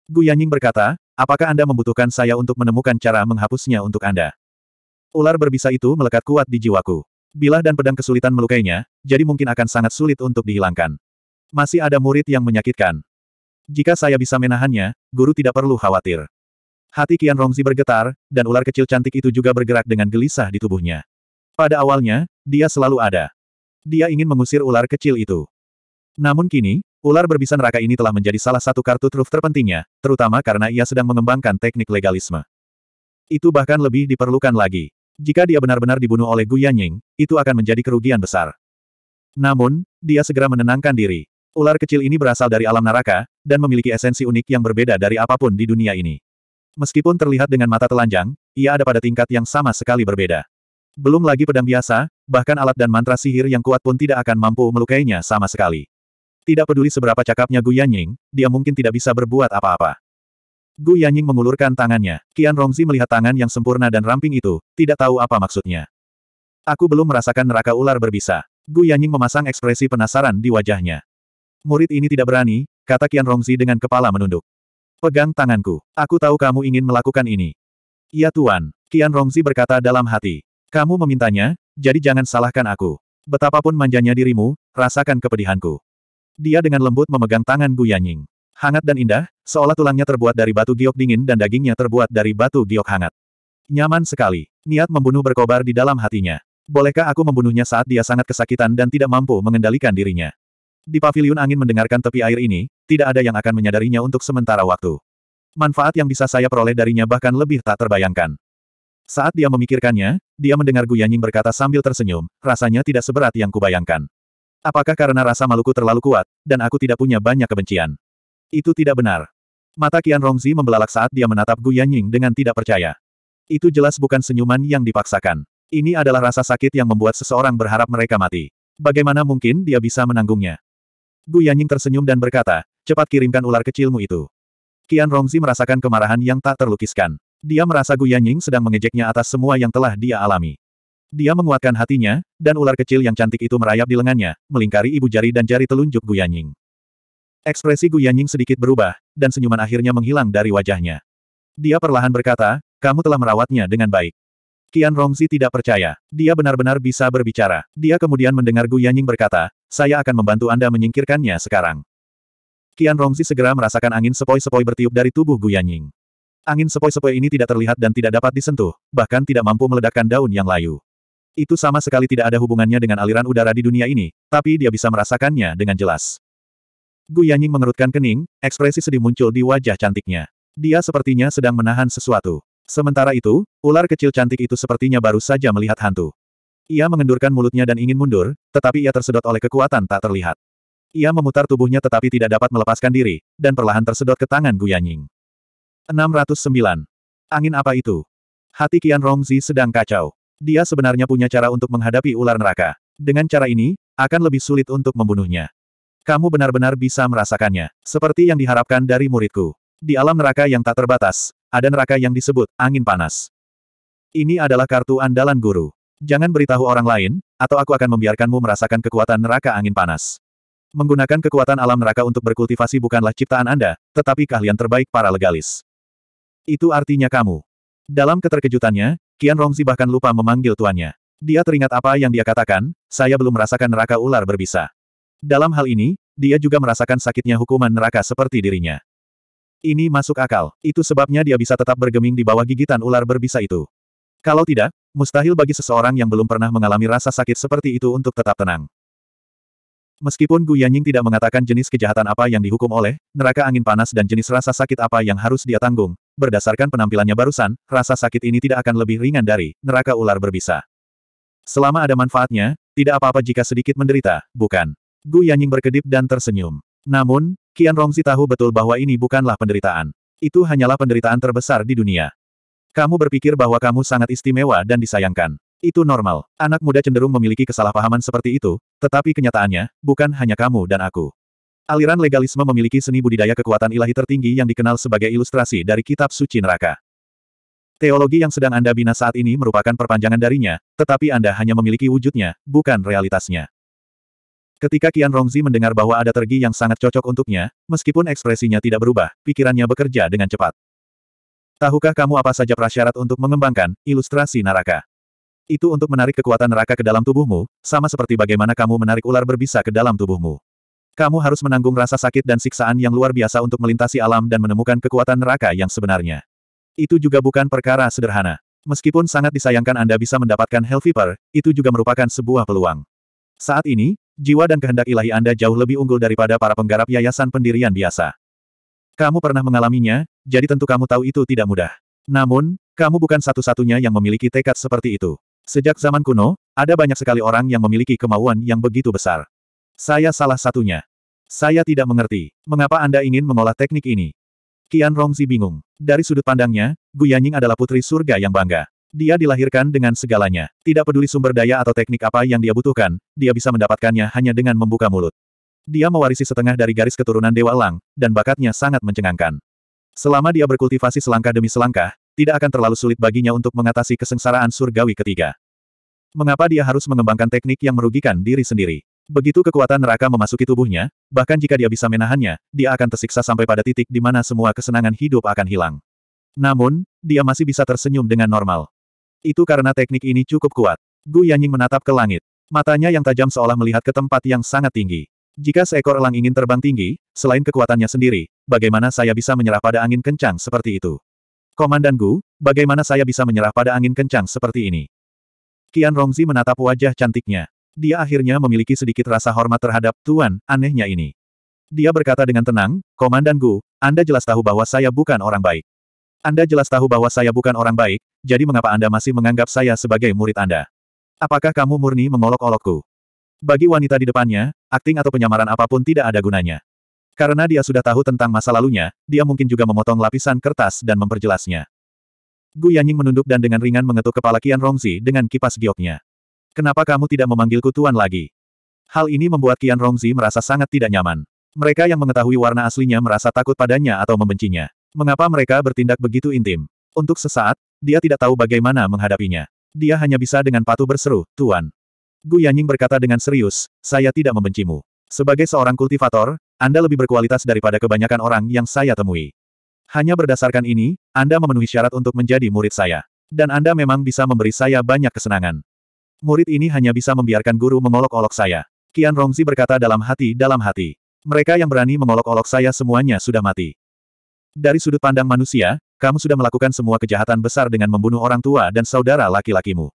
Gu Yanying berkata, apakah Anda membutuhkan saya untuk menemukan cara menghapusnya untuk Anda? Ular berbisa itu melekat kuat di jiwaku. Bilah dan pedang kesulitan melukainya, jadi mungkin akan sangat sulit untuk dihilangkan. Masih ada murid yang menyakitkan. Jika saya bisa menahannya, guru tidak perlu khawatir. Hati Kian Rongzi bergetar, dan ular kecil cantik itu juga bergerak dengan gelisah di tubuhnya. Pada awalnya, dia selalu ada. Dia ingin mengusir ular kecil itu. Namun kini, Ular berbisa neraka ini telah menjadi salah satu kartu truf terpentingnya, terutama karena ia sedang mengembangkan teknik legalisme. Itu bahkan lebih diperlukan lagi. Jika dia benar-benar dibunuh oleh Gu Ying, itu akan menjadi kerugian besar. Namun, dia segera menenangkan diri. Ular kecil ini berasal dari alam neraka, dan memiliki esensi unik yang berbeda dari apapun di dunia ini. Meskipun terlihat dengan mata telanjang, ia ada pada tingkat yang sama sekali berbeda. Belum lagi pedang biasa, bahkan alat dan mantra sihir yang kuat pun tidak akan mampu melukainya sama sekali. Tidak peduli seberapa cakapnya Gu Yanying, dia mungkin tidak bisa berbuat apa-apa. Gu Yanying mengulurkan tangannya. Qian Rongzi melihat tangan yang sempurna dan ramping itu, tidak tahu apa maksudnya. Aku belum merasakan neraka ular berbisa. Gu Yanying memasang ekspresi penasaran di wajahnya. Murid ini tidak berani, kata Qian Rongzi dengan kepala menunduk. Pegang tanganku. Aku tahu kamu ingin melakukan ini. Ya Tuan, Qian Rongzi berkata dalam hati. Kamu memintanya, jadi jangan salahkan aku. Betapapun manjanya dirimu, rasakan kepedihanku. Dia dengan lembut memegang tangan Gu Yanying, Hangat dan indah, seolah tulangnya terbuat dari batu giok dingin dan dagingnya terbuat dari batu giok hangat. Nyaman sekali. Niat membunuh berkobar di dalam hatinya. Bolehkah aku membunuhnya saat dia sangat kesakitan dan tidak mampu mengendalikan dirinya? Di paviliun angin mendengarkan tepi air ini, tidak ada yang akan menyadarinya untuk sementara waktu. Manfaat yang bisa saya peroleh darinya bahkan lebih tak terbayangkan. Saat dia memikirkannya, dia mendengar Gu Yanying berkata sambil tersenyum, rasanya tidak seberat yang kubayangkan. Apakah karena rasa maluku terlalu kuat, dan aku tidak punya banyak kebencian? Itu tidak benar. Mata Kian Rongzi membelalak saat dia menatap Gu Yanying dengan tidak percaya. Itu jelas bukan senyuman yang dipaksakan. Ini adalah rasa sakit yang membuat seseorang berharap mereka mati. Bagaimana mungkin dia bisa menanggungnya? Gu Yanying tersenyum dan berkata, cepat kirimkan ular kecilmu itu. Kian Rongzi merasakan kemarahan yang tak terlukiskan. Dia merasa Gu Yanying sedang mengejeknya atas semua yang telah dia alami. Dia menguatkan hatinya, dan ular kecil yang cantik itu merayap di lengannya, melingkari ibu jari dan jari telunjuk Guyanying. Ekspresi Guyanying sedikit berubah, dan senyuman akhirnya menghilang dari wajahnya. Dia perlahan berkata, kamu telah merawatnya dengan baik. Qian Rongzi tidak percaya. Dia benar-benar bisa berbicara. Dia kemudian mendengar Guyanying berkata, saya akan membantu Anda menyingkirkannya sekarang. Qian Rongzi segera merasakan angin sepoi-sepoi bertiup dari tubuh Guyanying. Angin sepoi-sepoi ini tidak terlihat dan tidak dapat disentuh, bahkan tidak mampu meledakkan daun yang layu. Itu sama sekali tidak ada hubungannya dengan aliran udara di dunia ini, tapi dia bisa merasakannya dengan jelas. Gu Yanying mengerutkan kening, ekspresi sedih muncul di wajah cantiknya. Dia sepertinya sedang menahan sesuatu. Sementara itu, ular kecil cantik itu sepertinya baru saja melihat hantu. Ia mengendurkan mulutnya dan ingin mundur, tetapi ia tersedot oleh kekuatan tak terlihat. Ia memutar tubuhnya tetapi tidak dapat melepaskan diri, dan perlahan tersedot ke tangan Yanying. 609. Angin apa itu? Hati Qian Rongzi sedang kacau. Dia sebenarnya punya cara untuk menghadapi ular neraka. Dengan cara ini, akan lebih sulit untuk membunuhnya. Kamu benar-benar bisa merasakannya, seperti yang diharapkan dari muridku. Di alam neraka yang tak terbatas, ada neraka yang disebut angin panas. Ini adalah kartu andalan guru. Jangan beritahu orang lain, atau aku akan membiarkanmu merasakan kekuatan neraka angin panas. Menggunakan kekuatan alam neraka untuk berkultivasi bukanlah ciptaan Anda, tetapi keahlian terbaik para legalis. Itu artinya kamu. Dalam keterkejutannya, Kian Rongzi bahkan lupa memanggil tuannya. Dia teringat apa yang dia katakan, saya belum merasakan neraka ular berbisa. Dalam hal ini, dia juga merasakan sakitnya hukuman neraka seperti dirinya. Ini masuk akal, itu sebabnya dia bisa tetap bergeming di bawah gigitan ular berbisa itu. Kalau tidak, mustahil bagi seseorang yang belum pernah mengalami rasa sakit seperti itu untuk tetap tenang. Meskipun Gu Yanying tidak mengatakan jenis kejahatan apa yang dihukum oleh neraka angin panas dan jenis rasa sakit apa yang harus dia tanggung, berdasarkan penampilannya barusan, rasa sakit ini tidak akan lebih ringan dari neraka ular berbisa. Selama ada manfaatnya, tidak apa-apa jika sedikit menderita, bukan? Gu Yanying berkedip dan tersenyum. Namun, Qian Rongzi tahu betul bahwa ini bukanlah penderitaan. Itu hanyalah penderitaan terbesar di dunia. Kamu berpikir bahwa kamu sangat istimewa dan disayangkan. Itu normal. Anak muda cenderung memiliki kesalahpahaman seperti itu, tetapi kenyataannya, bukan hanya kamu dan aku. Aliran legalisme memiliki seni budidaya kekuatan ilahi tertinggi yang dikenal sebagai ilustrasi dari kitab suci neraka. Teologi yang sedang Anda bina saat ini merupakan perpanjangan darinya, tetapi Anda hanya memiliki wujudnya, bukan realitasnya. Ketika Qian Rongzi mendengar bahwa ada tergi yang sangat cocok untuknya, meskipun ekspresinya tidak berubah, pikirannya bekerja dengan cepat. Tahukah kamu apa saja prasyarat untuk mengembangkan ilustrasi neraka? Itu untuk menarik kekuatan neraka ke dalam tubuhmu, sama seperti bagaimana kamu menarik ular berbisa ke dalam tubuhmu. Kamu harus menanggung rasa sakit dan siksaan yang luar biasa untuk melintasi alam dan menemukan kekuatan neraka yang sebenarnya. Itu juga bukan perkara sederhana. Meskipun sangat disayangkan Anda bisa mendapatkan Hell itu juga merupakan sebuah peluang. Saat ini, jiwa dan kehendak ilahi Anda jauh lebih unggul daripada para penggarap yayasan pendirian biasa. Kamu pernah mengalaminya, jadi tentu kamu tahu itu tidak mudah. Namun, kamu bukan satu-satunya yang memiliki tekad seperti itu. Sejak zaman kuno, ada banyak sekali orang yang memiliki kemauan yang begitu besar. Saya salah satunya. Saya tidak mengerti. Mengapa Anda ingin mengolah teknik ini? Qian Rongzi bingung. Dari sudut pandangnya, Gu Yanying adalah putri surga yang bangga. Dia dilahirkan dengan segalanya. Tidak peduli sumber daya atau teknik apa yang dia butuhkan, dia bisa mendapatkannya hanya dengan membuka mulut. Dia mewarisi setengah dari garis keturunan Dewa Lang, dan bakatnya sangat mencengangkan. Selama dia berkultivasi selangkah demi selangkah, tidak akan terlalu sulit baginya untuk mengatasi kesengsaraan surgawi ketiga mengapa dia harus mengembangkan teknik yang merugikan diri sendiri. Begitu kekuatan neraka memasuki tubuhnya, bahkan jika dia bisa menahannya, dia akan tersiksa sampai pada titik di mana semua kesenangan hidup akan hilang. Namun, dia masih bisa tersenyum dengan normal. Itu karena teknik ini cukup kuat. Gu Yanying menatap ke langit. Matanya yang tajam seolah melihat ke tempat yang sangat tinggi. Jika seekor elang ingin terbang tinggi, selain kekuatannya sendiri, bagaimana saya bisa menyerah pada angin kencang seperti itu? Komandan Gu, bagaimana saya bisa menyerah pada angin kencang seperti ini? Qian Rongzi menatap wajah cantiknya. Dia akhirnya memiliki sedikit rasa hormat terhadap Tuan, anehnya ini. Dia berkata dengan tenang, Komandan Gu, Anda jelas tahu bahwa saya bukan orang baik. Anda jelas tahu bahwa saya bukan orang baik, jadi mengapa Anda masih menganggap saya sebagai murid Anda? Apakah kamu murni mengolok-olokku? Bagi wanita di depannya, akting atau penyamaran apapun tidak ada gunanya. Karena dia sudah tahu tentang masa lalunya, dia mungkin juga memotong lapisan kertas dan memperjelasnya. Gu Yanying menunduk dan dengan ringan mengetuk kepala Qian Rongzi dengan kipas gioknya. Kenapa kamu tidak memanggilku tuan lagi? Hal ini membuat Qian Rongzi merasa sangat tidak nyaman. Mereka yang mengetahui warna aslinya merasa takut padanya atau membencinya. Mengapa mereka bertindak begitu intim? Untuk sesaat, dia tidak tahu bagaimana menghadapinya. Dia hanya bisa dengan patuh berseru, Tuan. Gu Yanying berkata dengan serius, saya tidak membencimu. Sebagai seorang kultivator, Anda lebih berkualitas daripada kebanyakan orang yang saya temui. Hanya berdasarkan ini, Anda memenuhi syarat untuk menjadi murid saya. Dan Anda memang bisa memberi saya banyak kesenangan. Murid ini hanya bisa membiarkan guru mengolok-olok saya. Kian Rongzi berkata dalam hati dalam hati. Mereka yang berani mengolok-olok saya semuanya sudah mati. Dari sudut pandang manusia, kamu sudah melakukan semua kejahatan besar dengan membunuh orang tua dan saudara laki-lakimu.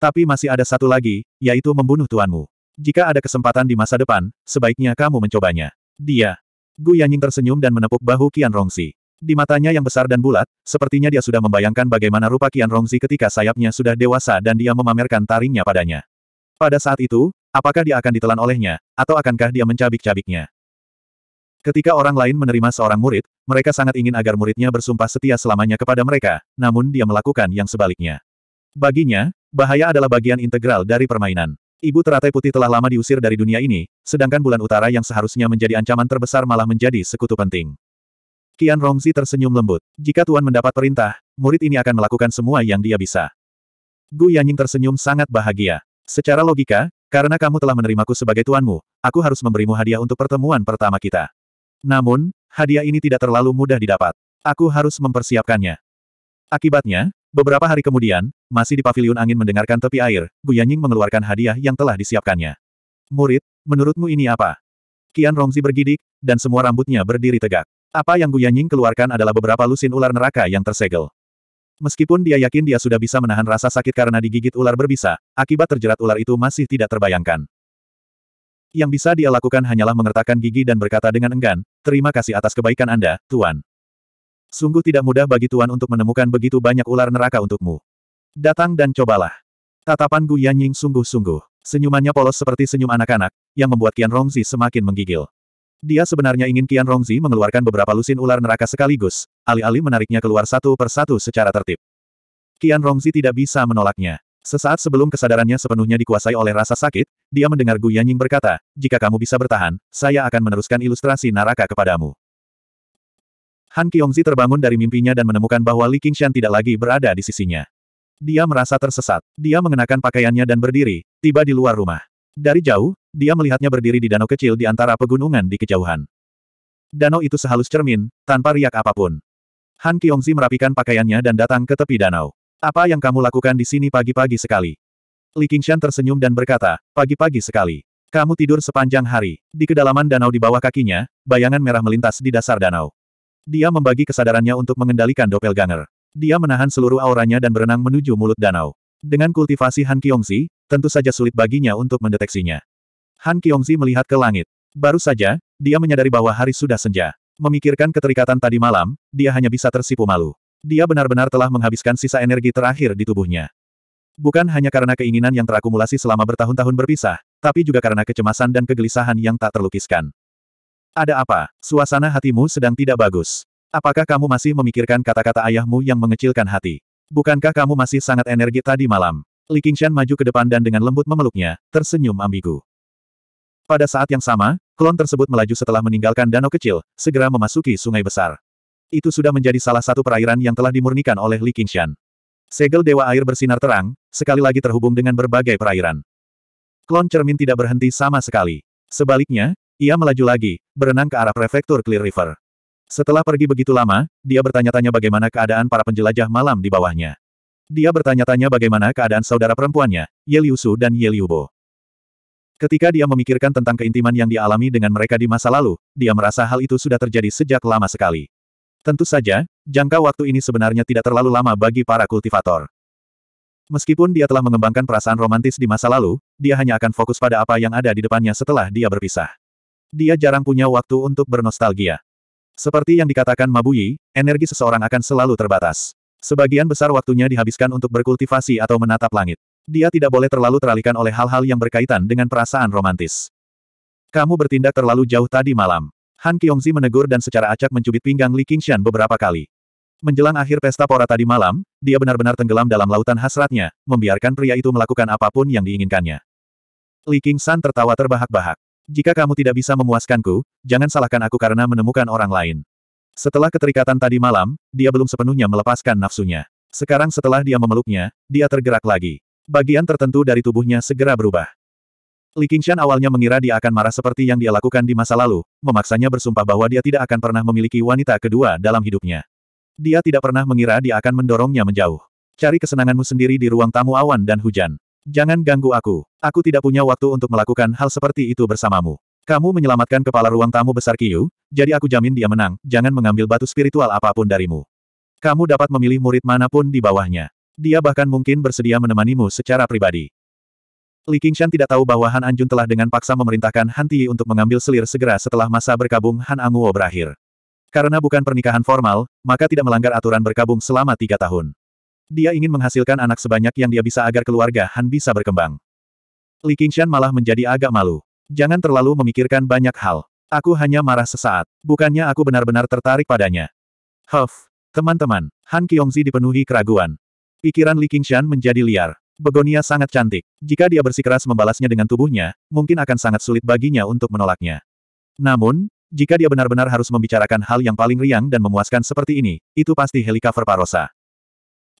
Tapi masih ada satu lagi, yaitu membunuh tuanmu. Jika ada kesempatan di masa depan, sebaiknya kamu mencobanya. Dia. Gu Yanying tersenyum dan menepuk bahu Kian Rongsi. Di matanya yang besar dan bulat, sepertinya dia sudah membayangkan bagaimana rupa Qian Rongzi ketika sayapnya sudah dewasa dan dia memamerkan taringnya padanya. Pada saat itu, apakah dia akan ditelan olehnya, atau akankah dia mencabik-cabiknya? Ketika orang lain menerima seorang murid, mereka sangat ingin agar muridnya bersumpah setia selamanya kepada mereka, namun dia melakukan yang sebaliknya. Baginya, bahaya adalah bagian integral dari permainan. Ibu teratai putih telah lama diusir dari dunia ini, sedangkan bulan utara yang seharusnya menjadi ancaman terbesar malah menjadi sekutu penting. Kian Rongzi tersenyum lembut. Jika Tuan mendapat perintah, murid ini akan melakukan semua yang dia bisa. Gu Yanying tersenyum sangat bahagia. Secara logika, karena kamu telah menerimaku sebagai tuanmu, aku harus memberimu hadiah untuk pertemuan pertama kita. Namun, hadiah ini tidak terlalu mudah didapat. Aku harus mempersiapkannya. Akibatnya, beberapa hari kemudian, masih di paviliun angin mendengarkan tepi air, Gu Yanying mengeluarkan hadiah yang telah disiapkannya. Murid, menurutmu ini apa? Kian Rongzi bergidik, dan semua rambutnya berdiri tegak. Apa yang Gu Yanying keluarkan adalah beberapa lusin ular neraka yang tersegel. Meskipun dia yakin dia sudah bisa menahan rasa sakit karena digigit ular berbisa, akibat terjerat ular itu masih tidak terbayangkan. Yang bisa dia lakukan hanyalah mengertakkan gigi dan berkata dengan enggan, terima kasih atas kebaikan Anda, Tuan. Sungguh tidak mudah bagi Tuan untuk menemukan begitu banyak ular neraka untukmu. Datang dan cobalah. Tatapan Gu Yanying sungguh-sungguh. Senyumannya polos seperti senyum anak-anak, yang membuat Qian Rongzi semakin menggigil. Dia sebenarnya ingin Qian Rongzi mengeluarkan beberapa lusin ular neraka sekaligus, alih-alih menariknya keluar satu per satu secara tertib. Qian Rongzi tidak bisa menolaknya. Sesaat sebelum kesadarannya sepenuhnya dikuasai oleh rasa sakit, dia mendengar Gu Yanying berkata, jika kamu bisa bertahan, saya akan meneruskan ilustrasi neraka kepadamu. Han Kiongzi terbangun dari mimpinya dan menemukan bahwa Li Qingshan tidak lagi berada di sisinya. Dia merasa tersesat. Dia mengenakan pakaiannya dan berdiri, tiba di luar rumah. Dari jauh, dia melihatnya berdiri di danau kecil di antara pegunungan di kejauhan. Danau itu sehalus cermin, tanpa riak apapun. Han Kiongzi merapikan pakaiannya dan datang ke tepi danau. Apa yang kamu lakukan di sini pagi-pagi sekali? Li Qingshan tersenyum dan berkata, pagi-pagi sekali. Kamu tidur sepanjang hari. Di kedalaman danau di bawah kakinya, bayangan merah melintas di dasar danau. Dia membagi kesadarannya untuk mengendalikan doppelganger. Dia menahan seluruh auranya dan berenang menuju mulut danau. Dengan kultivasi Han Kiongzi, tentu saja sulit baginya untuk mendeteksinya. Han Kiongzi melihat ke langit. Baru saja, dia menyadari bahwa hari sudah senja. Memikirkan keterikatan tadi malam, dia hanya bisa tersipu malu. Dia benar-benar telah menghabiskan sisa energi terakhir di tubuhnya. Bukan hanya karena keinginan yang terakumulasi selama bertahun-tahun berpisah, tapi juga karena kecemasan dan kegelisahan yang tak terlukiskan. Ada apa? Suasana hatimu sedang tidak bagus. Apakah kamu masih memikirkan kata-kata ayahmu yang mengecilkan hati? Bukankah kamu masih sangat energi tadi malam? Li Qingshan maju ke depan dan dengan lembut memeluknya, tersenyum ambigu. Pada saat yang sama, klon tersebut melaju setelah meninggalkan danau kecil, segera memasuki sungai besar. Itu sudah menjadi salah satu perairan yang telah dimurnikan oleh Li Qingshan. Segel Dewa Air bersinar terang, sekali lagi terhubung dengan berbagai perairan. Klon cermin tidak berhenti sama sekali. Sebaliknya, ia melaju lagi, berenang ke arah prefektur Clear River. Setelah pergi begitu lama, dia bertanya-tanya bagaimana keadaan para penjelajah malam di bawahnya. Dia bertanya-tanya bagaimana keadaan saudara perempuannya, Ye Liu Su dan Ye Liu Bo. Ketika dia memikirkan tentang keintiman yang dialami dengan mereka di masa lalu, dia merasa hal itu sudah terjadi sejak lama sekali. Tentu saja, jangka waktu ini sebenarnya tidak terlalu lama bagi para kultivator. Meskipun dia telah mengembangkan perasaan romantis di masa lalu, dia hanya akan fokus pada apa yang ada di depannya setelah dia berpisah. Dia jarang punya waktu untuk bernostalgia. Seperti yang dikatakan Mabuyi, energi seseorang akan selalu terbatas. Sebagian besar waktunya dihabiskan untuk berkultivasi atau menatap langit. Dia tidak boleh terlalu teralihkan oleh hal-hal yang berkaitan dengan perasaan romantis. Kamu bertindak terlalu jauh tadi malam. Han Kyongzi menegur dan secara acak mencubit pinggang Li Qingshan beberapa kali. Menjelang akhir pesta pora tadi malam, dia benar-benar tenggelam dalam lautan hasratnya, membiarkan pria itu melakukan apapun yang diinginkannya. Li Qingshan tertawa terbahak-bahak. Jika kamu tidak bisa memuaskanku, jangan salahkan aku karena menemukan orang lain. Setelah keterikatan tadi malam, dia belum sepenuhnya melepaskan nafsunya. Sekarang setelah dia memeluknya, dia tergerak lagi. Bagian tertentu dari tubuhnya segera berubah. Li Qingshan awalnya mengira dia akan marah seperti yang dia lakukan di masa lalu, memaksanya bersumpah bahwa dia tidak akan pernah memiliki wanita kedua dalam hidupnya. Dia tidak pernah mengira dia akan mendorongnya menjauh. Cari kesenanganmu sendiri di ruang tamu awan dan hujan. Jangan ganggu aku. Aku tidak punya waktu untuk melakukan hal seperti itu bersamamu. Kamu menyelamatkan kepala ruang tamu besar Kiyu, jadi aku jamin dia menang, jangan mengambil batu spiritual apapun darimu. Kamu dapat memilih murid manapun di bawahnya. Dia bahkan mungkin bersedia menemanimu secara pribadi. Li Qingshan tidak tahu bahwa Han Anjun telah dengan paksa memerintahkan Han Tiyi untuk mengambil selir segera setelah masa berkabung Han Anguo berakhir. Karena bukan pernikahan formal, maka tidak melanggar aturan berkabung selama tiga tahun. Dia ingin menghasilkan anak sebanyak yang dia bisa agar keluarga Han bisa berkembang. Li Qingshan malah menjadi agak malu. Jangan terlalu memikirkan banyak hal. Aku hanya marah sesaat. Bukannya aku benar-benar tertarik padanya. Huff. Teman-teman, Han Kyongzi dipenuhi keraguan. Pikiran Li Qingshan menjadi liar. Begonia sangat cantik. Jika dia bersikeras membalasnya dengan tubuhnya, mungkin akan sangat sulit baginya untuk menolaknya. Namun, jika dia benar-benar harus membicarakan hal yang paling riang dan memuaskan seperti ini, itu pasti helikopter Parosa.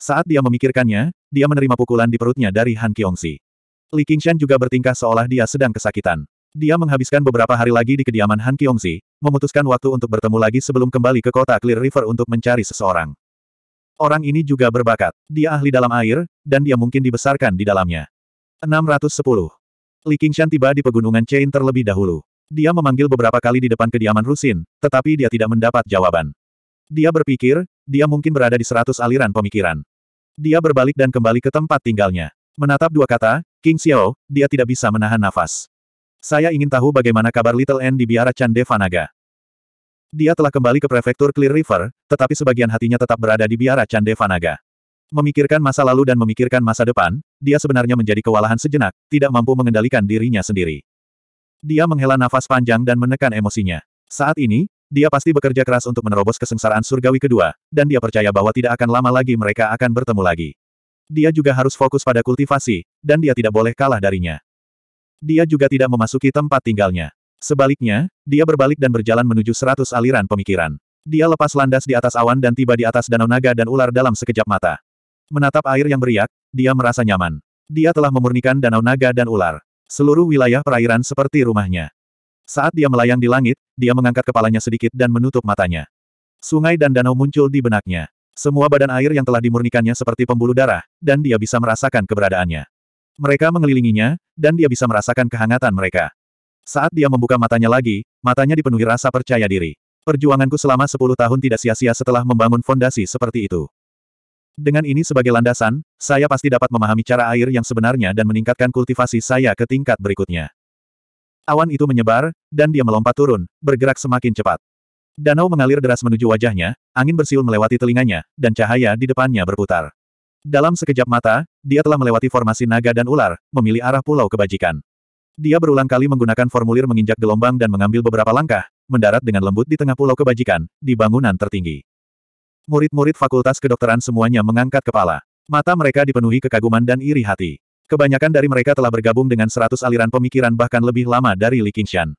Saat dia memikirkannya, dia menerima pukulan di perutnya dari Han Kyongsi. Li Qingshan juga bertingkah seolah dia sedang kesakitan. Dia menghabiskan beberapa hari lagi di kediaman Han Kyongzi, memutuskan waktu untuk bertemu lagi sebelum kembali ke kota Clear River untuk mencari seseorang. Orang ini juga berbakat. Dia ahli dalam air, dan dia mungkin dibesarkan di dalamnya. 610. Li Qingshan tiba di pegunungan Chain terlebih dahulu. Dia memanggil beberapa kali di depan kediaman Rusin, tetapi dia tidak mendapat jawaban. Dia berpikir, dia mungkin berada di seratus aliran pemikiran. Dia berbalik dan kembali ke tempat tinggalnya. Menatap dua kata, King Xiao, dia tidak bisa menahan nafas. Saya ingin tahu bagaimana kabar Little N di biara Cande Vanaga. Dia telah kembali ke prefektur Clear River, tetapi sebagian hatinya tetap berada di biara Cande Vanaga. Memikirkan masa lalu dan memikirkan masa depan, dia sebenarnya menjadi kewalahan sejenak, tidak mampu mengendalikan dirinya sendiri. Dia menghela nafas panjang dan menekan emosinya. Saat ini, dia pasti bekerja keras untuk menerobos kesengsaraan surgawi kedua, dan dia percaya bahwa tidak akan lama lagi mereka akan bertemu lagi. Dia juga harus fokus pada kultivasi, dan dia tidak boleh kalah darinya. Dia juga tidak memasuki tempat tinggalnya. Sebaliknya, dia berbalik dan berjalan menuju seratus aliran pemikiran. Dia lepas landas di atas awan dan tiba di atas danau naga dan ular dalam sekejap mata. Menatap air yang beriak, dia merasa nyaman. Dia telah memurnikan danau naga dan ular. Seluruh wilayah perairan seperti rumahnya. Saat dia melayang di langit, dia mengangkat kepalanya sedikit dan menutup matanya. Sungai dan danau muncul di benaknya. Semua badan air yang telah dimurnikannya seperti pembuluh darah, dan dia bisa merasakan keberadaannya. Mereka mengelilinginya, dan dia bisa merasakan kehangatan mereka. Saat dia membuka matanya lagi, matanya dipenuhi rasa percaya diri. Perjuanganku selama sepuluh tahun tidak sia-sia setelah membangun fondasi seperti itu. Dengan ini sebagai landasan, saya pasti dapat memahami cara air yang sebenarnya dan meningkatkan kultivasi saya ke tingkat berikutnya. Awan itu menyebar, dan dia melompat turun, bergerak semakin cepat. Danau mengalir deras menuju wajahnya, angin bersiul melewati telinganya, dan cahaya di depannya berputar. Dalam sekejap mata, dia telah melewati formasi naga dan ular, memilih arah pulau kebajikan. Dia berulang kali menggunakan formulir menginjak gelombang dan mengambil beberapa langkah, mendarat dengan lembut di tengah pulau kebajikan, di bangunan tertinggi. Murid-murid fakultas kedokteran semuanya mengangkat kepala. Mata mereka dipenuhi kekaguman dan iri hati. Kebanyakan dari mereka telah bergabung dengan seratus aliran pemikiran bahkan lebih lama dari Li Qingshan.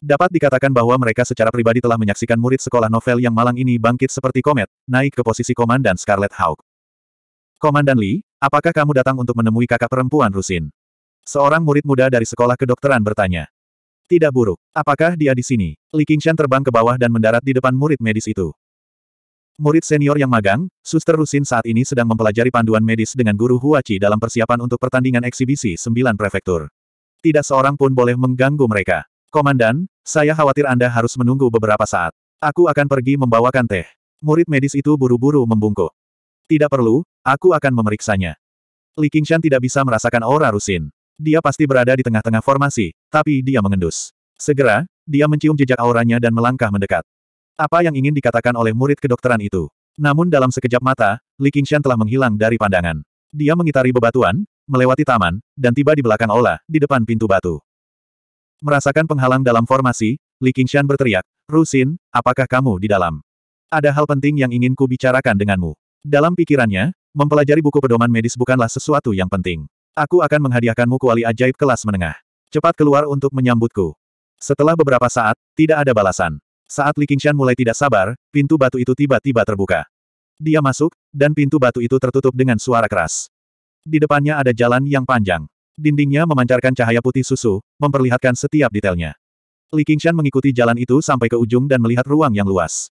Dapat dikatakan bahwa mereka secara pribadi telah menyaksikan murid sekolah novel yang malang ini bangkit seperti komet, naik ke posisi komandan Scarlet Hawk. Komandan Li, apakah kamu datang untuk menemui kakak perempuan Rusin? Seorang murid muda dari sekolah kedokteran bertanya. Tidak buruk. Apakah dia di sini? Li Qingshan terbang ke bawah dan mendarat di depan murid medis itu. Murid senior yang magang, Suster Rusin saat ini sedang mempelajari panduan medis dengan guru Huachi dalam persiapan untuk pertandingan eksibisi sembilan prefektur. Tidak seorang pun boleh mengganggu mereka. Komandan, saya khawatir Anda harus menunggu beberapa saat. Aku akan pergi membawakan teh. Murid medis itu buru-buru membungkuk. Tidak perlu, aku akan memeriksanya. Li Qingshan tidak bisa merasakan aura Rusin. Dia pasti berada di tengah-tengah formasi, tapi dia mengendus. Segera, dia mencium jejak auranya dan melangkah mendekat. Apa yang ingin dikatakan oleh murid kedokteran itu? Namun dalam sekejap mata, Li Qingshan telah menghilang dari pandangan. Dia mengitari bebatuan, melewati taman, dan tiba di belakang Ola, di depan pintu batu. Merasakan penghalang dalam formasi, Li Qingshan berteriak, Rusin, apakah kamu di dalam? Ada hal penting yang ingin ku bicarakan denganmu. Dalam pikirannya, mempelajari buku pedoman medis bukanlah sesuatu yang penting. Aku akan menghadiahkanmu kuali ajaib kelas menengah. Cepat keluar untuk menyambutku. Setelah beberapa saat, tidak ada balasan. Saat Li Qingshan mulai tidak sabar, pintu batu itu tiba-tiba terbuka. Dia masuk, dan pintu batu itu tertutup dengan suara keras. Di depannya ada jalan yang panjang. Dindingnya memancarkan cahaya putih susu, memperlihatkan setiap detailnya. Li Qingshan mengikuti jalan itu sampai ke ujung dan melihat ruang yang luas.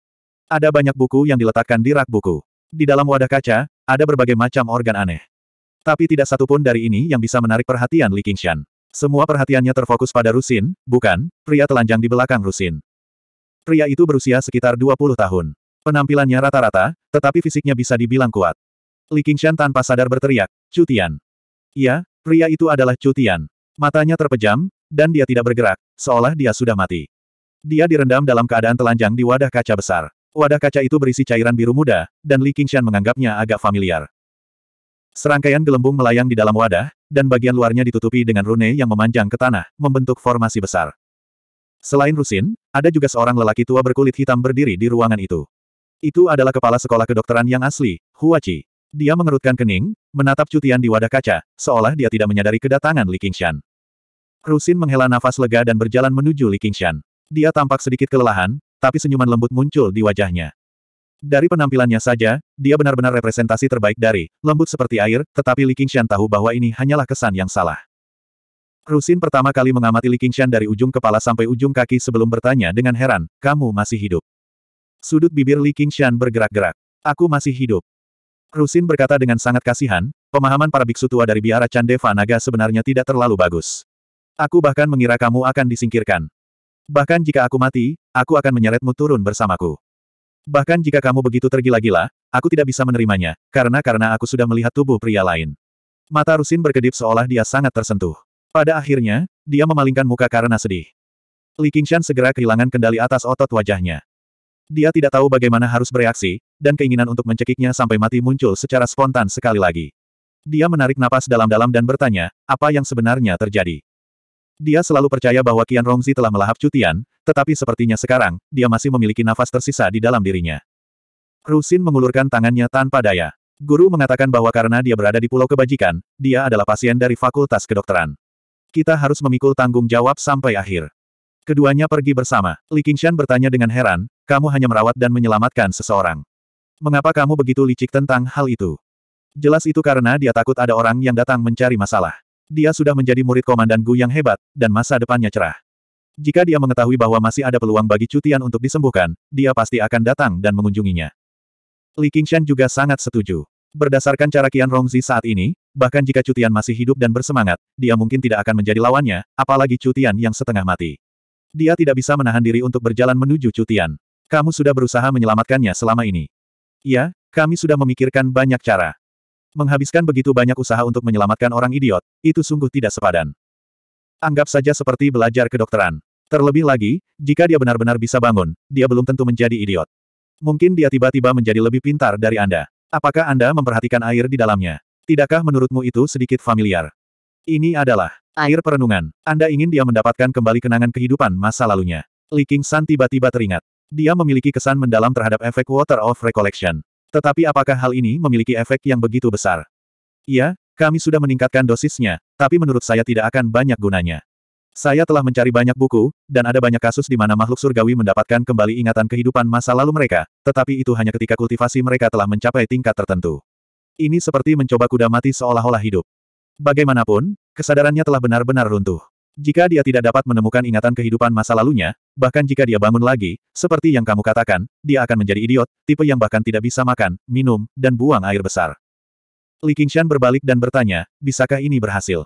Ada banyak buku yang diletakkan di rak buku. Di dalam wadah kaca, ada berbagai macam organ aneh. Tapi tidak satupun dari ini yang bisa menarik perhatian Li Qingshan. Semua perhatiannya terfokus pada Rusin, bukan, pria telanjang di belakang Rusin. Pria itu berusia sekitar 20 tahun. Penampilannya rata-rata, tetapi fisiknya bisa dibilang kuat. Li Qingshan tanpa sadar berteriak, Cutian. Iya, pria itu adalah Cutian. Matanya terpejam, dan dia tidak bergerak, seolah dia sudah mati. Dia direndam dalam keadaan telanjang di wadah kaca besar. Wadah kaca itu berisi cairan biru muda, dan Li Qingshan menganggapnya agak familiar. Serangkaian gelembung melayang di dalam wadah, dan bagian luarnya ditutupi dengan rune yang memanjang ke tanah, membentuk formasi besar. Selain Rusin, ada juga seorang lelaki tua berkulit hitam berdiri di ruangan itu. Itu adalah kepala sekolah kedokteran yang asli, Huachi. Dia mengerutkan kening, menatap cutian di wadah kaca, seolah dia tidak menyadari kedatangan Li Qingshan. Rusin menghela nafas lega dan berjalan menuju Li Qingshan. Dia tampak sedikit kelelahan, tapi senyuman lembut muncul di wajahnya. Dari penampilannya saja, dia benar-benar representasi terbaik dari lembut seperti air, tetapi Li Qingshan tahu bahwa ini hanyalah kesan yang salah. Rusin pertama kali mengamati Li Qingshan dari ujung kepala sampai ujung kaki sebelum bertanya dengan heran, kamu masih hidup. Sudut bibir Li Qingshan bergerak-gerak. Aku masih hidup. Rusin berkata dengan sangat kasihan, pemahaman para biksu tua dari biara Chandeva Naga sebenarnya tidak terlalu bagus. Aku bahkan mengira kamu akan disingkirkan. Bahkan jika aku mati, aku akan menyeretmu turun bersamaku. Bahkan jika kamu begitu tergila-gila, aku tidak bisa menerimanya, karena karena aku sudah melihat tubuh pria lain. Mata Rusin berkedip seolah dia sangat tersentuh. Pada akhirnya, dia memalingkan muka karena sedih. Li Qingshan segera kehilangan kendali atas otot wajahnya. Dia tidak tahu bagaimana harus bereaksi, dan keinginan untuk mencekiknya sampai mati muncul secara spontan sekali lagi. Dia menarik napas dalam-dalam dan bertanya, apa yang sebenarnya terjadi? Dia selalu percaya bahwa Qian Rongzi telah melahap cutian, tetapi sepertinya sekarang, dia masih memiliki nafas tersisa di dalam dirinya. Rusin mengulurkan tangannya tanpa daya. Guru mengatakan bahwa karena dia berada di Pulau Kebajikan, dia adalah pasien dari Fakultas Kedokteran. Kita harus memikul tanggung jawab sampai akhir. Keduanya pergi bersama. Li Qingshan bertanya dengan heran, kamu hanya merawat dan menyelamatkan seseorang. Mengapa kamu begitu licik tentang hal itu? Jelas itu karena dia takut ada orang yang datang mencari masalah. Dia sudah menjadi murid komandan Gu yang hebat, dan masa depannya cerah. Jika dia mengetahui bahwa masih ada peluang bagi Cutian untuk disembuhkan, dia pasti akan datang dan mengunjunginya. Li Qingshan juga sangat setuju. Berdasarkan cara Qian Rongzi saat ini, bahkan jika Cutian masih hidup dan bersemangat, dia mungkin tidak akan menjadi lawannya, apalagi Cutian yang setengah mati. Dia tidak bisa menahan diri untuk berjalan menuju Cutian. Kamu sudah berusaha menyelamatkannya selama ini. Ya, kami sudah memikirkan banyak cara. Menghabiskan begitu banyak usaha untuk menyelamatkan orang idiot, itu sungguh tidak sepadan. Anggap saja seperti belajar kedokteran. Terlebih lagi, jika dia benar-benar bisa bangun, dia belum tentu menjadi idiot. Mungkin dia tiba-tiba menjadi lebih pintar dari Anda. Apakah Anda memperhatikan air di dalamnya? Tidakkah menurutmu itu sedikit familiar? Ini adalah air perenungan. Anda ingin dia mendapatkan kembali kenangan kehidupan masa lalunya. Li King San tiba-tiba teringat. Dia memiliki kesan mendalam terhadap efek water of recollection. Tetapi apakah hal ini memiliki efek yang begitu besar? Iya, kami sudah meningkatkan dosisnya, tapi menurut saya tidak akan banyak gunanya. Saya telah mencari banyak buku, dan ada banyak kasus di mana makhluk surgawi mendapatkan kembali ingatan kehidupan masa lalu mereka, tetapi itu hanya ketika kultivasi mereka telah mencapai tingkat tertentu. Ini seperti mencoba kuda mati seolah-olah hidup. Bagaimanapun, kesadarannya telah benar-benar runtuh. Jika dia tidak dapat menemukan ingatan kehidupan masa lalunya, bahkan jika dia bangun lagi, seperti yang kamu katakan, dia akan menjadi idiot, tipe yang bahkan tidak bisa makan, minum, dan buang air besar. Li Qingshan berbalik dan bertanya, bisakah ini berhasil?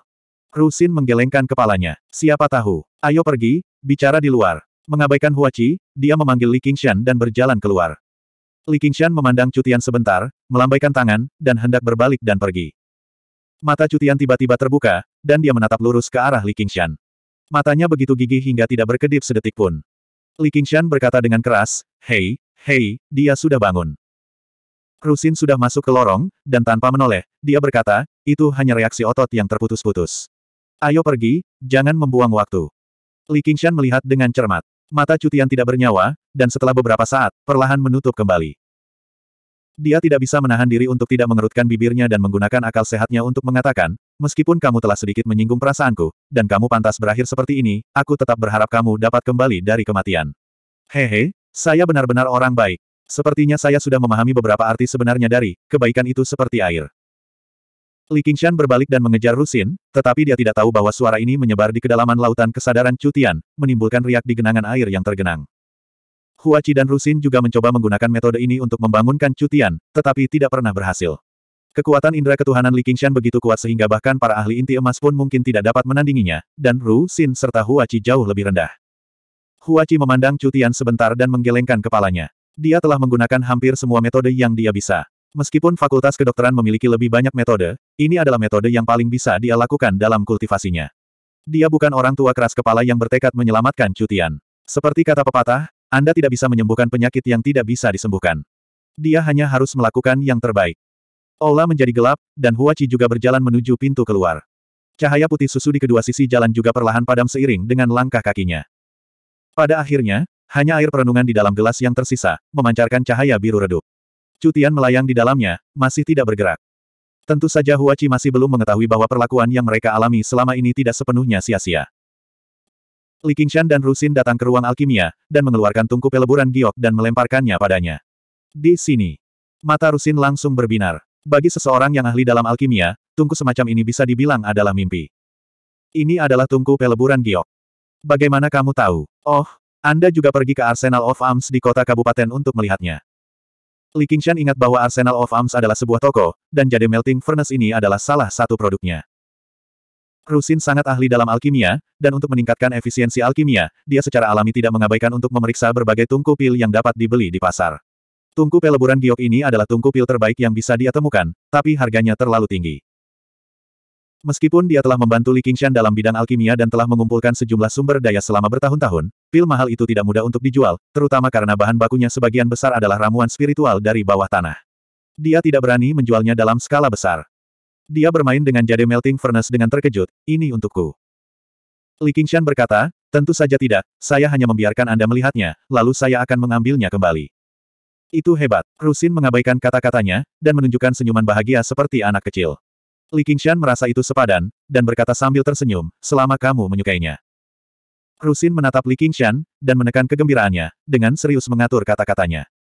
Rusin menggelengkan kepalanya. Siapa tahu. Ayo pergi, bicara di luar. Mengabaikan Huaci, dia memanggil Li Qingshan dan berjalan keluar. Li Qingshan memandang cutian sebentar, melambaikan tangan, dan hendak berbalik dan pergi. Mata cutian tiba-tiba terbuka, dan dia menatap lurus ke arah Li Qingshan. Matanya begitu gigih hingga tidak berkedip sedetik pun. Li Qingshan berkata dengan keras, Hei, hei, dia sudah bangun. Rusin sudah masuk ke lorong, dan tanpa menoleh, dia berkata, itu hanya reaksi otot yang terputus-putus. Ayo pergi, jangan membuang waktu. Li Qingshan melihat dengan cermat. Mata cutian tidak bernyawa, dan setelah beberapa saat, perlahan menutup kembali. Dia tidak bisa menahan diri untuk tidak mengerutkan bibirnya dan menggunakan akal sehatnya untuk mengatakan, meskipun kamu telah sedikit menyinggung perasaanku, dan kamu pantas berakhir seperti ini, aku tetap berharap kamu dapat kembali dari kematian. Hehe, saya benar-benar orang baik. Sepertinya saya sudah memahami beberapa arti sebenarnya dari, kebaikan itu seperti air. Li Qingshan berbalik dan mengejar Rusin, tetapi dia tidak tahu bahwa suara ini menyebar di kedalaman lautan kesadaran Cutian, menimbulkan riak di genangan air yang tergenang. Huaci dan Rusin juga mencoba menggunakan metode ini untuk membangunkan cutian, tetapi tidak pernah berhasil. Kekuatan indera ketuhanan Li Qingshan begitu kuat sehingga bahkan para ahli inti emas pun mungkin tidak dapat menandinginya, dan Ru Xin serta Huaci jauh lebih rendah. Huaci memandang cutian sebentar dan menggelengkan kepalanya. Dia telah menggunakan hampir semua metode yang dia bisa. Meskipun fakultas kedokteran memiliki lebih banyak metode, ini adalah metode yang paling bisa dia lakukan dalam kultivasinya. Dia bukan orang tua keras kepala yang bertekad menyelamatkan cutian. Seperti kata pepatah, anda tidak bisa menyembuhkan penyakit yang tidak bisa disembuhkan. Dia hanya harus melakukan yang terbaik. Aula menjadi gelap, dan Hua juga berjalan menuju pintu keluar. Cahaya putih susu di kedua sisi jalan juga perlahan padam seiring dengan langkah kakinya. Pada akhirnya, hanya air perenungan di dalam gelas yang tersisa, memancarkan cahaya biru redup. Cutian melayang di dalamnya, masih tidak bergerak. Tentu saja Hua masih belum mengetahui bahwa perlakuan yang mereka alami selama ini tidak sepenuhnya sia-sia. Li Qingshan dan Rusin datang ke ruang alkimia, dan mengeluarkan tungku peleburan giok dan melemparkannya padanya. Di sini. Mata Rusin langsung berbinar. Bagi seseorang yang ahli dalam alkimia, tungku semacam ini bisa dibilang adalah mimpi. Ini adalah tungku peleburan giok. Bagaimana kamu tahu? Oh, Anda juga pergi ke Arsenal of Arms di kota kabupaten untuk melihatnya. Li Qingshan ingat bahwa Arsenal of Arms adalah sebuah toko, dan jade melting furnace ini adalah salah satu produknya. Krusin sangat ahli dalam alkimia, dan untuk meningkatkan efisiensi alkimia, dia secara alami tidak mengabaikan untuk memeriksa berbagai tungku pil yang dapat dibeli di pasar. Tungku peleburan giok ini adalah tungku pil terbaik yang bisa dia temukan, tapi harganya terlalu tinggi. Meskipun dia telah membantu Li Qingshan dalam bidang alkimia dan telah mengumpulkan sejumlah sumber daya selama bertahun-tahun, pil mahal itu tidak mudah untuk dijual, terutama karena bahan bakunya sebagian besar adalah ramuan spiritual dari bawah tanah. Dia tidak berani menjualnya dalam skala besar. Dia bermain dengan jade melting furnace dengan terkejut, ini untukku. Li Qingshan berkata, tentu saja tidak, saya hanya membiarkan Anda melihatnya, lalu saya akan mengambilnya kembali. Itu hebat. Rusin mengabaikan kata-katanya, dan menunjukkan senyuman bahagia seperti anak kecil. Li Qingshan merasa itu sepadan, dan berkata sambil tersenyum, selama kamu menyukainya. Rusin menatap Li Qingshan, dan menekan kegembiraannya, dengan serius mengatur kata-katanya.